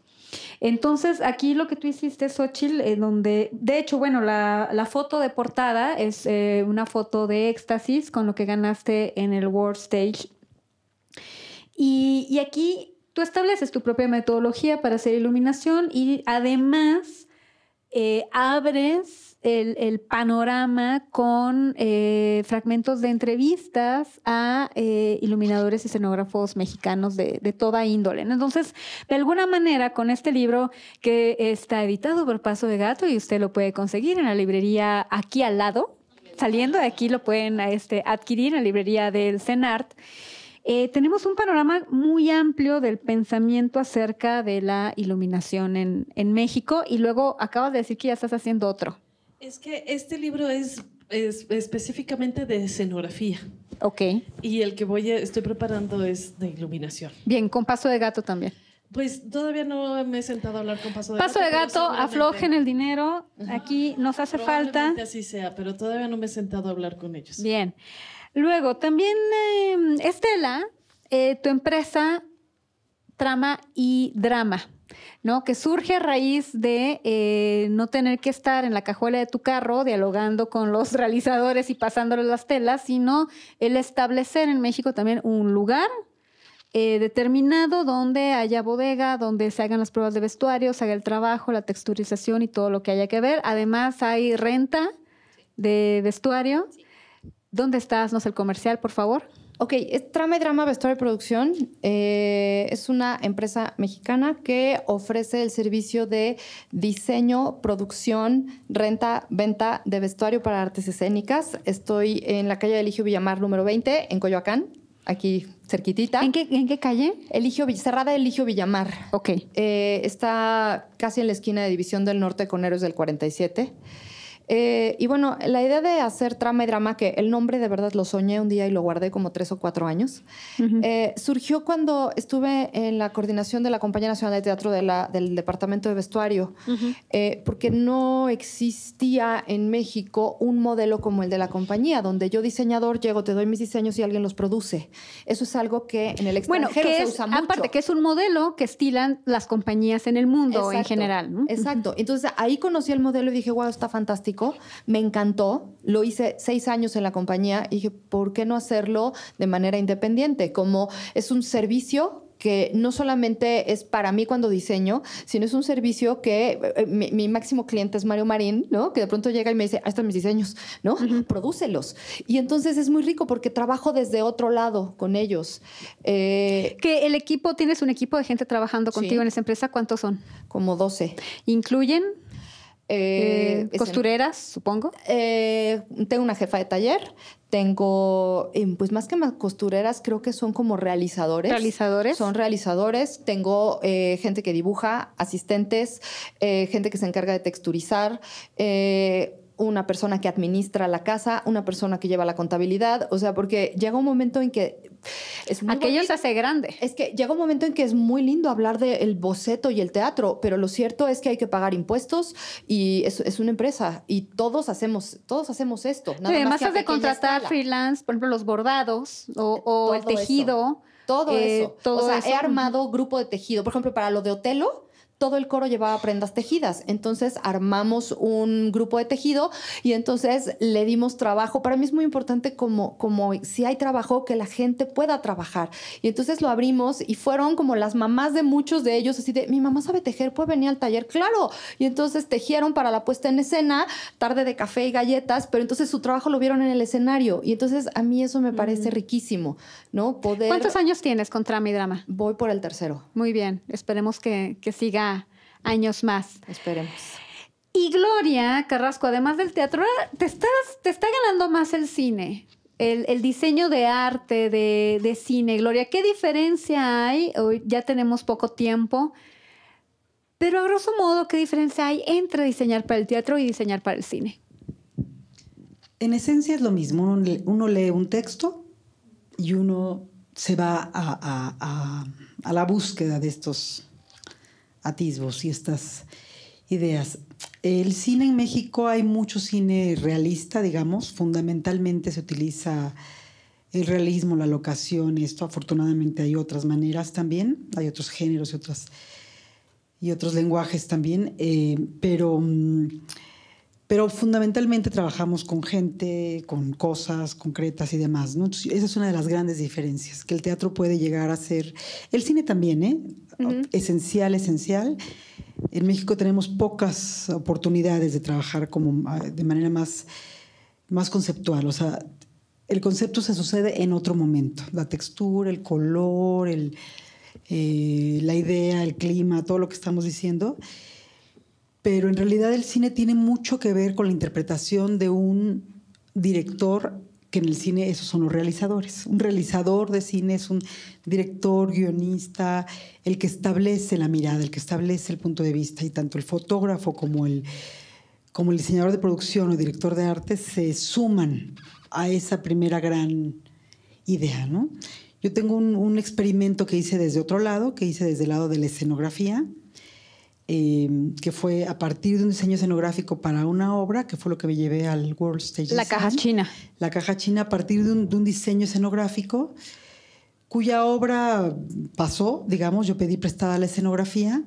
Entonces, aquí lo que tú hiciste, Xochitl, en donde, de hecho, bueno, la, foto de portada es eh, una foto de éxtasis con lo que ganaste en el World Stage. Y, aquí tú estableces tu propia metodología para hacer iluminación y además eh, abres el, panorama con eh, fragmentos de entrevistas a eh, iluminadores y escenógrafos mexicanos de, toda índole. Entonces, de alguna manera, con este libro que está editado por Paso de Gato y usted lo puede conseguir en la librería aquí al lado, saliendo de aquí lo pueden este, adquirir en la librería del CENART. Eh, tenemos un panorama muy amplio del pensamiento acerca de la iluminación en, en México y luego acabas de decir que ya estás haciendo otro. Es que este libro es, específicamente de escenografía. Ok. Y el que voy a, estoy preparando es de iluminación. Bien, con paso de gato también. Pues todavía no me he sentado a hablar con Paso de Gato. Paso de Gato, aflojen el dinero. Aquí nos hace falta. Así sea, pero todavía no me he sentado a hablar con ellos. Bien. Luego, también, eh, Estela, eh, tu empresa trama y drama. ¿no? Que surge a raíz de eh, no tener que estar en la cajuela de tu carro dialogando con los realizadores y pasándoles las telas, sino el establecer en México también un lugar eh, determinado donde haya bodega, donde se hagan las pruebas de vestuario, se haga el trabajo, la texturización y todo lo que haya que ver. Además hay renta de vestuario. ¿Dónde estás? No sé, el comercial, por favor. Ok, es Trama y Drama Vestuario Producción eh, es una empresa mexicana que ofrece el servicio de diseño, producción, renta, venta de vestuario para artes escénicas. Estoy en la calle Eligio Villamar número 20, en Coyoacán, aquí cerquitita. ¿En qué, calle? Eligio, cerrada Eligio Villamar. Ok. Eh, está casi en la esquina de División del Norte con Héroes del 47. Eh, y bueno, la idea de hacer trama y drama, que el nombre de verdad lo soñé un día y lo guardé como tres o cuatro años, eh, surgió cuando estuve en la coordinación de la Compañía Nacional de Teatro de la, del Departamento de Vestuario, eh, porque no existía en México un modelo como el de la compañía, donde yo diseñador llego, te doy mis diseños y alguien los produce. Eso es algo que en el extranjero bueno, que se es, usa mucho. Aparte, que es un modelo que estilan las compañías en el mundo en general. Exacto. Entonces ahí conocí el modelo y dije, wow, está fantástico me encantó, lo hice seis años en la compañía y dije, ¿por qué no hacerlo de manera independiente? Como es un servicio que no solamente es para mí cuando diseño, sino es un servicio que eh, mi, máximo cliente es Mario Marín, ¿no? Que de pronto llega y me dice, ahí están mis diseños, ¿no? Producelos Y entonces es muy rico porque trabajo desde otro lado con ellos. Eh, que el equipo, tienes un equipo de gente trabajando contigo en esa empresa, ¿cuántos son? Como 12. ¿Incluyen? Eh, eh, costureras, supongo. Eh, tengo una jefa de taller, tengo, pues más que más costureras, creo que son como realizadores. Realizadores. Son realizadores. Tengo gente que dibuja, asistentes, gente que se encarga de texturizar una persona que administra la casa, una persona que lleva la contabilidad, o sea, porque llega un momento en que es Aquello se hace grande. Es que llega un momento en que es muy lindo hablar del el boceto y el teatro, pero lo cierto es que hay que pagar impuestos y es, es una empresa y todos hacemos, todos hacemos esto. además de contratar freelance, por ejemplo, los bordados o, eh, el tejido. Todo eh, eso. o sea, he armado grupo de tejido. Por ejemplo, para lo de Otelo, todo el coro llevaba prendas tejidas. Entonces armamos un grupo de tejido y entonces le dimos trabajo. Para mí es muy importante como, como si hay trabajo, que la gente pueda trabajar. Y entonces lo abrimos y fueron como las mamás de muchos de ellos, así de, mi mamá sabe tejer, puede venir al taller, claro. Y entonces tejieron para la puesta en escena, tarde de café y galletas, pero entonces su trabajo lo vieron en el escenario. Y entonces a mí eso me parece mm. riquísimo, ¿no? Poder... ¿Cuántos años tienes contra mi drama? Voy por el tercero. Muy bien, esperemos que, que siga años más. Esperemos. Y Gloria Carrasco, además del teatro, te, estás, te está ganando más el cine. El, diseño de arte, de, cine, Gloria, ¿qué diferencia hay? Hoy ya tenemos poco tiempo, pero a grosso modo, ¿qué diferencia hay entre diseñar para el teatro y diseñar para el cine? En esencia es lo mismo, uno lee, un texto y uno se va a la búsqueda de estos atisbos y estas ideas. El cine en México hay mucho cine realista, digamos, fundamentalmente se utiliza el realismo, la locación, esto afortunadamente hay otras maneras también, hay otros géneros y otras y otros lenguajes también, eh, pero mm, pero fundamentalmente trabajamos con gente, con cosas concretas y demás. esa es una de las grandes diferencias, que el teatro puede llegar a ser, el cine también, ¿eh? esencial, esencial. En México tenemos pocas oportunidades de trabajar como, ah, de manera más, más conceptual. O sea, el concepto se sucede en otro momento. La textura, el color, eh, la idea, el clima, todo lo que estamos diciendo pero en realidad el cine tiene mucho que ver con la interpretación de un director que en el cine esos son los realizadores. Un realizador de cine es un director, guionista, el que establece la mirada, el que establece el punto de vista y tanto el fotógrafo como el, como el diseñador de producción o director de arte se suman a esa primera gran idea. ¿no? Yo tengo un, un experimento que hice desde otro lado, que hice desde el lado de la escenografía, Em, que fue a partir de un diseño escenográfico para una obra, que fue lo que me llevé al World Stage. La caja china. La caja china a partir de un, diseño escenográfico cuya obra pasó, digamos, yo pedí prestada la escenografía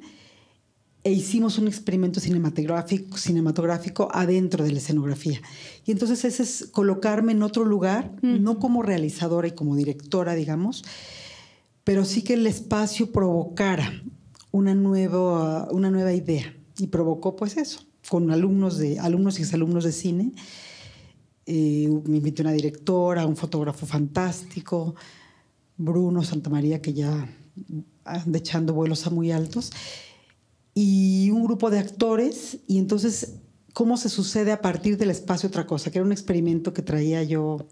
e hicimos un experimento cinematográfico, cinematográfico adentro de la escenografía. Y entonces ese es colocarme en otro lugar, mm. no como realizadora y como directora, digamos, pero sí que el espacio provocara una nueva, una nueva idea y provocó pues eso, con alumnos, de, alumnos y exalumnos de cine. Eh, me invitó una directora, un fotógrafo fantástico, Bruno Santamaría, que ya anda echando vuelos a muy altos, y un grupo de actores, y entonces cómo se sucede a partir del espacio otra cosa, que era un experimento que traía yo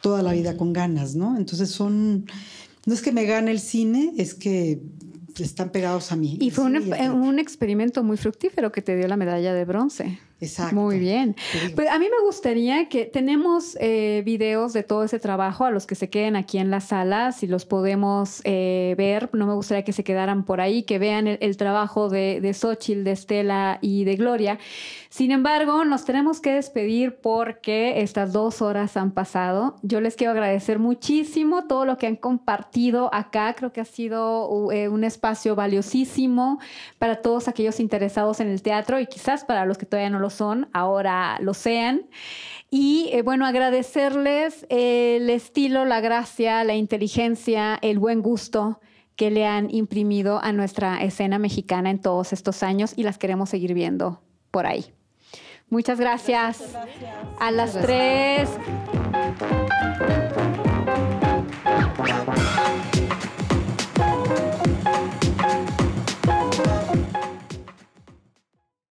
toda la vida con ganas, ¿no? Entonces son, no es que me gane el cine, es que están pegados a mí. Y fue eh, un, experimento muy fructífero que te dio la medalla de bronce. Exacto. Muy bien. Pues a mí me gustaría que tenemos eh, videos de todo ese trabajo a los que se queden aquí en la sala, si los podemos eh, ver. No me gustaría que se quedaran por ahí, que vean el, trabajo de, de Xochitl, de Estela y de Gloria. Sin embargo, nos tenemos que despedir porque estas dos horas han pasado. Yo les quiero agradecer muchísimo todo lo que han compartido acá. Creo que ha sido eh, un espacio valiosísimo para todos aquellos interesados en el teatro y quizás para los que todavía no lo son, ahora lo sean. Y eh, bueno, agradecerles el estilo, la gracia, la inteligencia, el buen gusto que le han imprimido a nuestra escena mexicana en todos estos años y las queremos seguir viendo por ahí. Muchas gracias, a las tres.